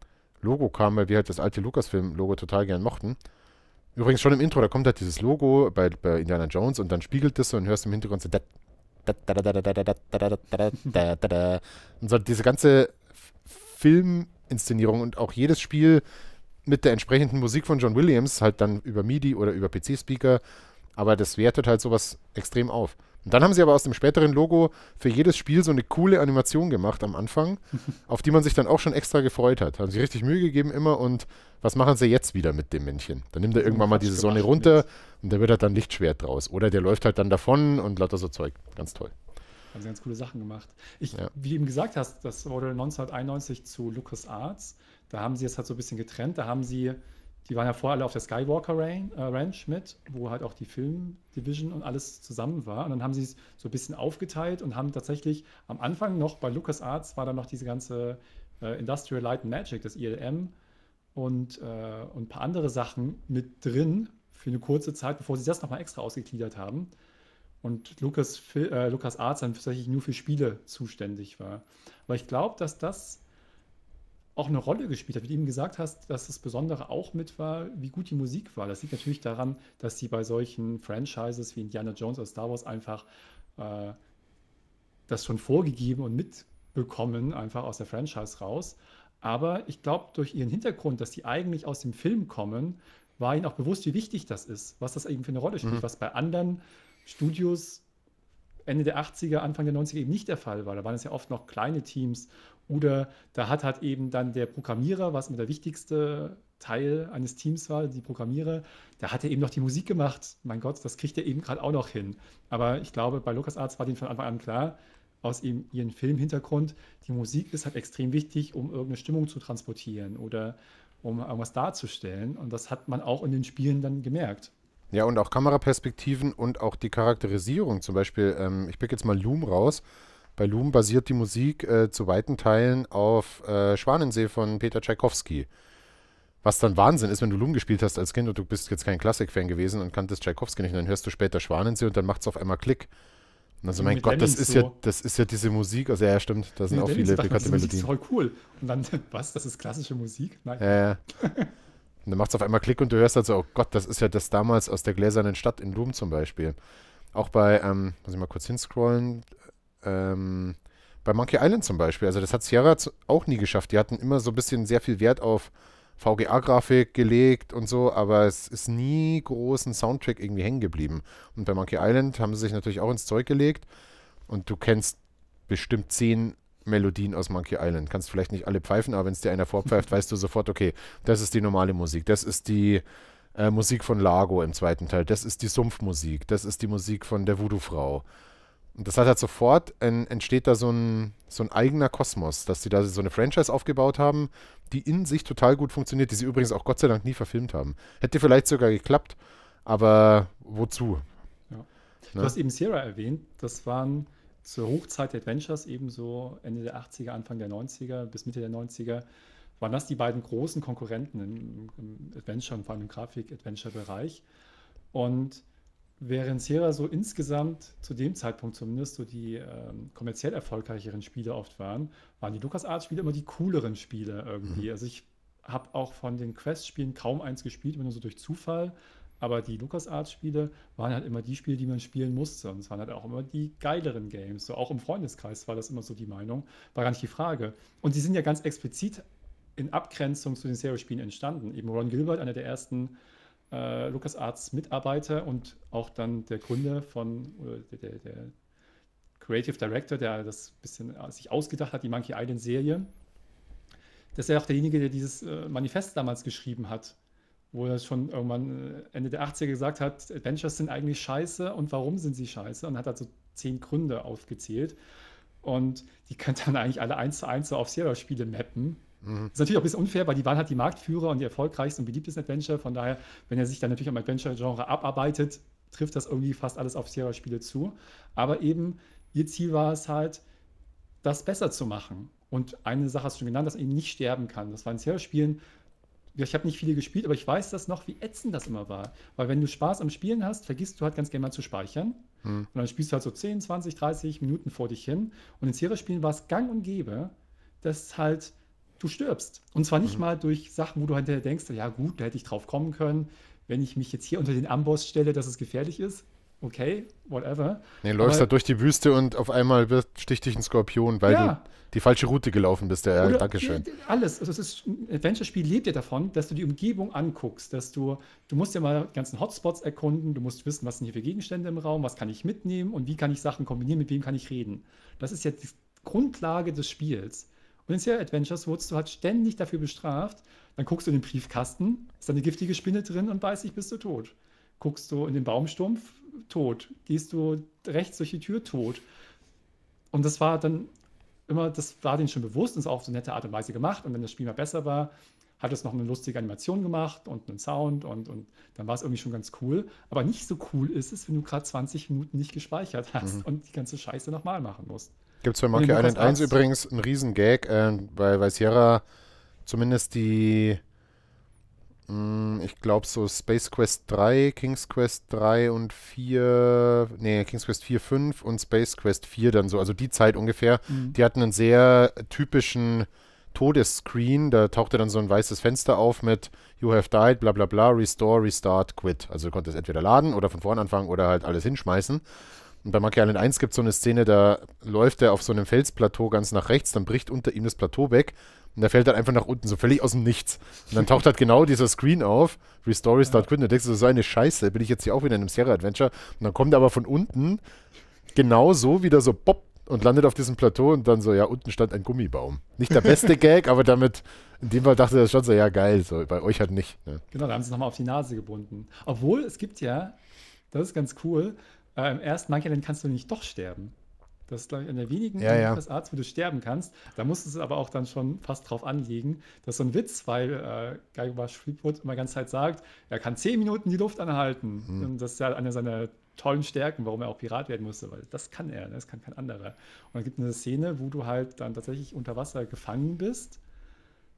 Logo kam, weil wir halt das alte Lucasfilm-Logo total gern mochten. Übrigens schon im Intro, da kommt halt dieses Logo bei, bei Indiana Jones und dann spiegelt das so und hörst im Hintergrund so und so diese ganze Filminszenierung und auch jedes Spiel mit der entsprechenden Musik von John Williams, halt dann über MIDI oder über PC-Speaker, aber das wertet halt sowas extrem auf. Und dann haben sie aber aus dem späteren Logo für jedes Spiel so eine coole Animation gemacht am Anfang, auf die man sich dann auch schon extra gefreut hat. Haben sich richtig Mühe gegeben immer und was machen sie jetzt wieder mit dem Männchen? Dann nimmt er irgendwann mal diese Sonne runter und da wird halt dann Lichtschwert draus. Oder der läuft halt dann davon und lauter so Zeug. Ganz toll. Haben sie ganz coole Sachen gemacht. Ich, ja. Wie du eben gesagt hast, das wurde 1991 zu LucasArts. Da haben sie es halt so ein bisschen getrennt. Da haben sie die waren ja vorher alle auf der Skywalker äh, Ranch mit, wo halt auch die Film-Division und alles zusammen war. Und dann haben sie es so ein bisschen aufgeteilt und haben tatsächlich am Anfang noch bei LucasArts war dann noch diese ganze äh, Industrial Light and Magic, das ILM und, äh, und ein paar andere Sachen mit drin für eine kurze Zeit, bevor sie das nochmal extra ausgegliedert haben. Und Lucas, äh, LucasArts dann tatsächlich nur für Spiele zuständig war. Aber ich glaube, dass das auch eine Rolle gespielt hat, wie du eben gesagt hast, dass das Besondere auch mit war, wie gut die Musik war. Das liegt natürlich daran, dass sie bei solchen Franchises wie Indiana Jones oder Star Wars einfach äh, das schon vorgegeben und mitbekommen, einfach aus der Franchise raus. Aber ich glaube, durch ihren Hintergrund, dass sie eigentlich aus dem Film kommen, war ihnen auch bewusst, wie wichtig das ist, was das eben für eine Rolle spielt, mhm. was bei anderen Studios Ende der 80er, Anfang der 90er eben nicht der Fall war. Da waren es ja oft noch kleine Teams oder da hat halt eben dann der Programmierer, was mir der wichtigste Teil eines Teams war, die Programmierer, da hat er eben noch die Musik gemacht. Mein Gott, das kriegt er eben gerade auch noch hin. Aber ich glaube, bei LucasArts war denen von Anfang an klar, aus eben ihrem Filmhintergrund, die Musik ist halt extrem wichtig, um irgendeine Stimmung zu transportieren oder um irgendwas darzustellen. Und das hat man auch in den Spielen dann gemerkt. Ja, und auch Kameraperspektiven und auch die Charakterisierung. Zum Beispiel, ähm, ich pick jetzt mal Loom raus. Bei Loom basiert die Musik äh, zu weiten Teilen auf äh, Schwanensee von Peter Tchaikovsky. Was dann Wahnsinn ist, wenn du Loom gespielt hast als Kind und du bist jetzt kein Klassik-Fan gewesen und kanntest Tchaikovsky nicht, und dann hörst du später Schwanensee und dann macht es auf einmal Klick. Und also, mein Gott, das ist, so. ja, das ist ja diese Musik. Also, ja, stimmt, da sind auch Lemmings viele bekannte Melodien. Das ist voll cool. Und dann, was, das ist klassische Musik? Nein. Ja, ja. Und dann macht es auf einmal Klick und du hörst halt so, oh Gott, das ist ja das damals aus der gläsernen Stadt in Doom zum Beispiel. Auch bei, ähm, muss ich mal kurz hinscrollen, ähm, bei Monkey Island zum Beispiel. Also das hat Sierra auch nie geschafft. Die hatten immer so ein bisschen sehr viel Wert auf VGA-Grafik gelegt und so, aber es ist nie großen Soundtrack irgendwie hängen geblieben. Und bei Monkey Island haben sie sich natürlich auch ins Zeug gelegt und du kennst bestimmt zehn Melodien aus Monkey Island. Kannst vielleicht nicht alle pfeifen, aber wenn es dir einer vorpfeift, weißt du sofort, okay, das ist die normale Musik, das ist die äh, Musik von Lago im zweiten Teil, das ist die Sumpfmusik, das ist die Musik von der Voodoo-Frau. Und das hat halt sofort, ein, entsteht da so ein, so ein eigener Kosmos, dass sie da so eine Franchise aufgebaut haben, die in sich total gut funktioniert, die sie übrigens auch Gott sei Dank nie verfilmt haben. Hätte vielleicht sogar geklappt, aber wozu? Ja. Ne? Du hast eben Sierra erwähnt, das waren zur Hochzeit der Adventures, ebenso Ende der 80er, Anfang der 90er bis Mitte der 90er, waren das die beiden großen Konkurrenten im, im Adventure und vor allem im Grafik-Adventure-Bereich. Und während Sierra so insgesamt zu dem Zeitpunkt zumindest so die ähm, kommerziell erfolgreicheren Spiele oft waren, waren die LucasArts-Spiele immer die cooleren Spiele irgendwie. Mhm. Also ich habe auch von den Quest-Spielen kaum eins gespielt, immer nur so durch Zufall. Aber die LucasArts-Spiele waren halt immer die Spiele, die man spielen musste. Und es waren halt auch immer die geileren Games. So auch im Freundeskreis war das immer so die Meinung. War gar nicht die Frage. Und sie sind ja ganz explizit in Abgrenzung zu den Serie-Spielen entstanden. Eben Ron Gilbert, einer der ersten äh, LucasArts Mitarbeiter und auch dann der Gründer von, oder der, der, Creative Director, der das bisschen äh, sich ausgedacht hat, die Monkey Island Serie. Das ist ja auch derjenige, der dieses äh, Manifest damals geschrieben hat, wo er schon irgendwann äh, Ende der 80er gesagt hat, Adventures sind eigentlich scheiße und warum sind sie scheiße? Und hat also zehn Gründe aufgezählt. Und die könnte dann eigentlich alle eins zu eins so auf Serial-Spiele mappen. Das mhm. Ist natürlich auch ein bisschen unfair, weil die waren halt die Marktführer und die erfolgreichsten und beliebtesten Adventure. Von daher, wenn er sich dann natürlich am Adventure-Genre abarbeitet, trifft das irgendwie fast alles auf Sierra-Spiele zu. Aber eben, ihr Ziel war es halt, das besser zu machen. Und eine Sache hast du schon genannt, dass man eben nicht sterben kann. Das war in Sierra-Spielen, ich habe nicht viele gespielt, aber ich weiß das noch, wie ätzend das immer war. Weil wenn du Spaß am Spielen hast, vergisst du halt ganz gerne mal zu speichern. Hm. Und dann spielst du halt so 10, 20, 30 Minuten vor dich hin. Und in Sierra-Spielen war es gang und gäbe, dass halt du stirbst. Und zwar nicht mhm. mal durch Sachen, wo du halt hinterher denkst, ja gut, da hätte ich drauf kommen können, wenn ich mich jetzt hier unter den Amboss stelle, dass es gefährlich ist. Okay, whatever. Nee, läufst da durch die Wüste und auf einmal sticht dich ein Skorpion, weil ja. du die falsche Route gelaufen bist. Ja, Oder, Dankeschön. Alles. Also es ist, ein Adventure-Spiel lebt ja davon, dass du die Umgebung anguckst, dass du, du musst ja mal die ganzen Hotspots erkunden, du musst wissen, was sind hier für Gegenstände im Raum, was kann ich mitnehmen und wie kann ich Sachen kombinieren, mit wem kann ich reden. Das ist ja die Grundlage des Spiels. Prinzial Adventures wurdest du halt ständig dafür bestraft. Dann guckst du in den Briefkasten, ist da eine giftige Spinne drin und weiß ich, bist du tot. Guckst du in den Baumstumpf, tot. Gehst du rechts durch die Tür, tot. Und das war dann immer, das war denen schon bewusst und es auf so nette Art und Weise gemacht. Und wenn das Spiel mal besser war, hat es noch eine lustige Animation gemacht und einen Sound und, und dann war es irgendwie schon ganz cool. Aber nicht so cool ist es, wenn du gerade 20 Minuten nicht gespeichert hast mhm. und die ganze Scheiße nochmal machen musst. Gibt es bei Monkey Island 1 übrigens einen riesen Gag, äh, weil, weil Sierra zumindest die, mh, mm, ich glaube so Space Quest 3, King's Quest 3 und 4, nee, King's Quest 4, 5 und Space Quest 4 dann so, also die Zeit ungefähr, mhm. die hatten einen sehr typischen Todesscreen, da tauchte dann so ein weißes Fenster auf mit You have died, bla bla bla, restore, restart, quit. Also du konntest entweder laden oder von vorn anfangen oder halt alles hinschmeißen. Und bei Monkey Island 1 gibt es so eine Szene, da läuft er auf so einem Felsplateau ganz nach rechts, dann bricht unter ihm das Plateau weg und er fällt dann einfach nach unten, so völlig aus dem Nichts. Und dann taucht halt genau dieser Screen auf, Restore, Start, Quit, und du denkst, das ist so eine Scheiße, bin ich jetzt hier auch wieder in einem Sierra-Adventure. Und dann kommt er aber von unten genau so wieder so pop und landet auf diesem Plateau und dann so, ja, unten stand ein Gummibaum. Nicht der beste Gag, aber damit, in dem Fall dachte das schon so, ja, geil, so, bei euch halt nicht. Ne? Genau, da haben sie es nochmal auf die Nase gebunden. Obwohl, es gibt ja, das ist ganz cool, aber im ersten Monkeyland kannst du nicht doch sterben. Das ist, glaube ich, einer der wenigen ja, ja. Arts, wie du sterben kannst. Da musst du es aber auch dann schon fast drauf anlegen. Das ist so ein Witz, weil äh, Geigobash Freeport immer ganz halt sagt, er kann zehn Minuten die Luft anhalten. Mhm. Und das ist ja eine seiner tollen Stärken, warum er auch Pirat werden musste, weil das kann er, ne? das kann kein anderer. Und dann gibt es eine Szene, wo du halt dann tatsächlich unter Wasser gefangen bist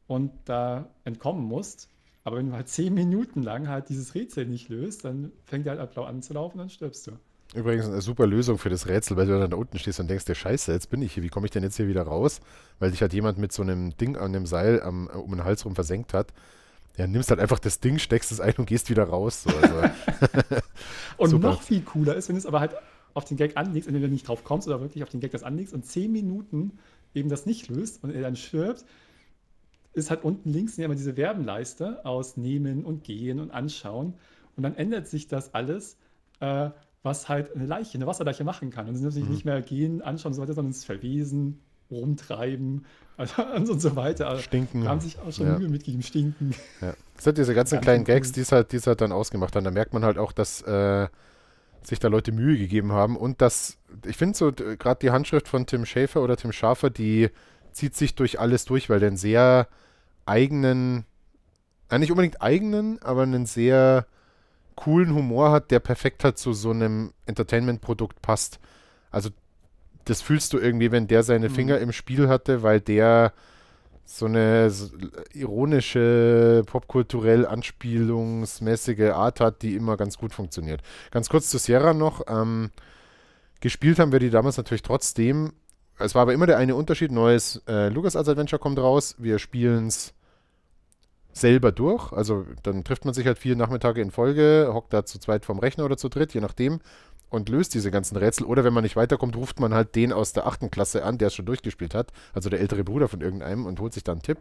und da entkommen musst. Aber wenn du halt zehn Minuten lang halt dieses Rätsel nicht löst, dann fängt er halt blau an zu laufen und dann stirbst du. Übrigens eine super Lösung für das Rätsel, weil du dann da unten stehst und denkst, der Scheiße, jetzt bin ich hier, wie komme ich denn jetzt hier wieder raus? Weil dich halt jemand mit so einem Ding an dem Seil am, äh, um den Hals rum versenkt hat. Ja, nimmst halt einfach das Ding, steckst es ein und gehst wieder raus. So. Also, und super. noch viel cooler ist, wenn du es aber halt auf den Gag anlegst, wenn du nicht drauf kommst oder wirklich auf den Gag das anlegst und zehn Minuten eben das nicht löst und er dann stirbt, ist halt unten links immer diese Werbenleiste aus nehmen und gehen und anschauen. Und dann ändert sich das alles. Äh, was halt eine Leiche, eine Wasserleiche machen kann. Und sie natürlich mhm. nicht mehr gehen, anschauen und so weiter, sondern es verwesen, rumtreiben also, und so weiter. Also, Stinken. haben halt. sich auch schon ja. Mühe mitgegeben, stinken. Ja. Das sind diese ganzen kleinen Gags, die es halt, die's halt dann ausgemacht haben. Da merkt man halt auch, dass äh, sich da Leute Mühe gegeben haben und dass, ich finde so, gerade die Handschrift von Tim Schäfer oder Tim Schafer, die zieht sich durch alles durch, weil der einen sehr eigenen, äh, nicht unbedingt eigenen, aber einen sehr coolen Humor hat, der perfekt halt zu so einem Entertainment-Produkt passt. Also das fühlst du irgendwie, wenn der seine mhm. Finger mhm. im Spiel hatte, weil der so eine ironische, popkulturell anspielungsmäßige Art hat, die immer ganz gut funktioniert. Ganz kurz zu Sierra noch. Ähm, gespielt haben wir die damals natürlich trotzdem. Es war aber immer der eine Unterschied. Neues äh, als Adventure kommt raus. Wir spielen es selber durch. Also dann trifft man sich halt vier Nachmittage in Folge, hockt da zu zweit vom Rechner oder zu dritt, je nachdem, und löst diese ganzen Rätsel. Oder wenn man nicht weiterkommt, ruft man halt den aus der achten Klasse an, der es schon durchgespielt hat, also der ältere Bruder von irgendeinem, und holt sich dann einen Tipp.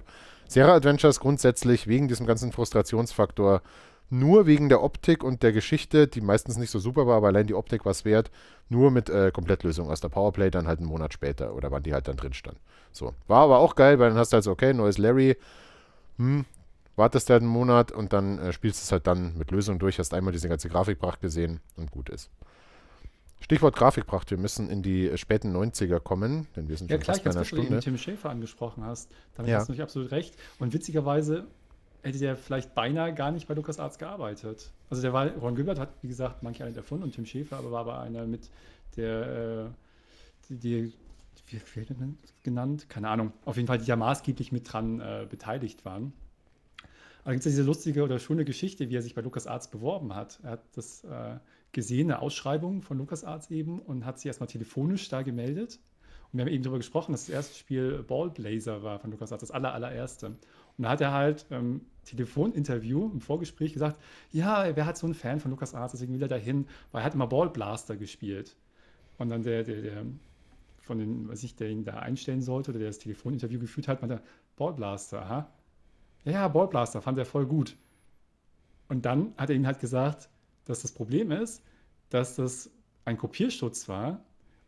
Sierra Adventures grundsätzlich wegen diesem ganzen Frustrationsfaktor, nur wegen der Optik und der Geschichte, die meistens nicht so super war, aber allein die Optik war es wert, nur mit äh, Komplettlösung aus der Powerplay dann halt einen Monat später oder wann die halt dann drin stand. So, war aber auch geil, weil dann hast du halt so, okay, neues Larry, hm, wartest halt einen Monat und dann äh, spielst es halt dann mit Lösung durch, hast einmal diese ganze Grafikpracht gesehen und gut ist. Stichwort Grafikpracht, wir müssen in die äh, späten 90er kommen, denn wir sind ja, schon klar, fast bei einer Stunde. Ja, du klar, Tim Schäfer angesprochen hast, damit ja. hast du natürlich absolut recht. Und witzigerweise hätte der vielleicht beinahe gar nicht bei Lukas Arzt gearbeitet. Also der war, Ron Gilbert hat, wie gesagt, manche Island erfunden und Tim Schäfer aber war aber einer mit der, äh, die, die wie, wie genannt? Keine Ahnung. Auf jeden Fall, die ja maßgeblich mit dran äh, beteiligt waren. Da gibt es diese lustige oder schöne Geschichte, wie er sich bei Lukas Arzt beworben hat. Er hat das äh, gesehene Ausschreibung von Lukas Arzt eben und hat sich erstmal telefonisch da gemeldet. Und wir haben eben darüber gesprochen, dass das erste Spiel Ballblazer war von Lukas Arzt, das aller, allererste. Und da hat er halt ähm, Telefoninterview im Vorgespräch gesagt, ja, wer hat so einen Fan von Lukas Arzt, deswegen will er dahin, weil er hat immer Ballblaster gespielt. Und dann der, der, der von den, was ich, der ihn da einstellen sollte oder der das Telefoninterview geführt hat, meinte, Ballblaster, ha? ja, Ballblaster fand er voll gut. Und dann hat er ihm halt gesagt, dass das Problem ist, dass das ein Kopierschutz war.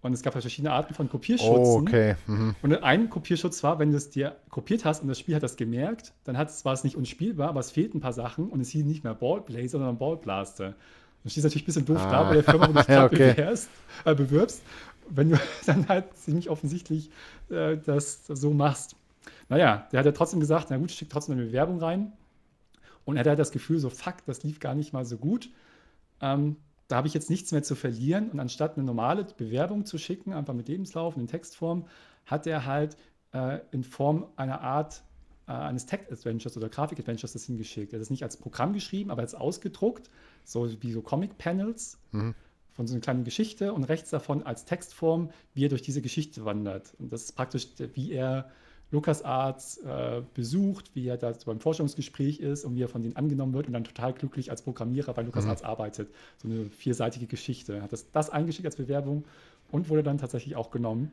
Und es gab halt verschiedene Arten von Kopierschutz. Oh, okay. Mhm. Und ein Kopierschutz war, wenn du es dir kopiert hast und das Spiel hat das gemerkt, dann war es nicht unspielbar, aber es fehlten ein paar Sachen und es hieß nicht mehr Ballplay, sondern Ballblaster. Dann stehst du natürlich ein bisschen doof ah. da bei der Firma, wo du dich ja, okay. bewährst, äh, bewirbst, wenn du dann halt ziemlich offensichtlich äh, das so machst. Naja, der hat ja trotzdem gesagt, na gut, schick trotzdem eine Bewerbung rein. Und er hat halt das Gefühl, so fuck, das lief gar nicht mal so gut. Ähm, da habe ich jetzt nichts mehr zu verlieren. Und anstatt eine normale Bewerbung zu schicken, einfach mit Lebenslauf und in Textform, hat er halt äh, in Form einer Art äh, eines Text-Adventures oder Grafik-Adventures das hingeschickt. Er hat es nicht als Programm geschrieben, aber als ausgedruckt, so wie so Comic-Panels mhm. von so einer kleinen Geschichte und rechts davon als Textform, wie er durch diese Geschichte wandert. Und das ist praktisch, wie er LucasArts äh, besucht, wie er da so beim Forschungsgespräch ist und wie er von denen angenommen wird und dann total glücklich als Programmierer bei LucasArts mhm. arbeitet. So eine vierseitige Geschichte. Er Hat das, das eingeschickt als Bewerbung und wurde dann tatsächlich auch genommen.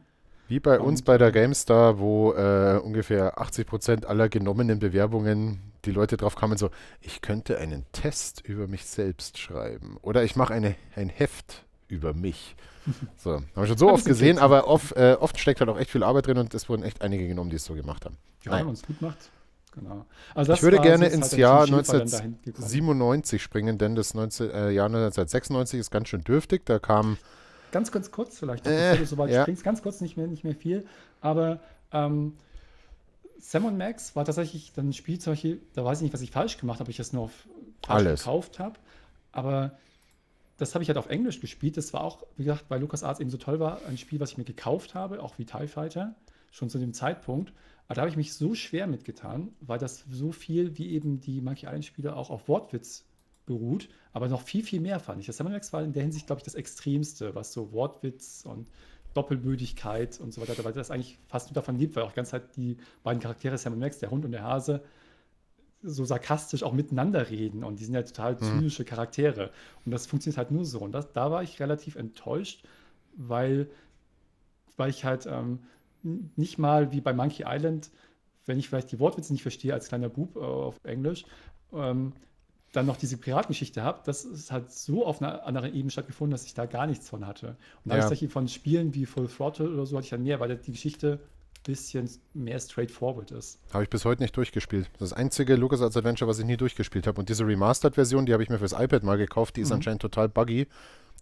Wie bei und, uns bei der GameStar, wo äh, ungefähr 80 Prozent aller genommenen Bewerbungen die Leute drauf kamen, so, ich könnte einen Test über mich selbst schreiben oder ich mache ein Heft über mich. So, haben wir schon so oft gesehen, aber oft, äh, oft, steckt halt auch echt viel Arbeit drin und es wurden echt einige genommen, die es so gemacht haben. Ja, wenn man es gut macht. Genau. Also ich würde gerne ins halt Jahr 1997 springen, denn das 19, äh, Jahr 1996 ist ganz schön dürftig. Da kam. Ganz, ganz kurz, vielleicht, äh, bevor du so weit ja. springst, ganz kurz, nicht mehr, nicht mehr viel. Aber ähm, Sam und Max war tatsächlich dann ein Spielzeug, da weiß ich nicht, was ich falsch gemacht habe, ich das nur auf Alles. gekauft habe. Aber das habe ich halt auf Englisch gespielt. Das war auch, wie gesagt, weil LucasArts eben so toll war, ein Spiel, was ich mir gekauft habe, auch wie TIE Fighter, schon zu dem Zeitpunkt. Aber da habe ich mich so schwer mitgetan, weil das so viel wie eben die Monkey Island-Spiele auch auf Wortwitz beruht, aber noch viel, viel mehr fand ich. Das Summonmax war in der Hinsicht, glaube ich, das Extremste, was so Wortwitz und Doppelbödigkeit und so weiter, weil das eigentlich fast nur davon lebt, weil auch ganz halt die beiden Charaktere Sam und Max, der Hund und der Hase, so sarkastisch auch miteinander reden und die sind ja total mhm. zynische Charaktere und das funktioniert halt nur so und das, da war ich relativ enttäuscht, weil, weil ich halt ähm, nicht mal wie bei Monkey Island, wenn ich vielleicht die Wortwitze nicht verstehe als kleiner Bub äh, auf Englisch, ähm, dann noch diese Piratengeschichte habe, das ist halt so auf einer anderen Ebene stattgefunden, dass ich da gar nichts von hatte. Und da ja. habe ich von Spielen wie Full Throttle oder so hatte ich dann mehr, weil die Geschichte bisschen mehr straightforward ist. Habe ich bis heute nicht durchgespielt. Das, das einzige LucasArts Adventure, was ich nie durchgespielt habe. Und diese Remastered-Version, die habe ich mir fürs iPad mal gekauft, die ist mhm. anscheinend total buggy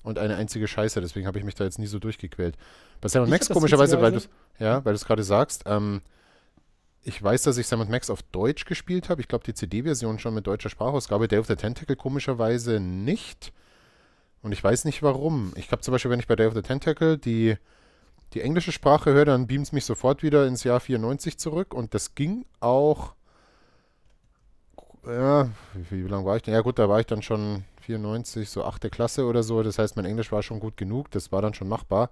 und eine einzige Scheiße. Deswegen habe ich mich da jetzt nie so durchgequält. Bei Sam Max komischerweise, weil du ja, es gerade sagst, ähm, ich weiß, dass ich Sam Max auf Deutsch gespielt habe. Ich glaube, die CD-Version schon mit deutscher Sprachausgabe. Day of the Tentacle komischerweise nicht. Und ich weiß nicht warum. Ich glaube zum Beispiel, wenn ich bei Day of the Tentacle die die englische Sprache höre, dann beamt es mich sofort wieder ins Jahr 94 zurück. Und das ging auch. Ja, äh, wie, wie lange war ich denn? Ja, gut, da war ich dann schon 94, so 8. Klasse oder so. Das heißt, mein Englisch war schon gut genug. Das war dann schon machbar.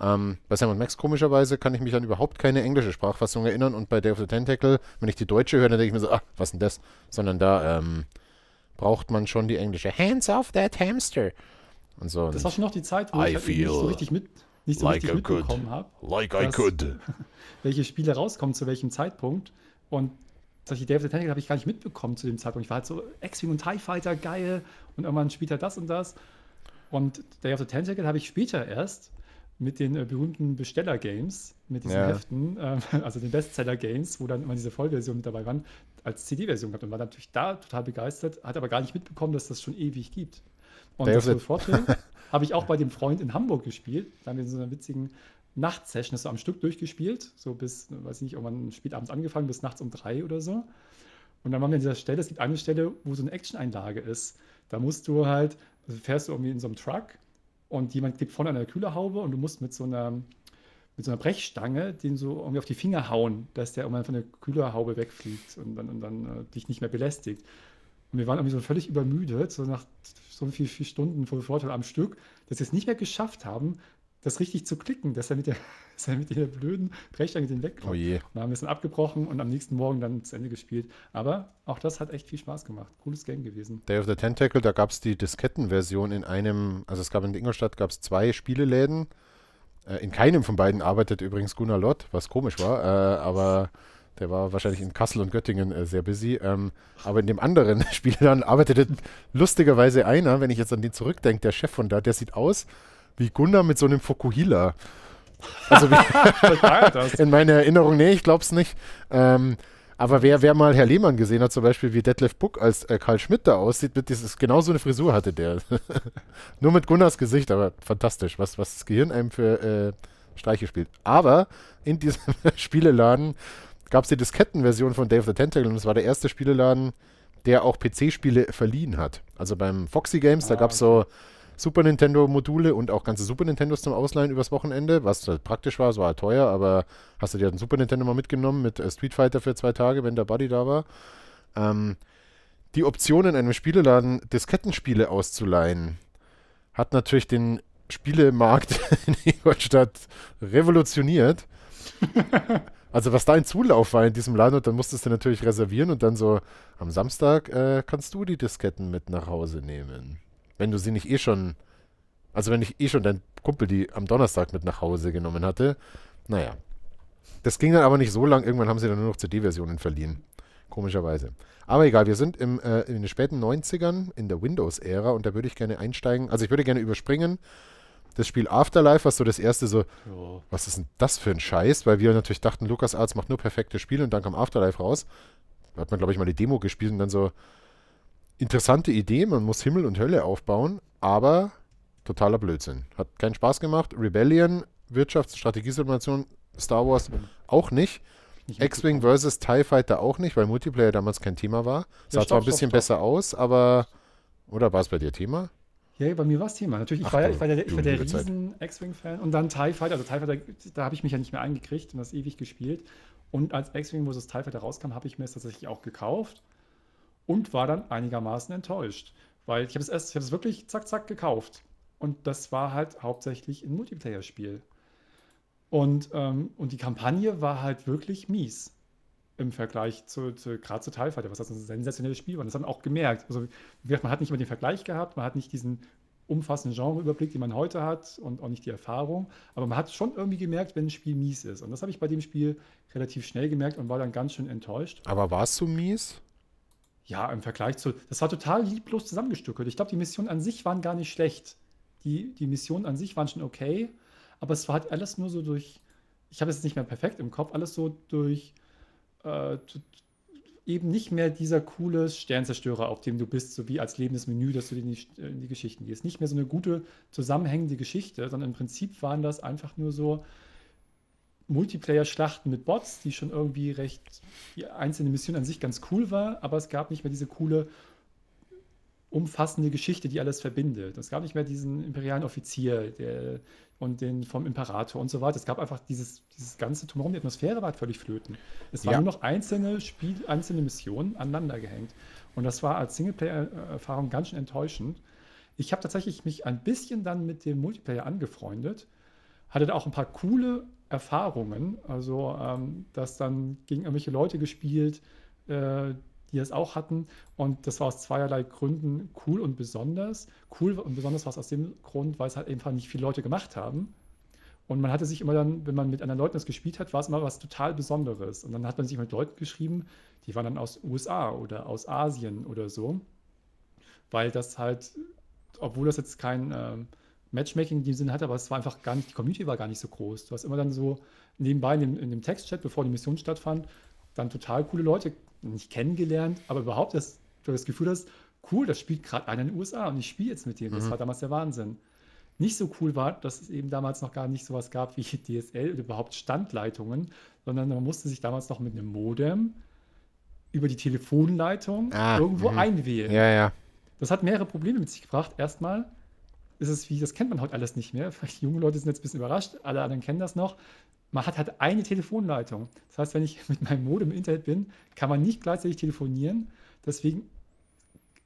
Ähm, bei Sam und Max komischerweise kann ich mich an überhaupt keine englische Sprachfassung erinnern. Und bei Day of the Tentacle, wenn ich die deutsche höre, dann denke ich mir so, ah, was denn das? Sondern da ähm, braucht man schon die englische. Hands off that hamster. Und so. Das war schon noch die Zeit, wo I ich halt nicht so richtig mit nicht so like richtig mitbekommen habe. Like I could. welche Spiele rauskommen, zu welchem Zeitpunkt. Und solche Day of the Tentacle habe ich gar nicht mitbekommen zu dem Zeitpunkt. Ich war halt so X-Wing und TIE Fighter geil und irgendwann spielt er das und das. Und Day of the Tentacle habe ich später erst mit den äh, berühmten Besteller-Games, mit diesen ja. Heften, äh, also den Bestseller-Games, wo dann immer diese Vollversion mit dabei waren, als CD-Version gehabt und war natürlich da total begeistert, hat aber gar nicht mitbekommen, dass das schon ewig gibt. Und Day das of the Vorteil, Habe ich auch bei dem Freund in Hamburg gespielt. Da haben wir so einer witzigen Nachtsession, das so am Stück durchgespielt. So bis, weiß ich nicht, irgendwann spätabends angefangen, bis nachts um drei oder so. Und dann waren wir an dieser Stelle, es gibt eine Stelle, wo so eine Action-Einlage ist. Da musst du halt, also fährst du irgendwie in so einem Truck und jemand klebt vorne an der Kühlerhaube und du musst mit so einer mit so einer Brechstange den so irgendwie auf die Finger hauen, dass der irgendwann von der Kühlerhaube wegfliegt und dann, und dann äh, dich nicht mehr belästigt. Und wir waren irgendwie so völlig übermüdet, so nach so viel, vier Stunden vor Vorteil am Stück, dass wir es nicht mehr geschafft haben, das richtig zu klicken, dass er mit der, dass er mit der blöden Brechstange den wegkommt. Oh je. Und dann haben wir es dann abgebrochen und am nächsten Morgen dann zu Ende gespielt. Aber auch das hat echt viel Spaß gemacht. Cooles Game gewesen. Day of the Tentacle, da gab es die Diskettenversion in einem, also es gab in Ingolstadt gab zwei Spieleläden. Äh, in keinem von beiden arbeitet übrigens Gunnar Lott, was komisch war, äh, aber der war wahrscheinlich in Kassel und Göttingen äh, sehr busy. Ähm, aber in dem anderen Spiel dann arbeitete lustigerweise einer, wenn ich jetzt an den zurückdenke, der Chef von da, der sieht aus wie Gunnar mit so einem Fukuhila. Also in meiner Erinnerung, nee, ich glaub's nicht. Ähm, aber wer, wer mal Herr Lehmann gesehen hat, zum Beispiel wie Detlef Buck als äh, Karl Schmidt da aussieht, mit dieses, genau so eine Frisur hatte der. Nur mit Gunnars Gesicht, aber fantastisch, was, was das Gehirn einem für äh, Streiche spielt. Aber in diesem Spieleladen gab es die Diskettenversion von Day of the Tentacle und es war der erste Spieleladen, der auch PC-Spiele verliehen hat. Also beim Foxy Games, ah, da gab es so Super Nintendo-Module und auch ganze Super Nintendos zum Ausleihen übers Wochenende, was halt praktisch war, es war halt teuer, aber hast du dir ein Super Nintendo mal mitgenommen mit äh, Street Fighter für zwei Tage, wenn der Buddy da war. Ähm, die Option in einem Spieleladen, Diskettenspiele auszuleihen, hat natürlich den Spielemarkt in Ingolstadt revolutioniert. Also was da ein Zulauf war in diesem Laden und dann musstest du natürlich reservieren und dann so am Samstag äh, kannst du die Disketten mit nach Hause nehmen. Wenn du sie nicht eh schon, also wenn ich eh schon dein Kumpel die am Donnerstag mit nach Hause genommen hatte. Naja. Das ging dann aber nicht so lang. Irgendwann haben sie dann nur noch CD-Versionen verliehen. Komischerweise. Aber egal, wir sind im, äh, in den späten 90ern in der Windows-Ära und da würde ich gerne einsteigen. Also ich würde gerne überspringen das Spiel Afterlife, war so das erste so, oh. was ist denn das für ein Scheiß? Weil wir natürlich dachten, Lukas Arzt macht nur perfekte Spiele und dann kam Afterlife raus. Da hat man, glaube ich, mal die Demo gespielt und dann so interessante Idee, man muss Himmel und Hölle aufbauen, aber totaler Blödsinn. Hat keinen Spaß gemacht. Rebellion, Wirtschafts- Strategiesimulation, Star Wars auch nicht. X-Wing vs. TIE Fighter auch nicht, weil Multiplayer damals kein Thema war. Sah ja, zwar ein bisschen stopp, stopp. besser aus, aber. Oder war es bei dir Thema? Ja, bei mir war es Thema. Natürlich, ich, Ach, war, ich war der, ich war der riesen X-Wing-Fan und dann TIE Fighter. Also TIE Fighter, da habe ich mich ja nicht mehr eingekriegt und das ewig gespielt. Und als X-Wing wo das TIE Fighter rauskam, habe ich mir es tatsächlich auch gekauft und war dann einigermaßen enttäuscht. Weil ich habe es erst, ich habe es wirklich zack, zack gekauft. Und das war halt hauptsächlich ein Multiplayer-Spiel. Und, ähm, und die Kampagne war halt wirklich mies im Vergleich zu, zu gerade zur Talfahrt, was das ein sensationelles Spiel war. Das haben wir auch gemerkt. Also, gesagt, man hat nicht immer den Vergleich gehabt, man hat nicht diesen umfassenden Genreüberblick, den man heute hat und auch nicht die Erfahrung. Aber man hat schon irgendwie gemerkt, wenn ein Spiel mies ist. Und das habe ich bei dem Spiel relativ schnell gemerkt und war dann ganz schön enttäuscht. Aber warst du mies? Ja, im Vergleich zu. Das war total lieblos zusammengestückelt. Ich glaube, die Missionen an sich waren gar nicht schlecht. Die, die Missionen an sich waren schon okay. Aber es war halt alles nur so durch. Ich habe es nicht mehr perfekt im Kopf, alles so durch äh, eben nicht mehr dieser coole Sternzerstörer, auf dem du bist, so wie als lebendes Menü, dass du in die, in die Geschichten gehst. Nicht mehr so eine gute, zusammenhängende Geschichte, sondern im Prinzip waren das einfach nur so Multiplayer-Schlachten mit Bots, die schon irgendwie recht, die einzelne Mission an sich ganz cool war, aber es gab nicht mehr diese coole umfassende Geschichte, die alles verbindet. Es gab nicht mehr diesen imperialen Offizier der, und den vom Imperator und so weiter. Es gab einfach dieses, dieses ganze Drumherum, die Atmosphäre war halt völlig flöten. Es waren ja. nur noch einzelne Spiel, einzelne Missionen aneinander gehängt. Und das war als Singleplayer-Erfahrung ganz schön enttäuschend. Ich habe tatsächlich mich ein bisschen dann mit dem Multiplayer angefreundet, hatte da auch ein paar coole Erfahrungen, also ähm, das dann gegen irgendwelche Leute gespielt, äh, die das auch hatten. Und das war aus zweierlei Gründen cool und besonders. Cool und besonders war es aus dem Grund, weil es halt einfach nicht viele Leute gemacht haben. Und man hatte sich immer dann, wenn man mit anderen Leuten das gespielt hat, war es immer was total Besonderes. Und dann hat man sich mit Leuten geschrieben, die waren dann aus USA oder aus Asien oder so. Weil das halt, obwohl das jetzt kein äh, Matchmaking in dem Sinn hatte, aber es war einfach gar nicht, die Community war gar nicht so groß. Du hast immer dann so nebenbei in dem, in dem Textchat, bevor die Mission stattfand, dann total coole Leute nicht kennengelernt, aber überhaupt, dass du das Gefühl hast, cool, das spielt gerade einer in den USA und ich spiele jetzt mit dir. Das mhm. war damals der Wahnsinn. Nicht so cool war, dass es eben damals noch gar nicht sowas gab wie DSL oder überhaupt Standleitungen, sondern man musste sich damals noch mit einem Modem über die Telefonleitung ah, irgendwo mh. einwählen. Ja, ja. Das hat mehrere Probleme mit sich gebracht. Erstmal ist es wie, das kennt man heute alles nicht mehr. Vielleicht junge Leute sind jetzt ein bisschen überrascht, alle anderen kennen das noch man hat halt eine Telefonleitung. Das heißt, wenn ich mit meinem Modem im Internet bin, kann man nicht gleichzeitig telefonieren. Deswegen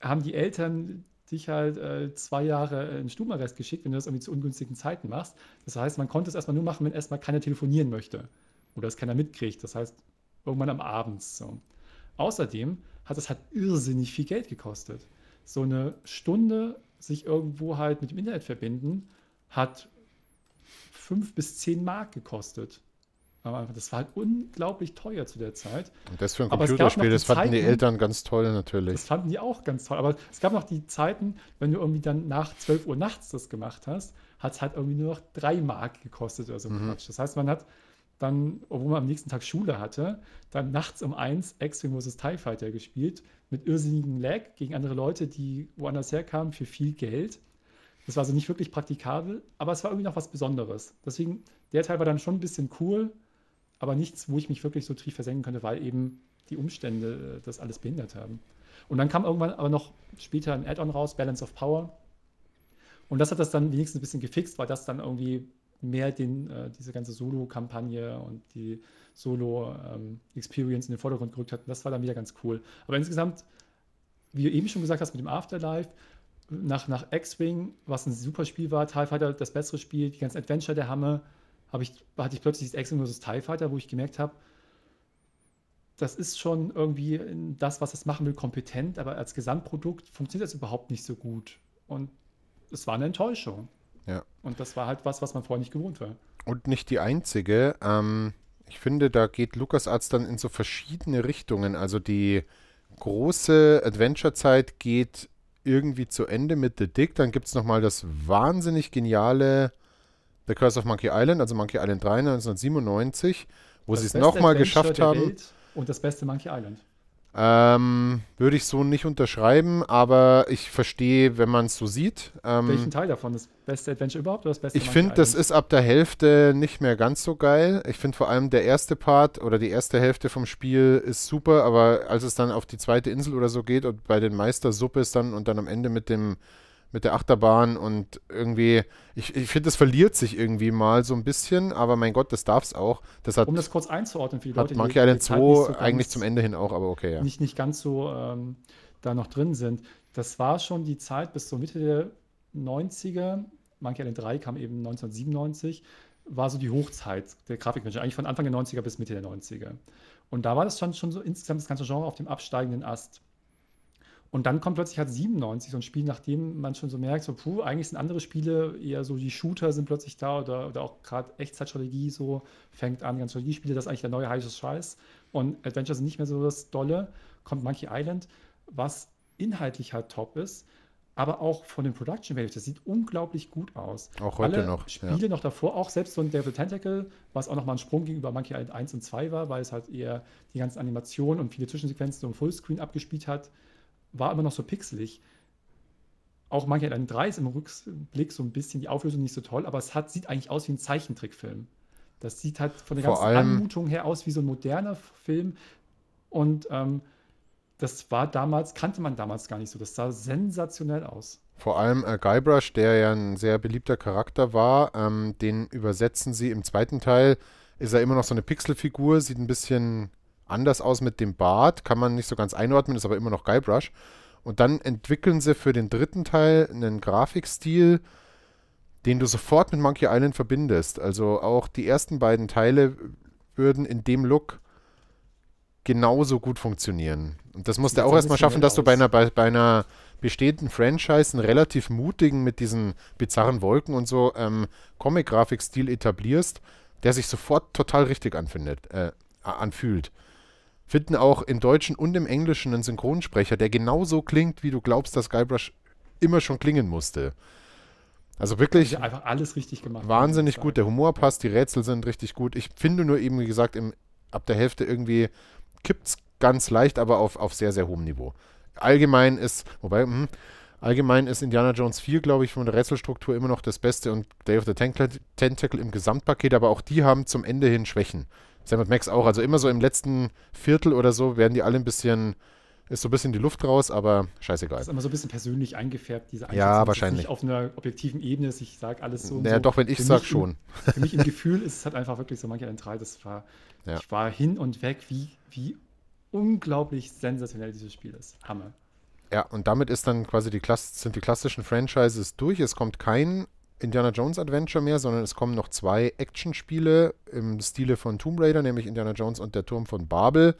haben die Eltern dich halt äh, zwei Jahre äh, in Stubenarrest geschickt, wenn du das irgendwie zu ungünstigen Zeiten machst. Das heißt, man konnte es erstmal nur machen, wenn erstmal keiner telefonieren möchte oder es keiner mitkriegt. Das heißt, irgendwann am Abend so. Außerdem hat es halt irrsinnig viel Geld gekostet. So eine Stunde sich irgendwo halt mit dem Internet verbinden, hat fünf bis zehn Mark gekostet. Aber das war halt unglaublich teuer zu der Zeit. Und das für ein Computerspiel, das fanden Zeiten, die Eltern ganz toll natürlich. Das fanden die auch ganz toll. Aber es gab noch die Zeiten, wenn du irgendwie dann nach 12 Uhr nachts das gemacht hast, hat es halt irgendwie nur noch drei Mark gekostet oder so mhm. Quatsch. Das heißt, man hat dann, obwohl man am nächsten Tag Schule hatte, dann nachts um eins X-Wing vs. TIE Fighter gespielt, mit irrsinnigem Lag gegen andere Leute, die woanders herkamen, für viel Geld. Das war also nicht wirklich praktikabel, aber es war irgendwie noch was Besonderes. Deswegen, der Teil war dann schon ein bisschen cool, aber nichts, wo ich mich wirklich so tief versenken könnte, weil eben die Umstände äh, das alles behindert haben. Und dann kam irgendwann aber noch später ein Add-on raus, Balance of Power. Und das hat das dann wenigstens ein bisschen gefixt, weil das dann irgendwie mehr den, äh, diese ganze Solo-Kampagne und die Solo-Experience ähm, in den Vordergrund gerückt hat. das war dann wieder ganz cool. Aber insgesamt, wie du eben schon gesagt hast mit dem Afterlife, nach, nach X-Wing, was ein super Spiel war, TIE Fighter das bessere Spiel, die ganzen Adventure der Hamme, hab ich, hatte ich plötzlich dieses X-Wing versus TIE Fighter, wo ich gemerkt habe, das ist schon irgendwie das, was es machen will, kompetent, aber als Gesamtprodukt funktioniert das überhaupt nicht so gut. Und es war eine Enttäuschung. Ja. Und das war halt was, was man vorher nicht gewohnt war. Und nicht die einzige. Ähm, ich finde, da geht LucasArts dann in so verschiedene Richtungen. Also die große Adventure-Zeit geht irgendwie zu Ende mit The Dick. Dann gibt es nochmal das wahnsinnig geniale The Curse of Monkey Island, also Monkey Island 3 1997, wo sie es nochmal geschafft haben. Welt und das beste Monkey Island. Ähm, würde ich so nicht unterschreiben, aber ich verstehe, wenn man es so sieht. Ähm, Welchen Teil davon? Das beste Adventure überhaupt oder das beste Ich finde, das ist ab der Hälfte nicht mehr ganz so geil. Ich finde vor allem der erste Part oder die erste Hälfte vom Spiel ist super, aber als es dann auf die zweite Insel oder so geht und bei den Meistersuppe ist dann und dann am Ende mit dem mit der Achterbahn und irgendwie, ich, ich finde, das verliert sich irgendwie mal so ein bisschen, aber mein Gott, das darf es auch. Das hat, um das kurz einzuordnen für die Leute, hat Monkey die, Island 2 so eigentlich zum Ende hin auch, aber okay, ja. Nicht, nicht ganz so ähm, da noch drin sind. Das war schon die Zeit bis zur Mitte der 90er. Monkey Island 3 kam eben 1997, war so die Hochzeit der Grafikmenschen, eigentlich von Anfang der 90er bis Mitte der 90er. Und da war das schon, schon so insgesamt das ganze Genre auf dem absteigenden Ast. Und dann kommt plötzlich halt 97 so ein Spiel, nachdem man schon so merkt, so, puh, eigentlich sind andere Spiele eher so, die Shooter sind plötzlich da oder, oder auch gerade Echtzeitstrategie so fängt an, ganz Strategiespiele, das ist eigentlich der neue heiße Scheiß. Und Adventure sind nicht mehr so das Dolle. Kommt Monkey Island, was inhaltlich halt top ist, aber auch von den Production Values, das sieht unglaublich gut aus. Auch heute Alle noch. Spiele ja. noch davor, auch selbst so ein Devil Tentacle, was auch nochmal ein Sprung gegenüber Monkey Island 1 und 2 war, weil es halt eher die ganzen Animationen und viele Zwischensequenzen so im Fullscreen abgespielt hat war immer noch so pixelig. Auch Monkey Island 3 ist im Rückblick so ein bisschen die Auflösung nicht so toll, aber es hat, sieht eigentlich aus wie ein Zeichentrickfilm. Das sieht halt von der Vor ganzen allem, Anmutung her aus wie so ein moderner Film. Und ähm, das war damals, kannte man damals gar nicht so. Das sah sensationell aus. Vor allem äh, Guybrush, der ja ein sehr beliebter Charakter war, ähm, den übersetzen sie im zweiten Teil. Ist er immer noch so eine Pixelfigur, sieht ein bisschen anders aus mit dem Bart, kann man nicht so ganz einordnen, ist aber immer noch Guybrush. Und dann entwickeln sie für den dritten Teil einen Grafikstil, den du sofort mit Monkey Island verbindest. Also auch die ersten beiden Teile würden in dem Look genauso gut funktionieren. Und das musst du auch erstmal schaffen, dass du bei einer, bei, bei einer bestehenden Franchise einen relativ mutigen mit diesen bizarren Wolken und so ähm, comic grafikstil etablierst, der sich sofort total richtig anfindet, äh, anfühlt finden auch im Deutschen und im Englischen einen Synchronsprecher, der genauso klingt, wie du glaubst, dass Guybrush immer schon klingen musste. Also wirklich also einfach alles richtig gemacht. Wahnsinnig gut, der Humor passt, die Rätsel sind richtig gut. Ich finde nur eben, wie gesagt, im, ab der Hälfte irgendwie kippt es ganz leicht, aber auf, auf sehr, sehr hohem Niveau. Allgemein ist, wobei, mh, hm, allgemein ist Indiana Jones 4, glaube ich, von der Rätselstruktur immer noch das Beste und Day of the Tentacle im Gesamtpaket, aber auch die haben zum Ende hin Schwächen. Sam und Max auch. Also immer so im letzten Viertel oder so werden die alle ein bisschen, ist so ein bisschen die Luft raus, aber scheißegal. Das ist immer so ein bisschen persönlich eingefärbt, diese Einschätzung. Ja, wahrscheinlich. Nicht auf einer objektiven Ebene, ich sage alles so. Naja, so. doch, wenn ich sage schon. für mich im Gefühl ist es halt einfach wirklich so, manche drei, das war, ja. ich war hin und weg, wie, wie unglaublich sensationell dieses Spiel ist. Hammer. Ja, und damit ist dann quasi die sind die klassischen Franchises durch. Es kommt kein Indiana Jones Adventure mehr, sondern es kommen noch zwei Actionspiele im Stile von Tomb Raider, nämlich Indiana Jones und der Turm von Babel.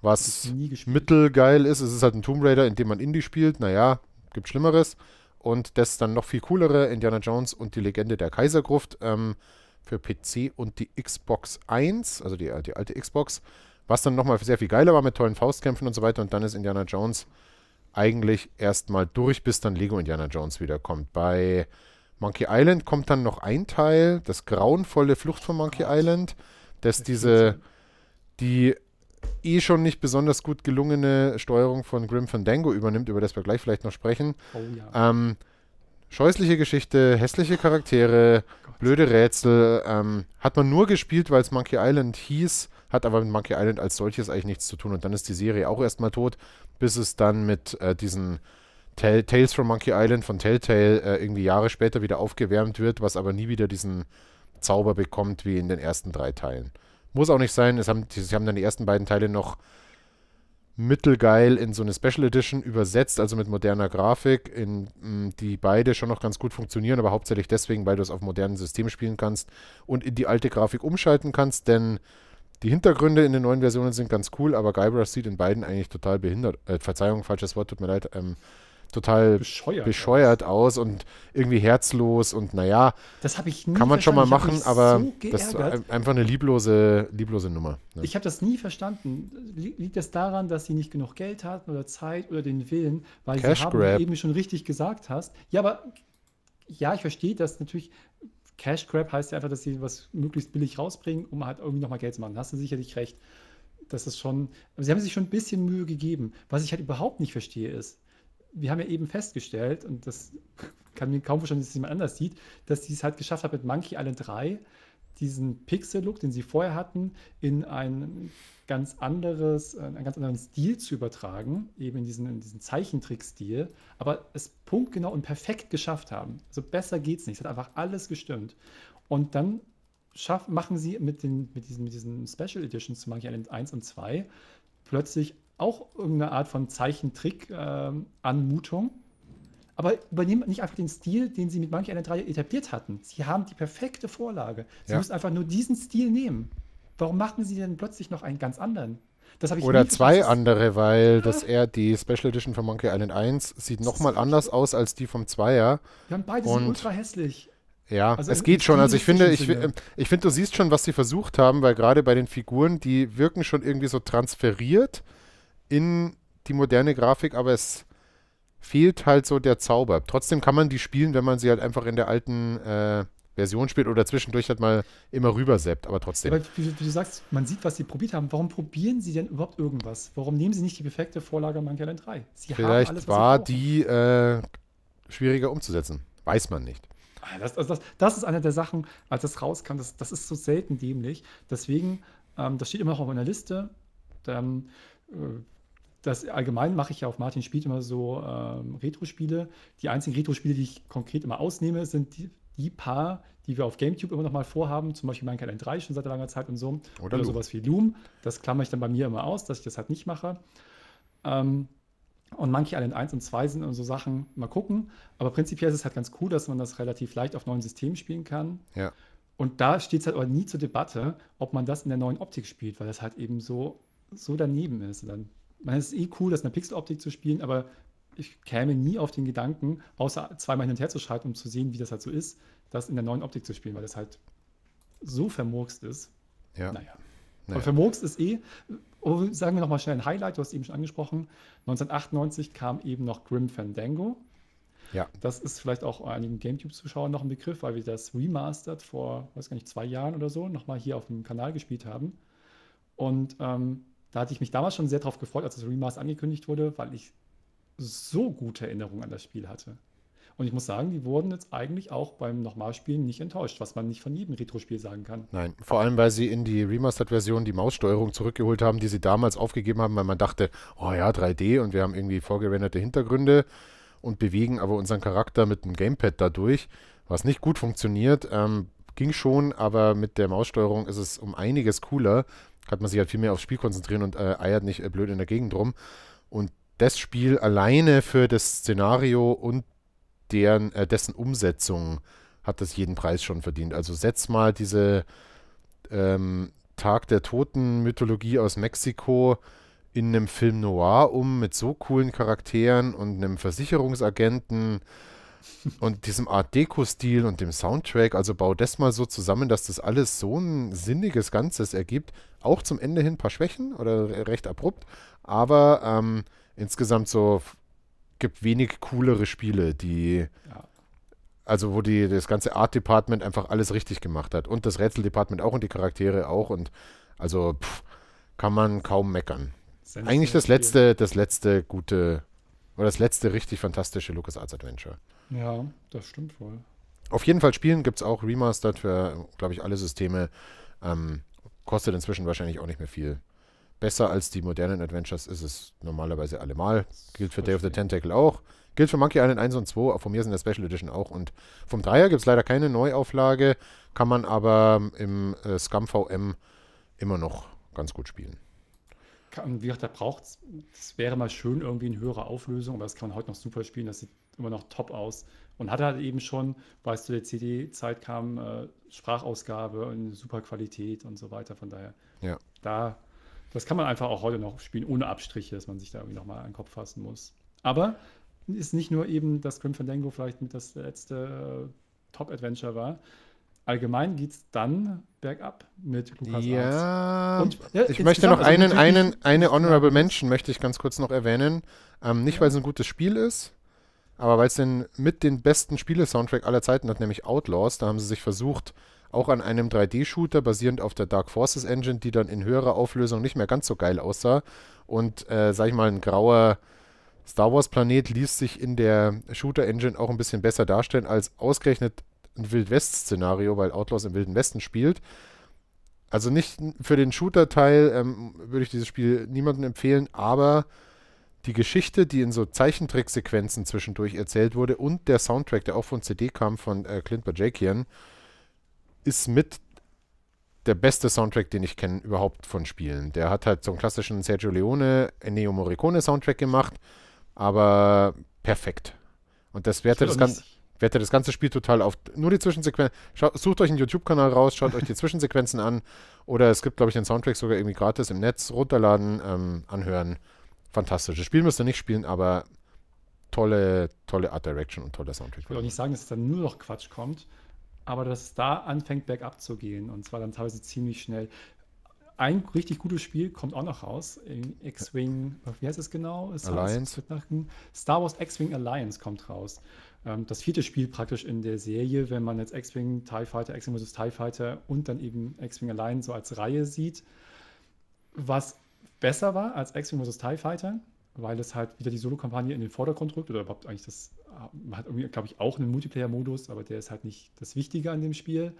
Was mittelgeil ist, es ist halt ein Tomb Raider, in dem man Indie spielt. Naja, gibt Schlimmeres. Und das dann noch viel coolere, Indiana Jones und die Legende der Kaisergruft ähm, für PC und die Xbox 1, also die, die alte Xbox, was dann nochmal sehr viel geiler war mit tollen Faustkämpfen und so weiter. Und dann ist Indiana Jones eigentlich erstmal durch, bis dann Lego Indiana Jones wiederkommt. Bei Monkey Island kommt dann noch ein Teil, das grauenvolle Flucht von Monkey Island, das diese, die eh schon nicht besonders gut gelungene Steuerung von Grim Fandango übernimmt, über das wir gleich vielleicht noch sprechen. Oh, ja. ähm, scheußliche Geschichte, hässliche Charaktere, oh, blöde Rätsel. Ähm, hat man nur gespielt, weil es Monkey Island hieß, hat aber mit Monkey Island als solches eigentlich nichts zu tun. Und dann ist die Serie auch erstmal tot, bis es dann mit äh, diesen Tales from Monkey Island von Telltale äh, irgendwie Jahre später wieder aufgewärmt wird, was aber nie wieder diesen Zauber bekommt wie in den ersten drei Teilen. Muss auch nicht sein, es haben, sie haben dann die ersten beiden Teile noch mittelgeil in so eine Special Edition übersetzt, also mit moderner Grafik, in, die beide schon noch ganz gut funktionieren, aber hauptsächlich deswegen, weil du es auf modernen Systemen spielen kannst und in die alte Grafik umschalten kannst, denn die Hintergründe in den neuen Versionen sind ganz cool, aber Guybrush sieht in beiden eigentlich total behindert, äh, Verzeihung, falsches Wort, tut mir leid, ähm, total bescheuert, bescheuert aus. aus und irgendwie herzlos und naja. Das habe ich nie Kann man schon mal machen, aber geärgert. das ist einfach eine lieblose, lieblose Nummer. Ne? Ich habe das nie verstanden. Liegt das daran, dass sie nicht genug Geld hatten oder Zeit oder den Willen? Weil Cash sie haben, wie eben schon richtig gesagt hast. Ja, aber ja, ich verstehe das natürlich. Cash Grab heißt ja einfach, dass sie was möglichst billig rausbringen, um halt irgendwie nochmal Geld zu machen. Da hast du sicherlich recht. Das ist schon, sie haben sich schon ein bisschen Mühe gegeben. Was ich halt überhaupt nicht verstehe, ist, wir haben ja eben festgestellt, und das kann mir kaum verstehen, dass es jemand anders sieht, dass sie es halt geschafft hat, mit Monkey alle drei diesen Pixel-Look, den sie vorher hatten, in ein ganz anderes, äh, einen ganz anderen Stil zu übertragen, eben in diesen, in diesen Zeichentrick-Stil, aber es punktgenau und perfekt geschafft haben. Also besser geht's nicht. Es hat einfach alles gestimmt. Und dann schaff, machen sie mit, den, mit, diesen, mit diesen Special Editions zu Monkey Island 1 und 2 plötzlich auch irgendeine Art von Zeichentrick-Anmutung. Ähm, aber übernehmen nicht einfach den Stil, den sie mit Monkey einer Reihe etabliert hatten. Sie haben die perfekte Vorlage. Sie ja. müssen einfach nur diesen Stil nehmen. Warum machen sie denn plötzlich noch einen ganz anderen? Oder zwei versucht. andere, weil das eher die Special Edition von Monkey Island 1 sieht nochmal anders aus als die vom Zweier. Ja, und beide und sind ultra hässlich. Ja, also es geht schon. Also ich finde, ich, äh, ich finde, du siehst schon, was sie versucht haben, weil gerade bei den Figuren, die wirken schon irgendwie so transferiert in die moderne Grafik, aber es fehlt halt so der Zauber. Trotzdem kann man die spielen, wenn man sie halt einfach in der alten äh, Version spielt oder zwischendurch halt mal immer rüberseppt, aber trotzdem. Ja, wie, wie, du sagst, man sieht, was sie probiert haben. Warum probieren sie denn überhaupt irgendwas? Warum nehmen sie nicht die perfekte Vorlage Monkey Island 3? Sie Vielleicht alles, war die äh, schwieriger umzusetzen. Weiß man nicht. Ah, das, also das, das, ist eine der Sachen, als das rauskam, das, das ist so selten dämlich. Deswegen, ähm, das steht immer noch auf meiner Liste. Dann, äh, das allgemein mache ich ja auf Martin Spielt immer so ähm, Retro-Spiele. Die einzigen Retro-Spiele, die ich konkret immer ausnehme, sind die, die paar, die wir auf GameCube immer noch mal vorhaben, zum Beispiel Minecraft 3 schon seit langer Zeit und so. Oder, oder sowas wie Loom. Das klammere ich dann bei mir immer aus, dass ich das halt nicht mache. Ähm, und Monkey Island 1 und 2 sind und so Sachen, mal gucken. Aber prinzipiell ist es halt ganz cool, dass man das relativ leicht auf neuen Systemen spielen kann. Ja. Und da steht es halt aber nie zur Debatte, ob man das in der neuen Optik spielt, weil das halt eben so, so daneben ist. Und dann man ist eh cool, das in der Pixeloptik zu spielen, aber ich käme nie auf den Gedanken, außer zweimal hin und her zu schalten, um zu sehen, wie das halt so ist, das in der neuen Optik zu spielen, weil das halt so vermurkst ist. Ja. Naja. naja. Und vermurkst ist eh, oh, sagen wir nochmal schnell ein Highlight, du hast es eben schon angesprochen, 1998 kam eben noch Grim Fandango. Ja. Das ist vielleicht auch einigen GameTube-Zuschauern noch ein Begriff, weil wir das remastered vor, weiß gar nicht, zwei Jahren oder so nochmal hier auf dem Kanal gespielt haben. Und ähm, da hatte ich mich damals schon sehr drauf gefreut, als das Remaster angekündigt wurde, weil ich so gute Erinnerungen an das Spiel hatte. Und ich muss sagen, die wurden jetzt eigentlich auch beim Nochmalspielen nicht enttäuscht, was man nicht von jedem Retro-Spiel sagen kann. Nein, vor allem, weil sie in die Remastered-Version die Maussteuerung zurückgeholt haben, die sie damals aufgegeben haben, weil man dachte, oh ja, 3D und wir haben irgendwie vorgerenderte Hintergründe und bewegen aber unseren Charakter mit dem Gamepad dadurch, was nicht gut funktioniert. Ähm, ging schon, aber mit der Maussteuerung ist es um einiges cooler, kann man sich halt viel mehr aufs Spiel konzentrieren und äh, eiert nicht äh, blöd in der Gegend rum. Und das Spiel alleine für das Szenario und deren, äh, dessen Umsetzung hat das jeden Preis schon verdient. Also setz mal diese ähm, Tag der Toten-Mythologie aus Mexiko in einem Film noir um mit so coolen Charakteren und einem Versicherungsagenten und diesem Art Deko-Stil und dem Soundtrack. Also bau das mal so zusammen, dass das alles so ein sinniges Ganzes ergibt. Auch zum Ende hin ein paar Schwächen oder recht abrupt, aber ähm, insgesamt so gibt wenig coolere Spiele, die. Ja. Also, wo die, das ganze Art Department einfach alles richtig gemacht hat. Und das Rätsel Department auch und die Charaktere auch. Und also pff, kann man kaum meckern. Eigentlich das letzte, das letzte gute war das letzte richtig fantastische LucasArts Adventure. Ja, das stimmt wohl. Auf jeden Fall spielen gibt es auch Remastered für, glaube ich, alle Systeme. Ähm, kostet inzwischen wahrscheinlich auch nicht mehr viel. Besser als die modernen Adventures ist es normalerweise allemal. Gilt für Day of the Tentacle auch. Gilt für Monkey Island 1 und 2. Von mir sind der Special Edition auch. Und vom Dreier gibt es leider keine Neuauflage. Kann man aber im äh, Scum VM immer noch ganz gut spielen kann, wie gesagt, da braucht es, wäre mal schön irgendwie eine höhere Auflösung, aber das kann man heute noch super spielen, das sieht immer noch top aus. Und hat halt eben schon, weil es zu der CD-Zeit kam, äh, Sprachausgabe und super Qualität und so weiter. Von daher, ja. da, das kann man einfach auch heute noch spielen, ohne Abstriche, dass man sich da irgendwie nochmal an den Kopf fassen muss. Aber ist nicht nur eben, dass Grim Fandango vielleicht mit das letzte äh, Top-Adventure war, allgemein geht es dann bergab mit LucasArts. Ja, und, ja, ich möchte noch also einen, eine Honorable Mention möchte ich ganz kurz noch erwähnen. Ähm, nicht, weil es ein gutes Spiel ist, aber weil es den, mit den besten Spiele-Soundtrack aller Zeiten hat, nämlich Outlaws. Da haben sie sich versucht, auch an einem 3D-Shooter basierend auf der Dark Forces Engine, die dann in höherer Auflösung nicht mehr ganz so geil aussah. Und, äh, sag ich mal, ein grauer Star Wars-Planet ließ sich in der Shooter-Engine auch ein bisschen besser darstellen als ausgerechnet ein west szenario weil Outlaws im Wilden Westen spielt. Also nicht für den Shooter-Teil ähm, würde ich dieses Spiel niemandem empfehlen, aber die Geschichte, die in so Zeichentricksequenzen zwischendurch erzählt wurde und der Soundtrack, der auch von CD kam, von äh, Clint Bajakian, ist mit der beste Soundtrack, den ich kenne überhaupt von Spielen. Der hat halt so einen klassischen Sergio Leone, Ennio Morricone Soundtrack gemacht, aber perfekt. Und das wertet das Ganze werte das ganze Spiel total auf. Nur die Zwischensequenzen. Sucht euch einen YouTube-Kanal raus, schaut euch die Zwischensequenzen an. Oder es gibt, glaube ich, den Soundtrack sogar irgendwie gratis im Netz. Runterladen, ähm, anhören. Fantastisches Spiel müsst ihr nicht spielen, aber tolle, tolle Art Direction und toller Soundtrack. Ich will auch nicht sagen, dass es dann nur noch Quatsch kommt, aber dass es da anfängt, bergab zu gehen. Und zwar dann teilweise ziemlich schnell. Ein richtig gutes Spiel kommt auch noch raus. X-Wing, wie heißt es genau? Alliance. Star Wars X-Wing Alliance kommt raus ähm, das vierte Spiel praktisch in der Serie, wenn man jetzt X-Wing, TIE Fighter, X-Wing vs. TIE Fighter und dann eben X-Wing allein so als Reihe sieht, was besser war als X-Wing vs. TIE Fighter, weil es halt wieder die Solo-Kampagne in den Vordergrund rückt oder überhaupt eigentlich das, man äh, hat irgendwie, glaube ich, auch einen Multiplayer-Modus, aber der ist halt nicht das Wichtige an dem Spiel.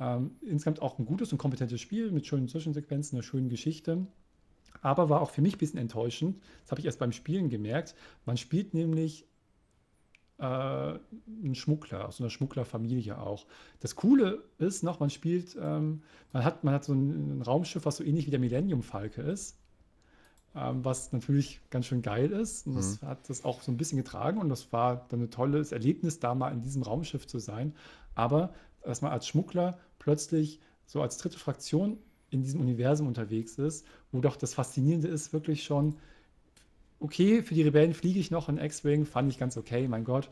Ähm, insgesamt auch ein gutes und kompetentes Spiel mit schönen Zwischensequenzen, einer schönen Geschichte. Aber war auch für mich ein bisschen enttäuschend. Das habe ich erst beim Spielen gemerkt. Man spielt nämlich äh, ein Schmuggler, aus einer Schmugglerfamilie auch. Das Coole ist noch, man spielt, ähm, man, hat, man hat so ein, ein, Raumschiff, was so ähnlich wie der Millennium Falke ist, ähm, was natürlich ganz schön geil ist. Und das mhm. hat das auch so ein bisschen getragen und das war dann ein tolles Erlebnis, da mal in diesem Raumschiff zu sein. Aber dass man als Schmuggler plötzlich so als dritte Fraktion in diesem Universum unterwegs ist, wo doch das Faszinierende ist, wirklich schon, okay, für die Rebellen fliege ich noch in X-Wing, fand ich ganz okay, mein Gott.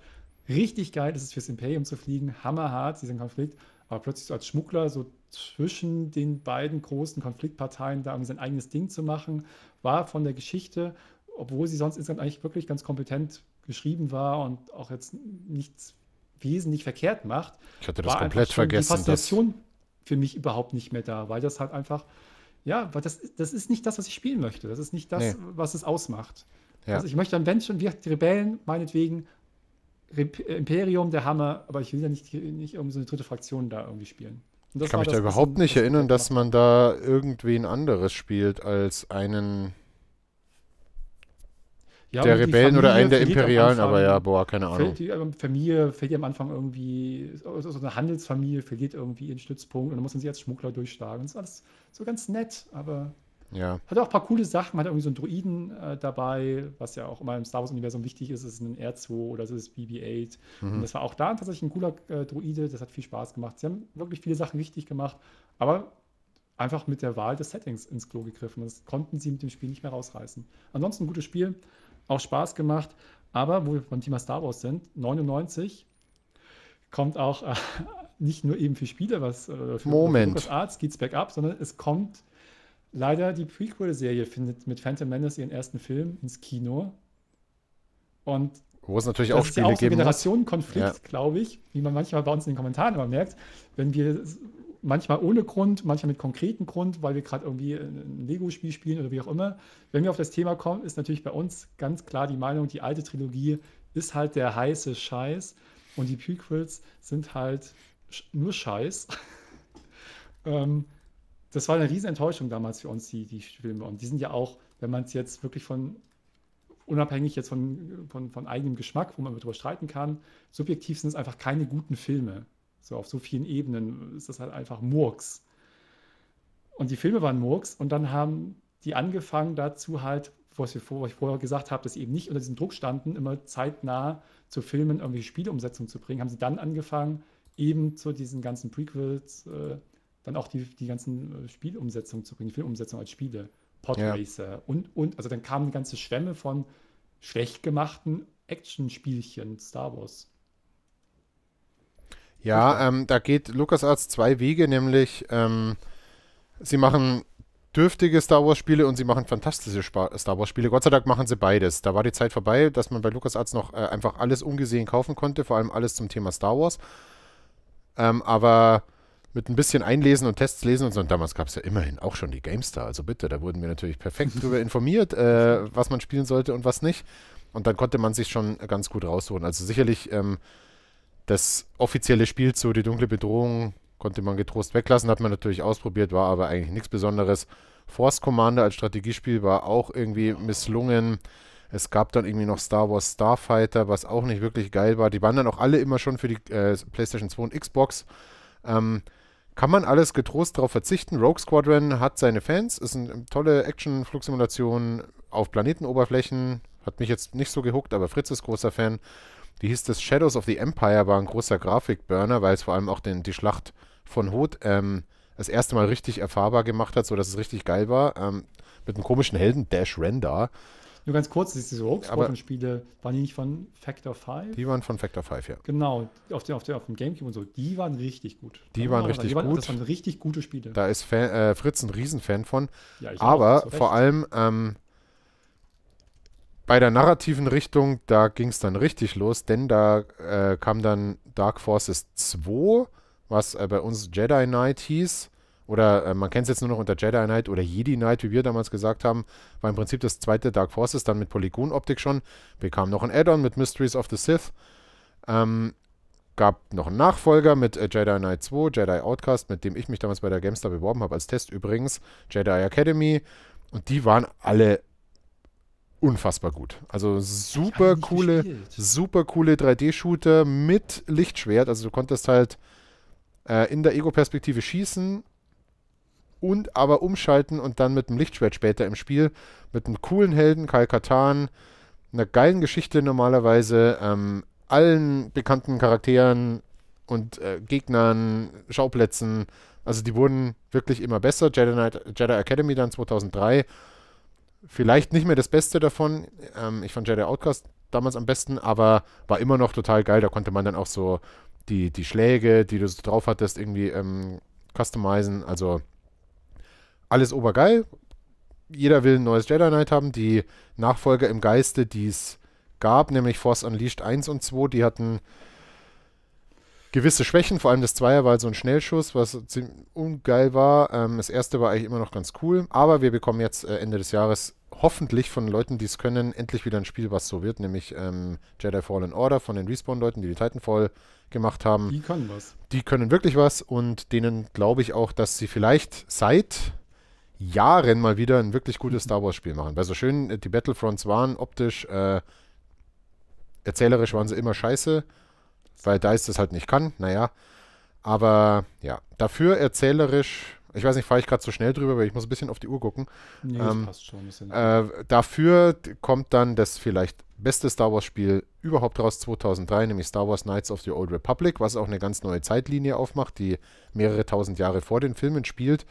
Richtig geil ist es fürs Imperium zu fliegen, hammerhart, diesen Konflikt. Aber plötzlich so als Schmuggler so zwischen den beiden großen Konfliktparteien da irgendwie sein eigenes Ding zu machen, war von der Geschichte, obwohl sie sonst insgesamt eigentlich wirklich ganz kompetent geschrieben war und auch jetzt nichts wesentlich verkehrt macht. Ich hatte das komplett vergessen. Die Faszination für mich überhaupt nicht mehr da, weil das halt einfach ja, weil das, das ist nicht das, was ich spielen möchte. Das ist nicht das, nee. was es ausmacht. Ja. Also ich möchte dann, wenn schon, wir die Rebellen, meinetwegen, Re Imperium, der Hammer, aber ich will ja nicht, nicht irgendwie so eine dritte Fraktion da irgendwie spielen. ich kann mich das, da überhaupt nicht erinnern, dass man da irgendwen anderes spielt als einen ja, der Rebellen Familie oder einen der Imperialen, Anfang, aber ja, boah, keine Ahnung. Die Familie verliert am Anfang irgendwie, so also eine Handelsfamilie verliert irgendwie ihren Stützpunkt und dann muss man sie als Schmuggler durchschlagen. Das ist alles so ganz nett, aber ja. Hat auch ein paar coole Sachen, hat irgendwie so einen Druiden äh, dabei, was ja auch immer im Star Wars-Universum wichtig ist. Es ist ein R2 oder es ist BB-8. Mhm. Und das war auch da tatsächlich ein cooler äh, Droide, das hat viel Spaß gemacht. Sie haben wirklich viele Sachen richtig gemacht, aber einfach mit der Wahl des Settings ins Klo gegriffen. Das konnten sie mit dem Spiel nicht mehr rausreißen. Ansonsten ein gutes Spiel, auch Spaß gemacht, aber wo wir beim Thema Star Wars sind, 99 kommt auch äh, nicht nur eben für Spieler was, oder äh, für Moment. Für Arts geht's bergab, sondern es kommt leider die Prequel-Serie findet mit Phantom Menace ihren ersten Film ins Kino. Und wo es natürlich auch Spiele ja auch so geben Generationenkonflikt, ja. glaube ich, wie man manchmal bei uns in den Kommentaren immer merkt, wenn wir manchmal ohne Grund, manchmal mit konkreten Grund, weil wir gerade irgendwie ein Lego-Spiel spielen oder wie auch immer. Wenn wir auf das Thema kommen, ist natürlich bei uns ganz klar die Meinung, die alte Trilogie ist halt der heiße Scheiß und die Prequels sind halt nur Scheiß. ähm, das war eine riesen Enttäuschung damals für uns, die, die Filme. Und die sind ja auch, wenn man es jetzt wirklich von, unabhängig jetzt von, von, von eigenem Geschmack, wo man darüber streiten kann, subjektiv sind es einfach keine guten Filme. So auf so vielen Ebenen ist das halt einfach Murks. Und die Filme waren Murks und dann haben die angefangen dazu halt, was, wir vor, was ich vorher gesagt habe, dass sie eben nicht unter diesem Druck standen, immer zeitnah zu Filmen irgendwie Spieleumsetzungen zu bringen, haben sie dann angefangen, eben zu diesen ganzen Prequels äh, dann auch die, die ganzen äh, Spielumsetzungen zu bringen, die Filmumsetzung als Spiele, Podracer ja. und, und, also dann kamen eine ganze Schwämme von schlecht gemachten Action-Spielchen Star Wars. Ja, ähm, da geht LucasArts zwei Wege, nämlich ähm, sie machen dürftige Star Wars-Spiele und sie machen fantastische Star Wars-Spiele. Gott sei Dank machen sie beides. Da war die Zeit vorbei, dass man bei LucasArts noch äh, einfach alles ungesehen kaufen konnte, vor allem alles zum Thema Star Wars. Ähm, aber mit ein bisschen Einlesen und Tests lesen und so. Und damals gab es ja immerhin auch schon die GameStar. Also bitte, da wurden wir natürlich perfekt drüber informiert, äh, was man spielen sollte und was nicht. Und dann konnte man sich schon ganz gut rausholen. Also sicherlich ähm, das offizielle Spiel zu Die dunkle Bedrohung konnte man getrost weglassen, hat man natürlich ausprobiert, war aber eigentlich nichts Besonderes. Force Commander als Strategiespiel war auch irgendwie misslungen. Es gab dann irgendwie noch Star Wars Starfighter, was auch nicht wirklich geil war. Die waren dann auch alle immer schon für die äh, PlayStation 2 und Xbox. Ähm, kann man alles getrost darauf verzichten. Rogue Squadron hat seine Fans, ist eine tolle Action-Flugsimulation auf Planetenoberflächen. Hat mich jetzt nicht so gehuckt, aber Fritz ist großer Fan. Wie hieß das? Shadows of the Empire war ein großer Grafikburner, weil es vor allem auch den, die Schlacht von Hoth ähm, das erste Mal richtig erfahrbar gemacht hat, sodass es richtig geil war. Ähm, mit einem komischen Helden, Dash Render. Nur ganz kurz, diese rogue spiele waren die nicht von Factor 5? Die waren von Factor 5, ja. Genau, auf, den, auf, den, auf dem Gamecube und so. Die waren richtig gut. Die waren richtig die waren, gut. Das waren richtig gute Spiele. Da ist Fan, äh, Fritz ein Riesenfan von. Ja, Aber auch, vor allem ähm, bei der narrativen Richtung, da ging es dann richtig los, denn da äh, kam dann Dark Forces 2, was äh, bei uns Jedi Knight hieß. Oder äh, man kennt es jetzt nur noch unter Jedi Knight oder Jedi Knight, wie wir damals gesagt haben, war im Prinzip das zweite Dark Forces, dann mit Polygon-Optik schon, bekam noch ein Add-on mit Mysteries of the Sith, ähm, gab noch einen Nachfolger mit äh, Jedi Knight 2, Jedi Outcast, mit dem ich mich damals bei der GameStar beworben habe als Test übrigens, Jedi Academy und die waren alle unfassbar gut. Also super coole, super coole 3D-Shooter mit Lichtschwert, also du konntest halt äh, in der Ego-Perspektive schießen und aber umschalten und dann mit dem Lichtschwert später im Spiel, mit einem coolen Helden, Kai Katan, einer geilen Geschichte normalerweise, ähm, allen bekannten Charakteren und äh, Gegnern, Schauplätzen. Also die wurden wirklich immer besser. Jedi, Knight, Jedi Academy dann 2003. Vielleicht nicht mehr das Beste davon. Ähm, ich fand Jedi Outcast damals am besten, aber war immer noch total geil. Da konnte man dann auch so die, die Schläge, die du so drauf hattest, irgendwie ähm, customizen. Also alles obergeil. Jeder will ein neues Jedi Knight haben. Die Nachfolger im Geiste, die es gab, nämlich Force Unleashed 1 und 2, die hatten gewisse Schwächen. Vor allem das Zweier war halt so ein Schnellschuss, was ziemlich ungeil war. Ähm, das erste war eigentlich immer noch ganz cool. Aber wir bekommen jetzt äh, Ende des Jahres hoffentlich von Leuten, die es können, endlich wieder ein Spiel, was so wird, nämlich ähm, Jedi Fallen Order von den Respawn-Leuten, die die Titanfall gemacht haben. Die können was. Die können wirklich was und denen glaube ich auch, dass sie vielleicht seit Jahren mal wieder ein wirklich gutes Star Wars-Spiel machen. Weil so schön äh, die Battlefronts waren, optisch, äh, erzählerisch waren sie immer scheiße, weil Dice das halt nicht kann, naja. Aber ja, dafür erzählerisch, ich weiß nicht, fahre ich gerade zu so schnell drüber, weil ich muss ein bisschen auf die Uhr gucken. Nee, ähm, passt schon ein bisschen. Äh, dafür kommt dann das vielleicht beste Star Wars-Spiel überhaupt raus 2003, nämlich Star Wars Knights of the Old Republic, was auch eine ganz neue Zeitlinie aufmacht, die mehrere tausend Jahre vor den Filmen spielt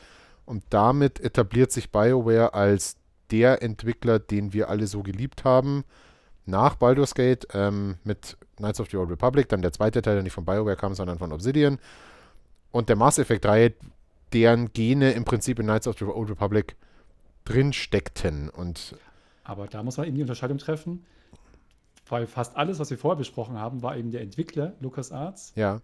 und damit etabliert sich BioWare als der Entwickler, den wir alle so geliebt haben. Nach Baldur's Gate ähm, mit Knights of the Old Republic, dann der zweite Teil, der nicht von BioWare kam, sondern von Obsidian. Und der Mass Effect 3, deren Gene im Prinzip in Knights of the Old Republic drin steckten. Und Aber da muss man eben die Unterscheidung treffen, weil fast alles, was wir vorher besprochen haben, war eben der Entwickler, LucasArts. Ja.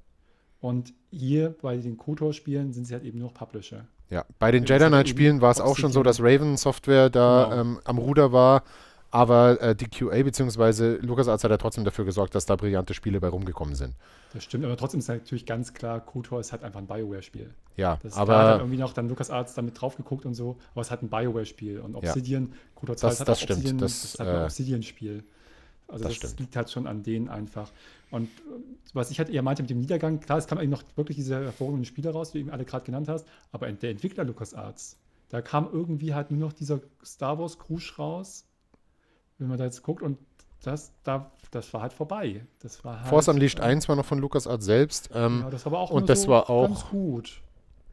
Und hier bei den KOTOR-Spielen sind sie halt eben nur Publisher. Ja, bei den Jedi Knight-Spielen war es auch schon so, dass Raven Software da genau. ähm, am Ruder war, aber äh, die QA bzw. LucasArts hat ja trotzdem dafür gesorgt, dass da brillante Spiele bei rumgekommen sind. Das stimmt, aber trotzdem ist halt natürlich ganz klar, KOTOR ist halt einfach ein Bioware-Spiel. Ja, das aber... Da hat irgendwie noch dann LucasArts damit drauf geguckt und so, aber es hat ein Bioware-Spiel und Obsidian, ja. KOTOR 2 das, hat das stimmt. Obsidian, das, das hat ein äh, Obsidian-Spiel. Also das, das liegt halt schon an denen einfach. Und äh, was ich halt eher meinte mit dem Niedergang, klar, es kamen eben noch wirklich diese hervorragenden Spieler raus, die du eben alle gerade genannt hast, aber der Entwickler LucasArts, da kam irgendwie halt nur noch dieser Star Wars Krusch raus, wenn man da jetzt guckt und das, da, das war halt vorbei. Das war halt, Force Unleashed äh, 1 war noch von LucasArts selbst. Ähm, ja, das war aber auch, und das so war auch ganz gut.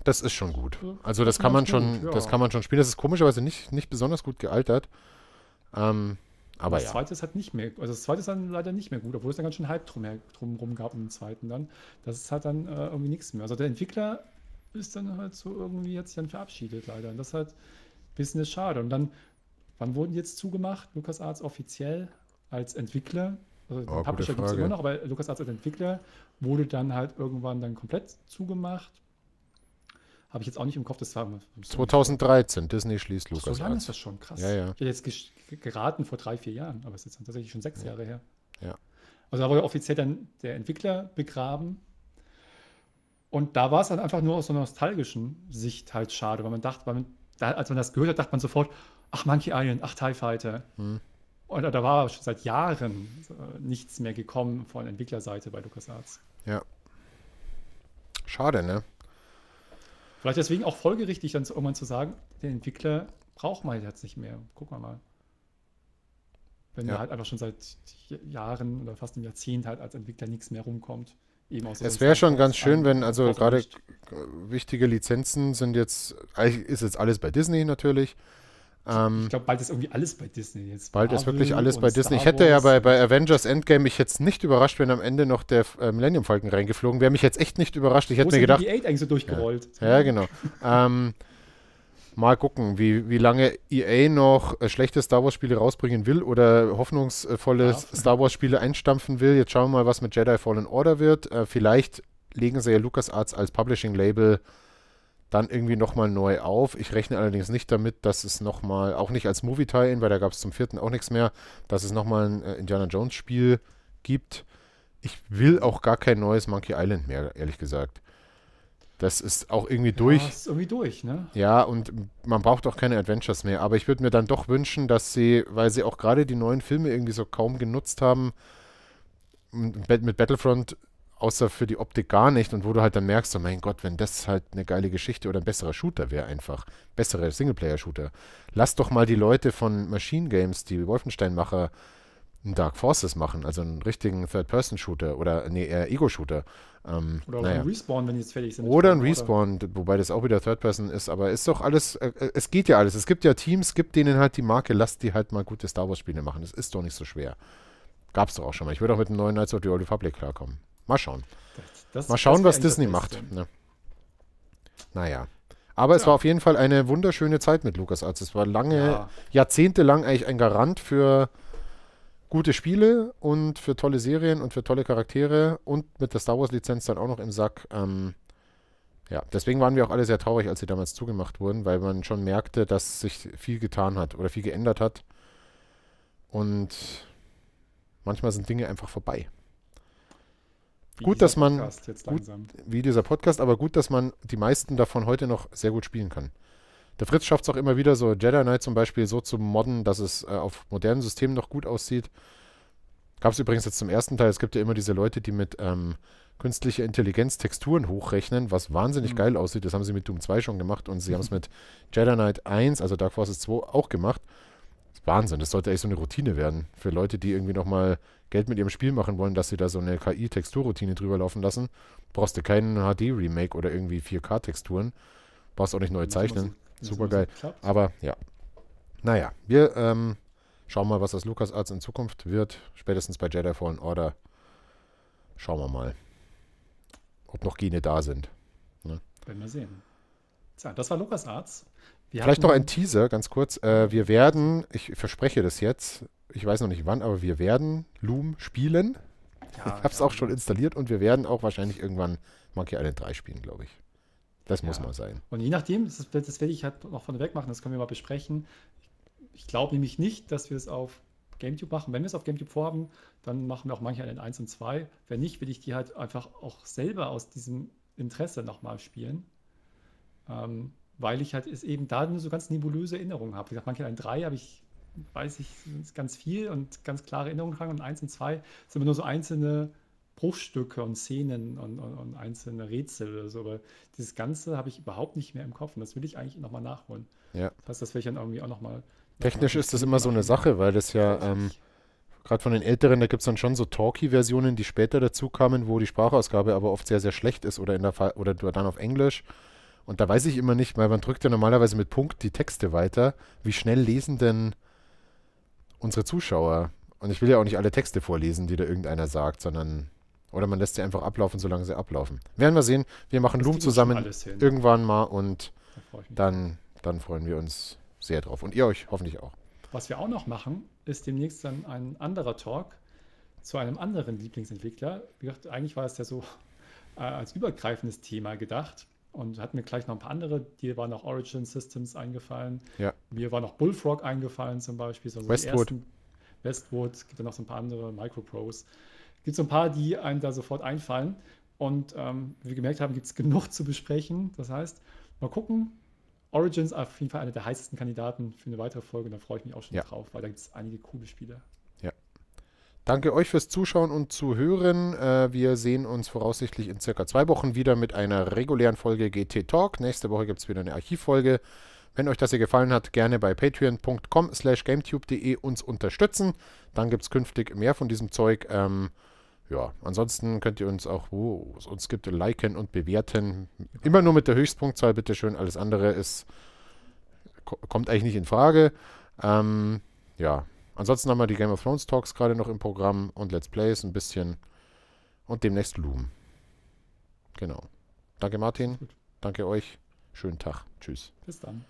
Das ist schon gut. Also das kann man gut, schon, ja. das kann man schon spielen. Das ist komischerweise nicht, nicht besonders gut gealtert. Ähm, aber das ja. zweite ist halt nicht mehr, also das zweite ist dann leider nicht mehr gut, obwohl es dann ganz schön Hype drum, drumherum gab im zweiten dann. Das ist halt dann äh, irgendwie nichts mehr. Also der Entwickler ist dann halt so irgendwie, hat sich dann verabschiedet leider. Und das ist halt ein bisschen ist schade. Und dann, wann wurden die jetzt zugemacht? LucasArts offiziell als Entwickler, also oh, Publisher gibt es immer noch, aber LucasArts als Entwickler wurde dann halt irgendwann dann komplett zugemacht habe ich jetzt auch nicht im Kopf, das war 2013, Disney schließt Lukas. So lange ist das schon, krass. Ja, ja. Ich hätte jetzt geraten vor drei, vier Jahren, aber es ist jetzt tatsächlich schon sechs ja. Jahre her. Ja. Also da wurde offiziell dann der Entwickler begraben. Und da war es dann halt einfach nur aus so einer nostalgischen Sicht halt schade, weil man dachte, weil man, da, als man das gehört hat, dachte man sofort, ach Monkey Island, ach TIE Fighter. Hm. Und da war schon seit Jahren äh, nichts mehr gekommen von Entwicklerseite bei LucasArts. Ja. Schade, ne? Vielleicht deswegen auch folgerichtig, dann irgendwann zu sagen, den Entwickler braucht man jetzt nicht mehr. Gucken wir mal. Wenn ja. man halt einfach schon seit Jahren oder fast einem Jahrzehnt halt als Entwickler nichts mehr rumkommt. Es wäre schon ganz schön, wenn, also gerade wichtige Lizenzen sind jetzt, ist jetzt alles bei Disney natürlich, ähm, ich glaube, bald ist irgendwie alles bei Disney jetzt. Bald Marvel ist wirklich alles bei Disney. ich hätte ja bei, bei Avengers Endgame mich jetzt nicht überrascht, wenn am Ende noch der äh, Millennium Falcon reingeflogen wäre. Mich jetzt echt nicht überrascht. Ich hätte mir gedacht. Die 8 e eigentlich so durchgerollt. Ja, ja genau. ähm, mal gucken, wie, wie lange EA noch äh, schlechte Star Wars-Spiele rausbringen will oder hoffnungsvolle ja. Star Wars-Spiele einstampfen will. Jetzt schauen wir mal, was mit Jedi Fallen Order wird. Äh, vielleicht legen sie ja LucasArts als Publishing-Label dann irgendwie nochmal neu auf. Ich rechne allerdings nicht damit, dass es nochmal, auch nicht als movie teil in weil da gab es zum vierten auch nichts mehr, dass es nochmal ein äh, Indiana Jones-Spiel gibt. Ich will auch gar kein neues Monkey Island mehr, ehrlich gesagt. Das ist auch irgendwie durch. Ja, ist irgendwie durch, ne? Ja, und man braucht auch keine Adventures mehr. Aber ich würde mir dann doch wünschen, dass sie, weil sie auch gerade die neuen Filme irgendwie so kaum genutzt haben, mit Battlefront außer für die Optik gar nicht und wo du halt dann merkst, oh mein Gott, wenn das halt eine geile Geschichte oder ein besserer Shooter wäre einfach, bessere Singleplayer-Shooter. Lass doch mal die Leute von Machine Games, die Wolfenstein-Macher, einen Dark Forces machen, also einen richtigen Third-Person-Shooter oder nee, eher Ego-Shooter. Ähm, oder naja. ein Respawn, wenn die jetzt fertig sind. Oder ein Respawn, oder? wobei das auch wieder Third-Person ist, aber ist doch alles, äh, äh, es geht ja alles. Es gibt ja Teams, gibt denen halt die Marke, lasst die halt mal gute Star Wars-Spiele machen. Das ist doch nicht so schwer. Gab's doch auch schon mal. Ich würde auch mit einem neuen Knights of the Old Republic klarkommen. Mal schauen. Das, Mal schauen, was Disney macht. Ja. Ne? Naja. Aber ja. es war auf jeden Fall eine wunderschöne Zeit mit Lukas. Also es war lange, ja. jahrzehntelang eigentlich ein Garant für gute Spiele und für tolle Serien und für tolle Charaktere und mit der Star Wars-Lizenz dann auch noch im Sack. Ähm, ja, deswegen waren wir auch alle sehr traurig, als sie damals zugemacht wurden, weil man schon merkte, dass sich viel getan hat oder viel geändert hat. Und manchmal sind Dinge einfach vorbei. Wie gut, dass man gut, wie dieser Podcast, aber gut, dass man die meisten davon heute noch sehr gut spielen kann. Der Fritz schafft es auch immer wieder, so Jedi Knight zum Beispiel so zu modden, dass es äh, auf modernen Systemen noch gut aussieht. Gab es übrigens jetzt zum ersten Teil, es gibt ja immer diese Leute, die mit ähm, künstlicher Intelligenz Texturen hochrechnen, was wahnsinnig mhm. geil aussieht. Das haben sie mit Doom 2 schon gemacht und sie haben es mit Jedi Knight 1, also Dark Forces 2, auch gemacht. Das Wahnsinn, das sollte eigentlich so eine Routine werden für Leute, die irgendwie nochmal Geld mit ihrem Spiel machen wollen, dass sie da so eine KI-Texturroutine drüber laufen lassen, brauchst du keinen HD-Remake oder irgendwie 4K-Texturen. Brauchst auch nicht neu zeichnen. Super geil. Aber ja. Naja, wir ähm, schauen mal, was das Lukas LucasArts in Zukunft wird. Spätestens bei Jedi Fallen Order. Schauen wir mal, ob noch Gene da sind. Ne? Werden wir sehen. Tja, das war LucasArts. Wir Vielleicht noch ein Teaser, ganz kurz. Äh, wir werden, ich verspreche das jetzt, ich weiß noch nicht wann, aber wir werden Loom spielen. Ja, ich habe es ja. auch schon installiert und wir werden auch wahrscheinlich irgendwann Monkey Island 3 spielen, glaube ich. Das muss mal sein. Und je nachdem, das, das werde ich halt noch von weg machen, das können wir mal besprechen. Ich glaube nämlich nicht, dass wir es auf GameTube machen. Wenn wir es auf GameTube vorhaben, dann machen wir auch manche einen 1 und 2. Wenn nicht, will ich die halt einfach auch selber aus diesem Interesse nochmal spielen. Ähm, weil ich halt es eben da nur so ganz nebulöse Erinnerungen habe. Wie gesagt, Monkey Island 3 habe ich weiß ich ganz viel und ganz klare Erinnerungen dran. Und eins und zwei sind immer nur so einzelne Bruchstücke und Szenen und, und, und einzelne Rätsel oder so. Aber dieses Ganze habe ich überhaupt nicht mehr im Kopf. Und das will ich eigentlich nochmal nachholen. Ja. Das heißt, das will ich dann irgendwie auch nochmal. Technisch ist das immer so eine Sache, weil das ja. Ähm, Gerade von den Älteren, da gibt es dann schon so Talkie-Versionen, die später dazu kamen, wo die Sprachausgabe aber oft sehr, sehr schlecht ist oder, in der Fa oder dann auf Englisch. Und da weiß ich immer nicht, weil man drückt ja normalerweise mit Punkt die Texte weiter. Wie schnell lesen denn unsere Zuschauer. Und ich will ja auch nicht alle Texte vorlesen, die da irgendeiner sagt, sondern. Oder man lässt sie einfach ablaufen, solange sie ablaufen. Werden wir sehen. Wir machen das Loom zusammen irgendwann mal und dann, dann freuen wir uns sehr drauf. Und ihr euch hoffentlich auch. Was wir auch noch machen, ist demnächst dann ein anderer Talk zu einem anderen Lieblingsentwickler. Wie gesagt, eigentlich war es ja so äh, als übergreifendes Thema gedacht und hat mir gleich noch ein paar andere. die waren noch Origin Systems eingefallen. Ja. Mir war noch Bullfrog eingefallen zum Beispiel. So also Westwood. Westwood, gibt ja noch so ein paar andere, Microprose. Gibt so ein paar, die einem da sofort einfallen. Und ähm, wie wir gemerkt haben, gibt es genug zu besprechen. Das heißt, mal gucken. Origins auf jeden Fall einer der heißesten Kandidaten für eine weitere Folge. da freue ich mich auch schon ja. drauf, weil da gibt es einige coole Spiele. Danke euch fürs Zuschauen und Zuhören. Äh, wir sehen uns voraussichtlich in circa zwei Wochen wieder mit einer regulären Folge GT Talk. Nächste Woche gibt es wieder eine Archivfolge. Wenn euch das hier gefallen hat, gerne bei patreon.com slash gametube.de uns unterstützen. Dann gibt es künftig mehr von diesem Zeug. Ähm, ja, ansonsten könnt ihr uns auch, wo es uns gibt, liken und bewerten. Immer nur mit der Höchstpunktzahl, bitteschön. Alles andere ist, kommt eigentlich nicht in Frage. Ähm, ja, Ansonsten haben wir die Game of Thrones Talks gerade noch im Programm und Let's Plays ein bisschen und demnächst Loom. Genau. Danke Martin, danke euch, schönen Tag, tschüss. Bis dann.